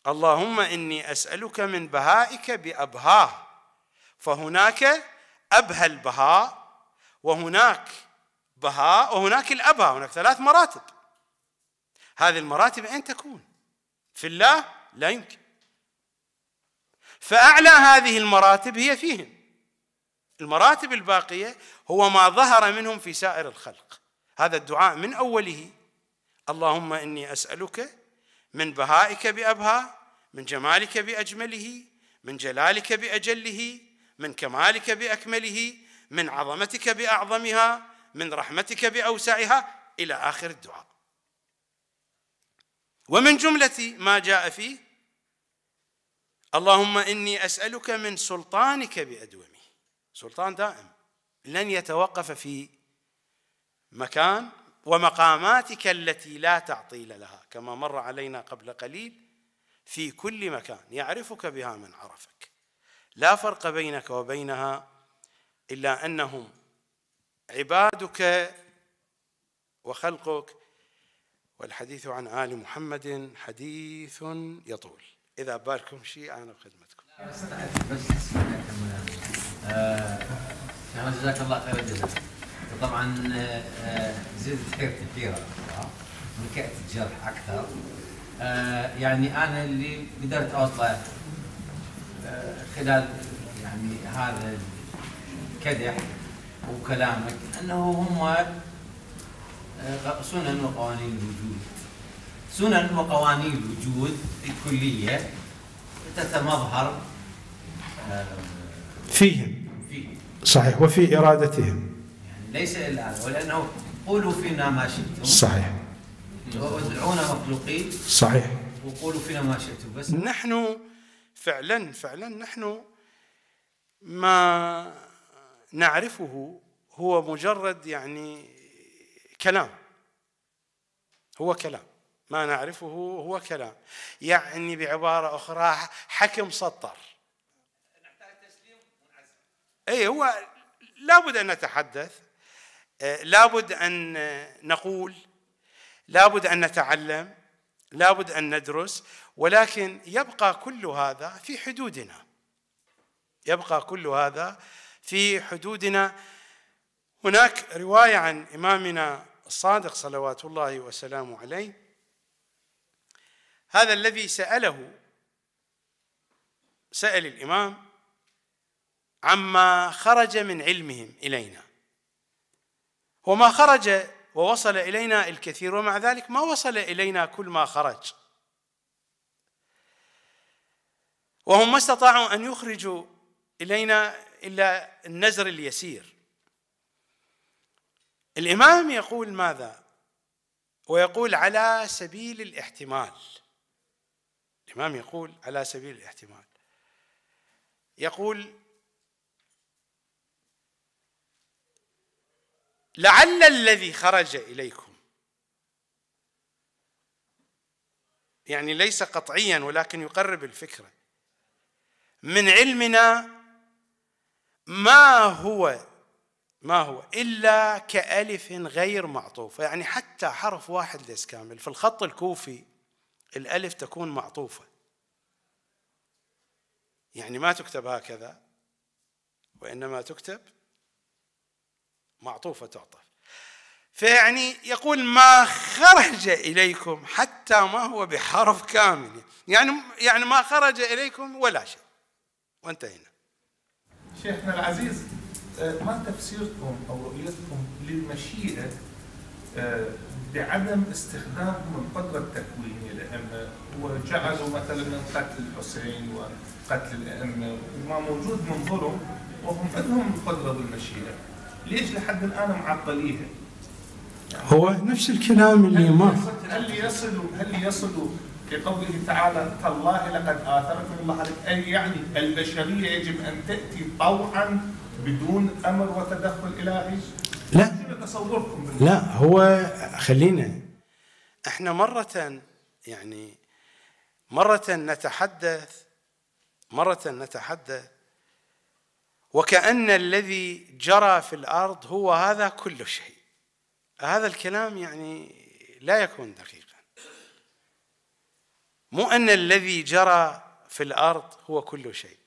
اللهم اني اسالك من بهائك بابهاه فهناك أبهى البهاء وهناك بهاء وهناك الأبهى هناك ثلاث مراتب هذه المراتب أين تكون في الله لا يمكن فأعلى هذه المراتب هي فيهم المراتب الباقية هو ما ظهر منهم في سائر الخلق هذا الدعاء من أوله اللهم إني أسألك من بهائك بأبهى من جمالك بأجمله من جلالك بأجله من كمالك باكمله من عظمتك باعظمها من رحمتك باوسعها الى اخر الدعاء ومن جمله ما جاء فيه اللهم اني اسالك من سلطانك بادومه سلطان دائم لن يتوقف في مكان ومقاماتك التي لا تعطيل لها كما مر علينا قبل قليل في كل مكان يعرفك بها من عرفك لا فرق بينك وبينها إلا أنهم عبادك وخلقك والحديث عن آل محمد حديث يطول إذا بالكم شيء أنا بخدمتكم جزاك الله خير الجزاء طبعا آه، زدت خير كثيرة ونكأت الجرح أكثر آه، يعني أنا اللي قدرت أوصله خلال يعني هذا الكدح وكلامك انه هم آه، سنن وقوانين الوجود سنن وقوانين الوجود الكليه تتمظهر آه، فيهم فيهم صحيح وفي ارادتهم يعني ليس الا ولانه قولوا فينا ما شئتم صحيح وادعونا مخلوقين صحيح وقولوا فينا ما شئتم بس نحن فعلا فعلا نحن ما نعرفه هو مجرد يعني كلام هو كلام ما نعرفه هو كلام يعني بعبارة أخرى حكم سطر نحتاج تسليم أي هو لابد أن نتحدث آه، لابد أن نقول لابد أن نتعلم لابد أن ندرس ولكن يبقى كل هذا في حدودنا يبقى كل هذا في حدودنا هناك روايه عن امامنا الصادق صلوات الله وسلامه عليه هذا الذي ساله سال الامام عما خرج من علمهم الينا وما خرج ووصل الينا الكثير ومع ذلك ما وصل الينا كل ما خرج وهم ما استطاعوا ان يخرجوا الينا الا النزر اليسير الامام يقول ماذا ويقول على سبيل الاحتمال الامام يقول على سبيل الاحتمال يقول لعل الذي خرج اليكم يعني ليس قطعيا ولكن يقرب الفكره من علمنا ما هو ما هو إلا كألف غير معطوفة يعني حتى حرف واحد ليس كامل في الخط الكوفي الألف تكون معطوفة يعني ما تكتب هكذا وإنما تكتب معطوفة تعطف فيعني يقول ما خرج إليكم حتى ما هو بحرف كامل يعني يعني ما خرج إليكم ولا شيء وانتهينا شيخنا العزيز آه، ما تفسيركم او رؤيتكم للمشيئه آه، بعدم استخدامهم القدره التكوينيه الأئمة وجعلوا مثلا من قتل الحسين وقتل الأئمة وما موجود من ظلم وهم عندهم القدرة بالمشيئه ليش لحد الآن معطليها؟ هو نفس الكلام اللي ما هل يصلوا هل يصلوا لقوله تعالى تالله لقد آثرتم الله عليك أي يعني البشرية يجب أن تأتي طوعا بدون أمر وتدخل إلهي لا تصوركم لا هو خلينا احنا مرة يعني مرة نتحدث مرة نتحدث وكأن الذي جرى في الأرض هو هذا كل شيء هذا الكلام يعني لا يكون دقيق مو أن الذي جرى في الأرض هو كل شيء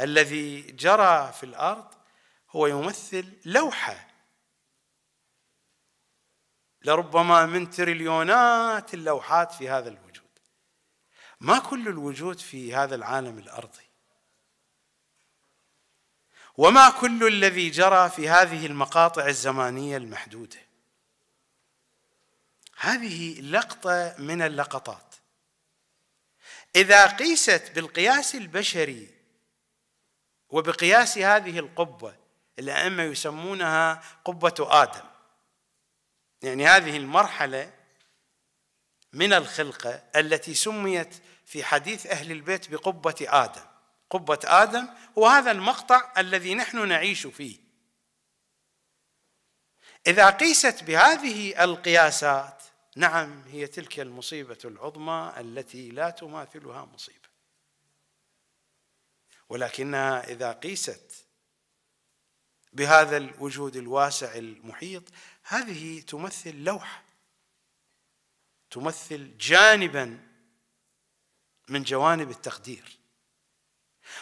الذي جرى في الأرض هو يمثل لوحة لربما من تريليونات اللوحات في هذا الوجود ما كل الوجود في هذا العالم الأرضي وما كل الذي جرى في هذه المقاطع الزمانيه المحدوده هذه لقطه من اللقطات اذا قيست بالقياس البشري وبقياس هذه القبه الائمه يسمونها قبه ادم يعني هذه المرحله من الخلقه التي سميت في حديث اهل البيت بقبه ادم قبه ادم هو هذا المقطع الذي نحن نعيش فيه اذا قيست بهذه القياسات نعم هي تلك المصيبه العظمى التي لا تماثلها مصيبه ولكنها اذا قيست بهذا الوجود الواسع المحيط هذه تمثل لوحه تمثل جانبا من جوانب التقدير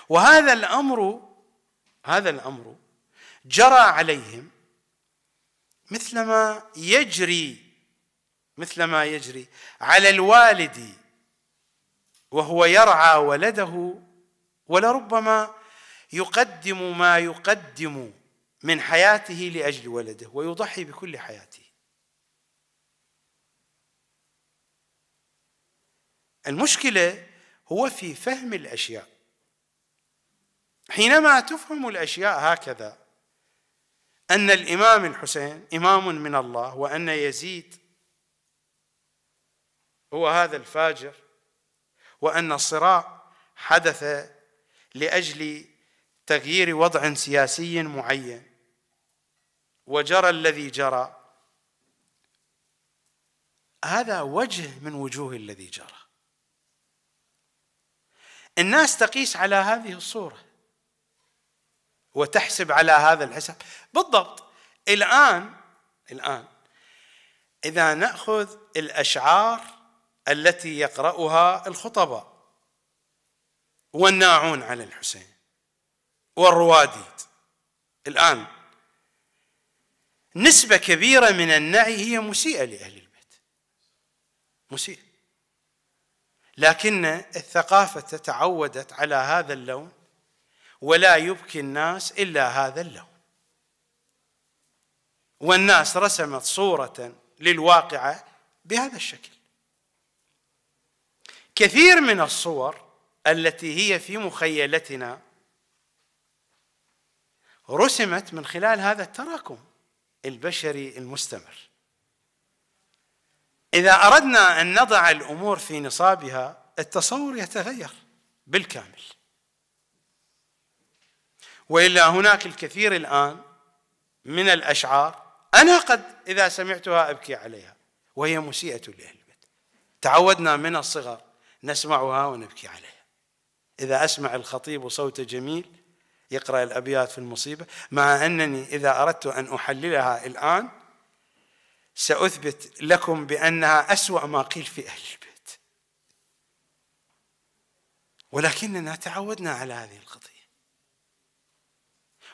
وهذا الامر هذا الامر جرى عليهم مثلما يجري مثل ما يجري على الوالد وهو يرعى ولده ولربما يقدم ما يقدم من حياته لاجل ولده ويضحي بكل حياته المشكله هو في فهم الاشياء حينما تفهم الاشياء هكذا ان الامام الحسين امام من الله وان يزيد هو هذا الفاجر وان الصراع حدث لاجل تغيير وضع سياسي معين وجرى الذي جرى هذا وجه من وجوه الذي جرى الناس تقيس على هذه الصوره وتحسب على هذا الحساب بالضبط الان الان اذا ناخذ الاشعار التي يقرأها الخطباء والناعون على الحسين والرواديد الآن نسبة كبيرة من النعي هي مسيئة لأهل البيت مسيئة لكن الثقافة تعودت على هذا اللون ولا يبكي الناس إلا هذا اللون والناس رسمت صورة للواقعة بهذا الشكل كثير من الصور التي هي في مخيلتنا رسمت من خلال هذا التراكم البشري المستمر اذا اردنا ان نضع الامور في نصابها التصور يتغير بالكامل والا هناك الكثير الان من الاشعار انا قد اذا سمعتها ابكي عليها وهي مسيئه لاهل البيت تعودنا من الصغر نسمعها ونبكي عليها إذا أسمع الخطيب صوته جميل يقرأ الأبيات في المصيبة مع أنني إذا أردت أن أحللها الآن سأثبت لكم بأنها أسوأ ما قيل في أهل البيت ولكننا تعودنا على هذه القضية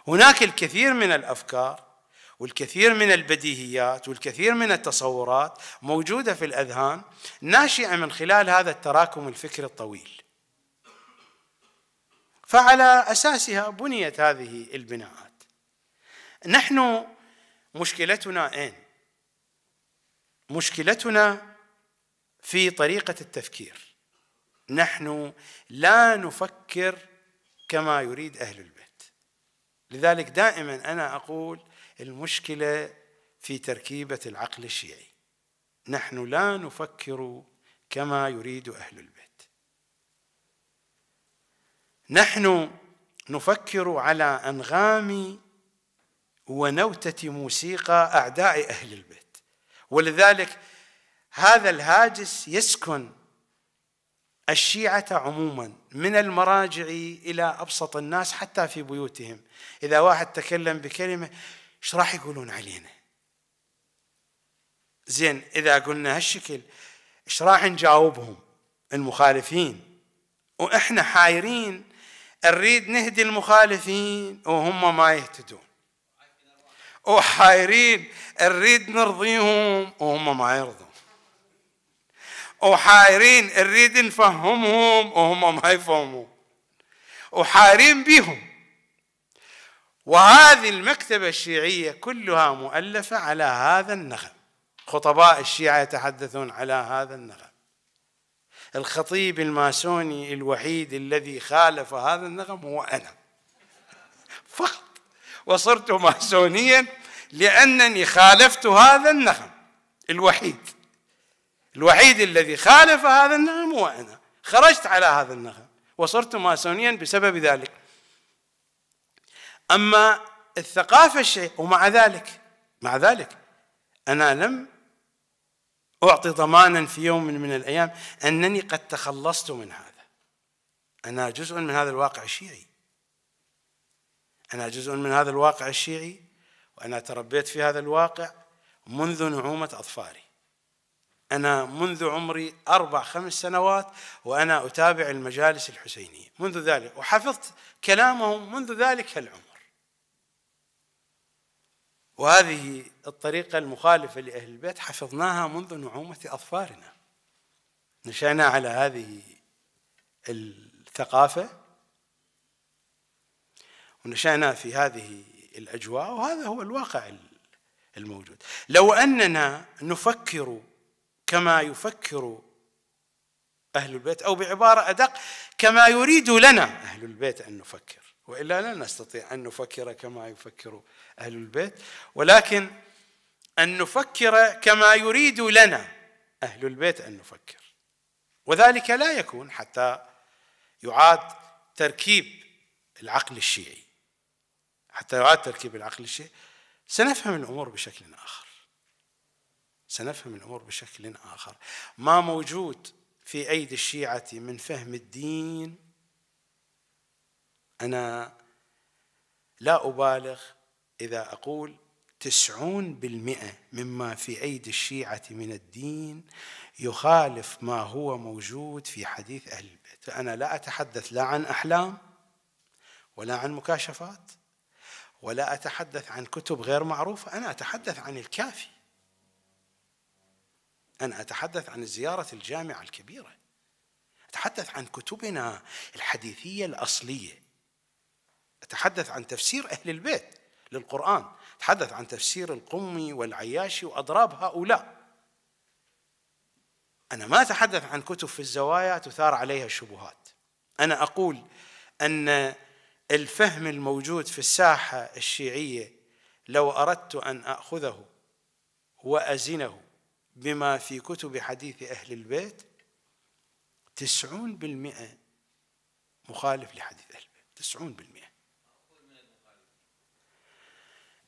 هناك الكثير من الأفكار والكثير من البديهيات والكثير من التصورات موجوده في الاذهان ناشئه من خلال هذا التراكم الفكري الطويل. فعلى اساسها بنيت هذه البناءات. نحن مشكلتنا اين؟ مشكلتنا في طريقه التفكير. نحن لا نفكر كما يريد اهل البيت. لذلك دائما انا اقول المشكله في تركيبه العقل الشيعي نحن لا نفكر كما يريد اهل البيت نحن نفكر على انغام ونوته موسيقى اعداء اهل البيت ولذلك هذا الهاجس يسكن الشيعة عموما من المراجع إلى أبسط الناس حتى في بيوتهم إذا واحد تكلم بكلمة ايش راح يقولون علينا زين اذا قلنا هالشكل ايش راح نجاوبهم المخالفين واحنا حايرين نريد نهدي المخالفين وهم ما يهتدون وحايرين نريد نرضيهم وهم ما يرضون وحايرين نريد نفهمهم وهم ما يفهمون وحايرين بيهم وهذه المكتبة الشيعية كلها مؤلفة على هذا النغم خطباء الشيعة يتحدثون على هذا النغم الخطيب الماسوني الوحيد الذي خالف هذا النغم هو أنا فقط وصرت ماسونيا لأنني خالفت هذا النغم الوحيد الوحيد الذي خالف هذا النغم هو أنا خرجت على هذا النغم وصرت ماسونيا بسبب ذلك أما الثقافة الشيء ومع ذلك مع ذلك أنا لم أعطي ضمانا في يوم من الأيام أنني قد تخلصت من هذا أنا جزء من هذا الواقع الشيعي أنا جزء من هذا الواقع الشيعي وأنا تربيت في هذا الواقع منذ نعومة أظفاري أنا منذ عمري أربع خمس سنوات وأنا أتابع المجالس الحسينية منذ ذلك وحفظت كلامهم منذ ذلك العمر وهذه الطريقة المخالفة لأهل البيت حفظناها منذ نعومة أظفارنا نشأنا على هذه الثقافة ونشأنا في هذه الأجواء وهذا هو الواقع الموجود لو أننا نفكر كما يفكر أهل البيت أو بعبارة أدق كما يريد لنا أهل البيت أن نفكر وإلا لا نستطيع أن نفكر كما يفكر أهل البيت ولكن أن نفكر كما يريد لنا أهل البيت أن نفكر وذلك لا يكون حتى يعاد تركيب العقل الشيعي حتى يعاد تركيب العقل الشيعي سنفهم الأمور بشكل آخر سنفهم الأمور بشكل آخر ما موجود في أيدي الشيعة من فهم الدين أنا لا أبالغ إذا أقول تسعون بالمئة مما في أيدي الشيعة من الدين يخالف ما هو موجود في حديث أهل البيت فأنا لا أتحدث لا عن أحلام ولا عن مكاشفات ولا أتحدث عن كتب غير معروفة أنا أتحدث عن الكافي أنا أتحدث عن زيارة الجامعة الكبيرة أتحدث عن كتبنا الحديثية الأصلية أتحدث عن تفسير أهل البيت للقرآن تحدث عن تفسير القمي والعياشي وأضراب هؤلاء أنا ما أتحدث عن كتب في الزوايا تثار عليها الشبهات أنا أقول أن الفهم الموجود في الساحة الشيعية لو أردت أن أخذه وأزنه بما في كتب حديث أهل البيت تسعون بالمئة مخالف لحديث أهل البيت تسعون بالمئة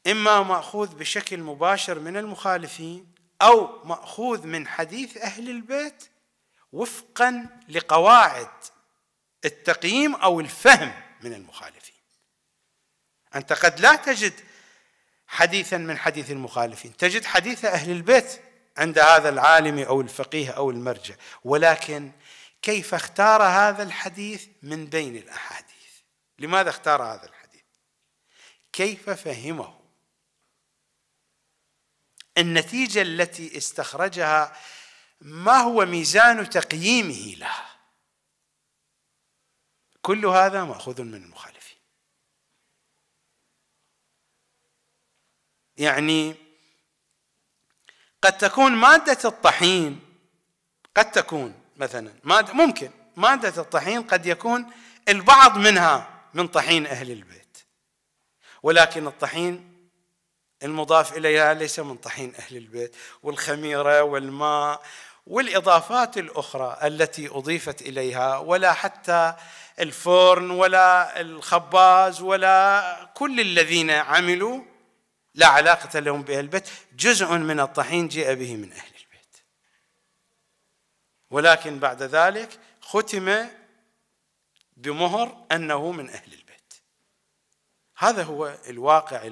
إما مأخوذ بشكل مباشر من المخالفين أو مأخوذ من حديث أهل البيت وفقا لقواعد التقييم أو الفهم من المخالفين أنت قد لا تجد حديثا من حديث المخالفين تجد حديث أهل البيت عند هذا العالم أو الفقيه أو المرجع ولكن كيف اختار هذا الحديث من بين الأحاديث لماذا اختار هذا الحديث كيف فهمه النتيجه التي استخرجها ما هو ميزان تقييمه لها كل هذا ماخوذ من المخالفين يعني قد تكون ماده الطحين قد تكون مثلا مادة ممكن ماده الطحين قد يكون البعض منها من طحين اهل البيت ولكن الطحين المضاف اليها ليس من طحين اهل البيت والخميره والماء والاضافات الاخرى التي اضيفت اليها ولا حتى الفرن ولا الخباز ولا كل الذين عملوا لا علاقه لهم باهل البيت جزء من الطحين جاء به من اهل البيت ولكن بعد ذلك ختم بمهر انه من اهل البيت هذا هو الواقع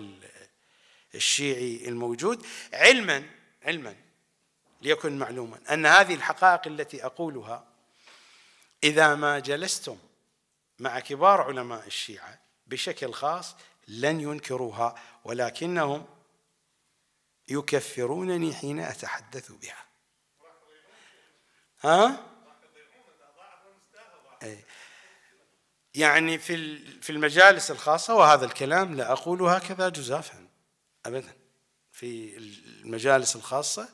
الشيعي الموجود علما علما ليكن معلوما ان هذه الحقائق التي اقولها اذا ما جلستم مع كبار علماء الشيعه بشكل خاص لن ينكروها ولكنهم يكفرونني حين اتحدث بها ها إيه. يعني في في المجالس الخاصه وهذا الكلام لا اقول هكذا جزافا ابدا في المجالس الخاصه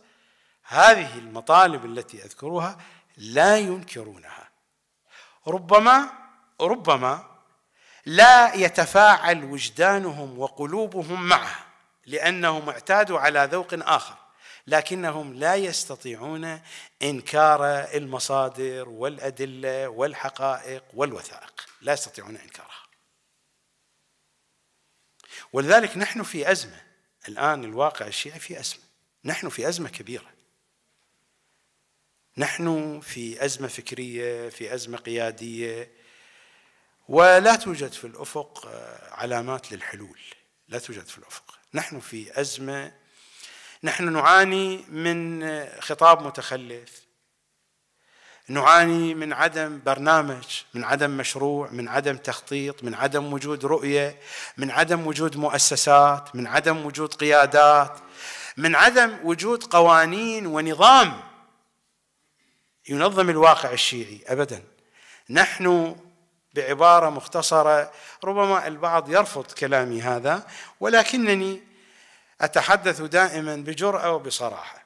هذه المطالب التي اذكرها لا ينكرونها ربما ربما لا يتفاعل وجدانهم وقلوبهم معها لانهم اعتادوا على ذوق اخر لكنهم لا يستطيعون انكار المصادر والادله والحقائق والوثائق لا يستطيعون انكارها ولذلك نحن في ازمه الآن الواقع الشيعي في أزمة نحن في أزمة كبيرة نحن في أزمة فكرية في أزمة قيادية ولا توجد في الأفق آه، علامات للحلول لا توجد في الأفق نحن في أزمة نحن نعاني من آه، خطاب متخلف نعاني من عدم برنامج من عدم مشروع من عدم تخطيط من عدم وجود رؤيه من عدم وجود مؤسسات من عدم وجود قيادات من عدم وجود قوانين ونظام ينظم الواقع الشيعي ابدا نحن بعباره مختصره ربما البعض يرفض كلامي هذا ولكنني اتحدث دائما بجراه وبصراحه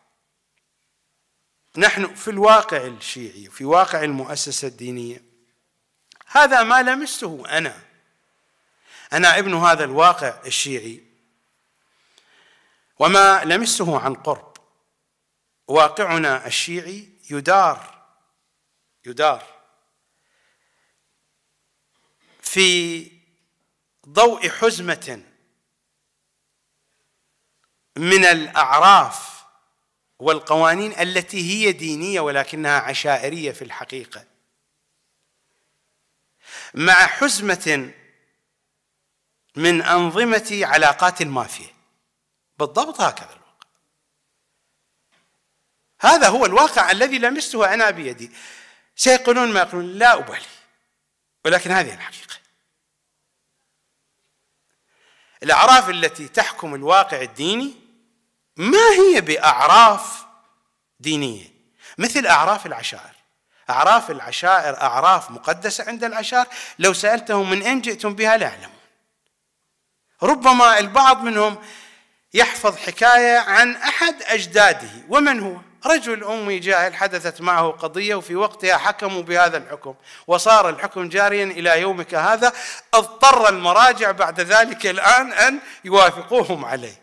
نحن في الواقع الشيعي في واقع المؤسسة الدينية هذا ما لمسته أنا أنا ابن هذا الواقع الشيعي وما لمسته عن قرب واقعنا الشيعي يدار يدار في ضوء حزمة من الأعراف والقوانين التي هي دينيه ولكنها عشائريه في الحقيقه مع حزمه من انظمه علاقات المافيا بالضبط هكذا الواقع هذا هو الواقع الذي لمسته انا بيدي سيقولون ما يقولون لا ابالي ولكن هذه الحقيقه الاعراف التي تحكم الواقع الديني ما هي باعراف دينيه مثل اعراف العشائر اعراف العشائر اعراف مقدسه عند العشائر لو سالتهم من اين جئتم بها لا يعلمون ربما البعض منهم يحفظ حكايه عن احد اجداده ومن هو رجل امي جاهل حدثت معه قضيه وفي وقتها حكموا بهذا الحكم وصار الحكم جاريا الى يومك هذا اضطر المراجع بعد ذلك الان ان يوافقوهم عليه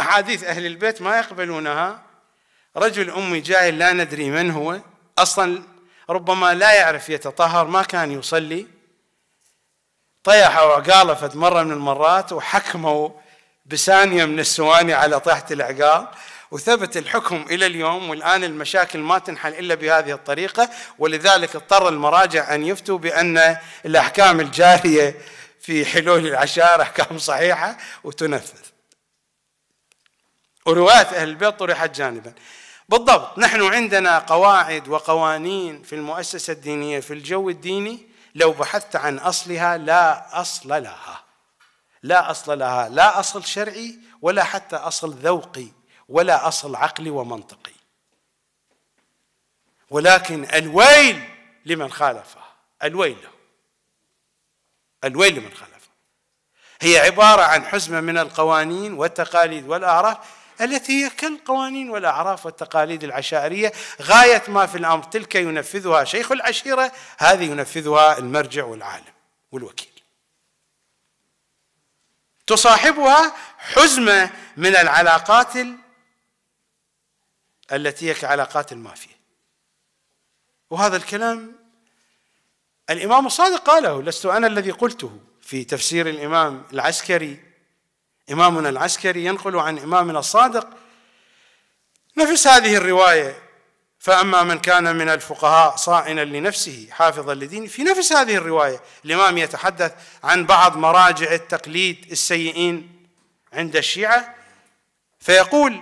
أحاديث أهل البيت ما يقبلونها رجل أمي جاهل لا ندري من هو أصلا ربما لا يعرف يتطهر ما كان يصلي طيحوا عقاله فد مرة من المرات وحكموا بسانية من السواني على طيحة العقال وثبت الحكم إلى اليوم والآن المشاكل ما تنحل إلا بهذه الطريقة ولذلك اضطر المراجع أن يفتوا بأن الأحكام الجارية في حلول العشائر أحكام صحيحة وتنفذ ورواة أهل البيت طرحت جانبا بالضبط نحن عندنا قواعد وقوانين في المؤسسة الدينية في الجو الديني لو بحثت عن أصلها لا أصل لها لا أصل لها لا أصل شرعي ولا حتى أصل ذوقي ولا أصل عقلي ومنطقي ولكن الويل لمن خالفها الويل له الويل لمن خالفها هي عبارة عن حزمة من القوانين والتقاليد والاعراف التي هي كالقوانين والأعراف والتقاليد العشائرية غاية ما في الأمر تلك ينفذها شيخ العشيرة هذه ينفذها المرجع والعالم والوكيل تصاحبها حزمة من العلاقات التي هي كعلاقات المافيا وهذا الكلام الإمام الصادق قاله لست أنا الذي قلته في تفسير الإمام العسكري إمامنا العسكري ينقل عن إمامنا الصادق نفس هذه الرواية فأما من كان من الفقهاء صائنا لنفسه حافظا لدينه في نفس هذه الرواية الإمام يتحدث عن بعض مراجع التقليد السيئين عند الشيعة فيقول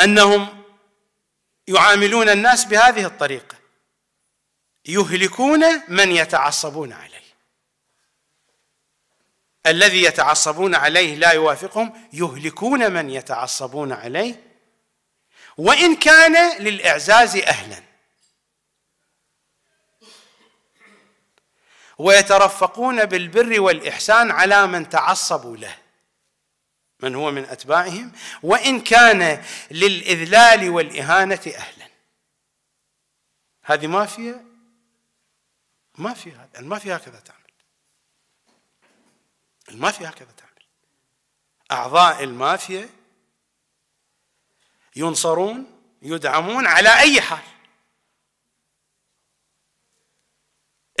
أنهم يعاملون الناس بهذه الطريقة يهلكون من يتعصبون عليه الذي يتعصبون عليه لا يوافقهم يهلكون من يتعصبون عليه وإن كان للإعزاز أهلا ويترفقون بالبر والإحسان على من تعصبوا له من هو من أتباعهم وإن كان للإذلال والإهانة أهلا هذه ما فيها ما فيها ما فيها هكذا تعالى المافيا هكذا تعمل أعضاء المافيا ينصرون يدعمون على أي حال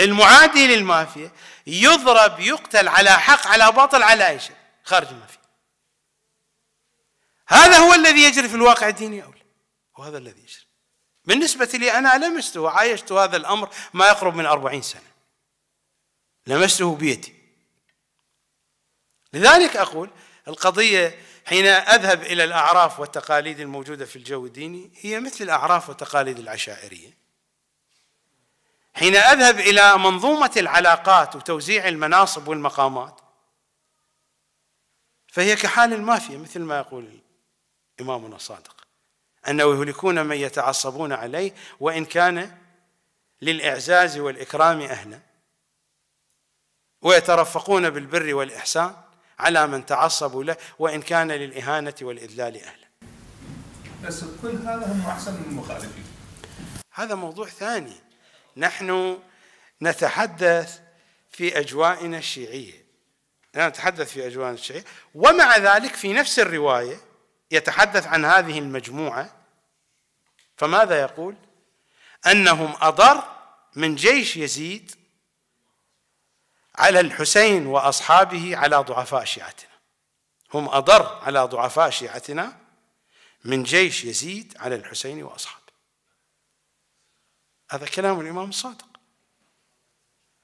المعادي للمافيا يضرب يقتل على حق على باطل على أي شيء خارج المافيا هذا هو الذي يجري في الواقع الديني أو لا وهذا الذي يجري بالنسبة لي أنا لمسته وعايشت هذا الأمر ما يقرب من أربعين سنة لمسته بيدي لذلك أقول القضية حين أذهب إلى الأعراف والتقاليد الموجودة في الجو الديني هي مثل الأعراف والتقاليد العشائرية حين أذهب إلى منظومة العلاقات وتوزيع المناصب والمقامات فهي كحال المافيا مثل ما يقول إمامنا الصادق أنه يهلكون من يتعصبون عليه وإن كان للإعزاز والإكرام أهلا ويترفقون بالبر والإحسان على من تعصبوا له وإن كان للإهانة والإذلال أهلا بس كل هذا هم أحسن من المخالفين هذا موضوع ثاني نحن نتحدث في أجوائنا الشيعية نتحدث في أجوائنا الشيعية ومع ذلك في نفس الرواية يتحدث عن هذه المجموعة فماذا يقول أنهم أضر من جيش يزيد على الحسين واصحابه على ضعفاء شيعتنا هم اضر على ضعفاء شيعتنا من جيش يزيد على الحسين واصحابه هذا كلام الامام الصادق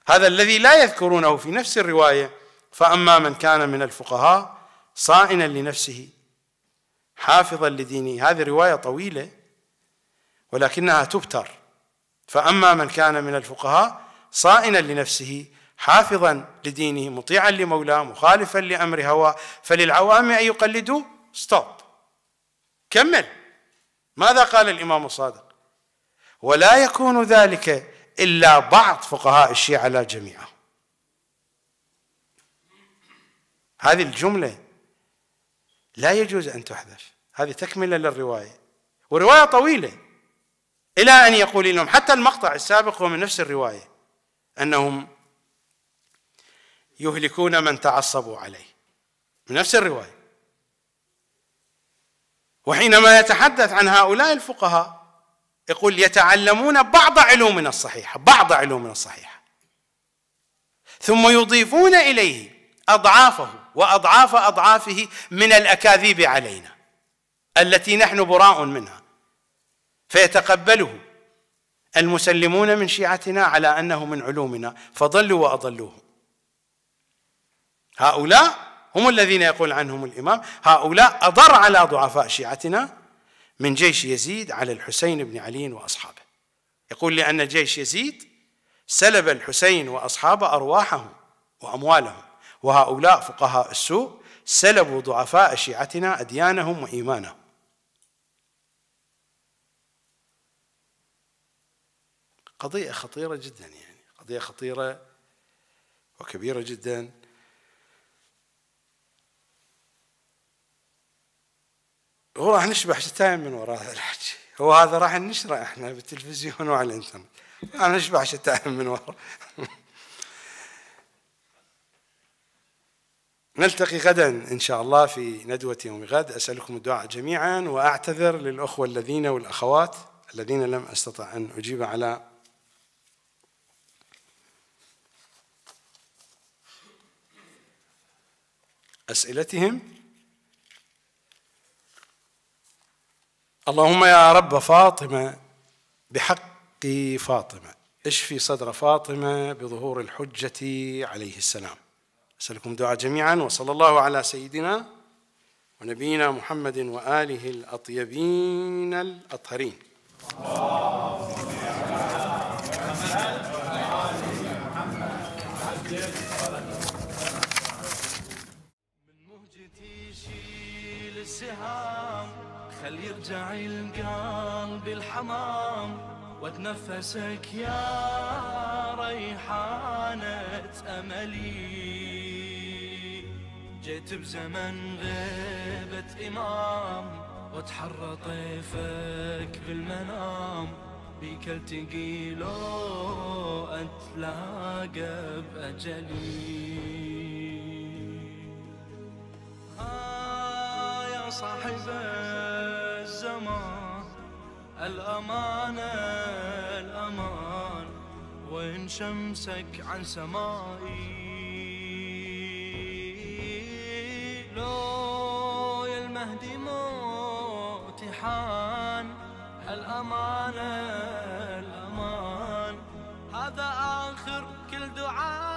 هذا الذي لا يذكرونه في نفس الروايه فاما من كان من الفقهاء صائنا لنفسه حافظا لدينه هذه روايه طويله ولكنها تبتر فاما من كان من الفقهاء صائنا لنفسه حافظا لدينه مطيعا لمولاه مخالفا لامر هواه فللعوام ان يقلدوا ستوب كمل ماذا قال الامام الصادق ولا يكون ذلك الا بعض فقهاء الشيعه لا جميعهم هذه الجمله لا يجوز ان تحذف هذه تكمله للروايه وروايه طويله الى ان يقول لهم حتى المقطع السابق هو من نفس الروايه انهم يهلكون من تعصبوا عليه من نفس الروايه وحينما يتحدث عن هؤلاء الفقهاء يقول يتعلمون بعض علومنا الصحيحه بعض علومنا الصحيحه ثم يضيفون اليه اضعافه واضعاف اضعافه من الاكاذيب علينا التي نحن براء منها فيتقبله المسلمون من شيعتنا على انه من علومنا فضلوا واضلوه هؤلاء هم الذين يقول عنهم الإمام هؤلاء أضر على ضعفاء شيعتنا من جيش يزيد على الحسين بن علي وأصحابه يقول لأن جيش يزيد سلب الحسين وأصحابه أرواحهم وأموالهم وهؤلاء فقهاء السوء سلبوا ضعفاء شيعتنا أديانهم وإيمانهم قضية خطيرة جدا يعني قضية خطيرة وكبيرة جدا هو نشبح شتايم من وراء هذا الحكي هو هذا راح نشره احنا بالتلفزيون وعلى الانترنت راح نشبح شتايم من وراء نلتقي غدا ان شاء الله في ندوه يوم غد اسالكم الدعاء جميعا واعتذر للاخوه الذين والاخوات الذين لم استطع ان اجيب على اسئلتهم اللهم يا رب فاطمة بحق فاطمة اشفي صدر فاطمة بظهور الحجة عليه السلام أسألكم دعاء جميعا وصلى الله على سيدنا ونبينا محمد وآله الأطيبين الأطهرين ارجع القلب الحمام واتنفسك يا ريحانة أملي جيت بزمن غيبة إمام وتحرى طيفك بالمنام بيك التقي لو أتلاقى بأجلي آه يا صاحبي الزمان الأمانة الأمان وإن شمسك عن سمائي لو يا المهدي موت حان الأمانة الأمان هذا آخر كل دعائي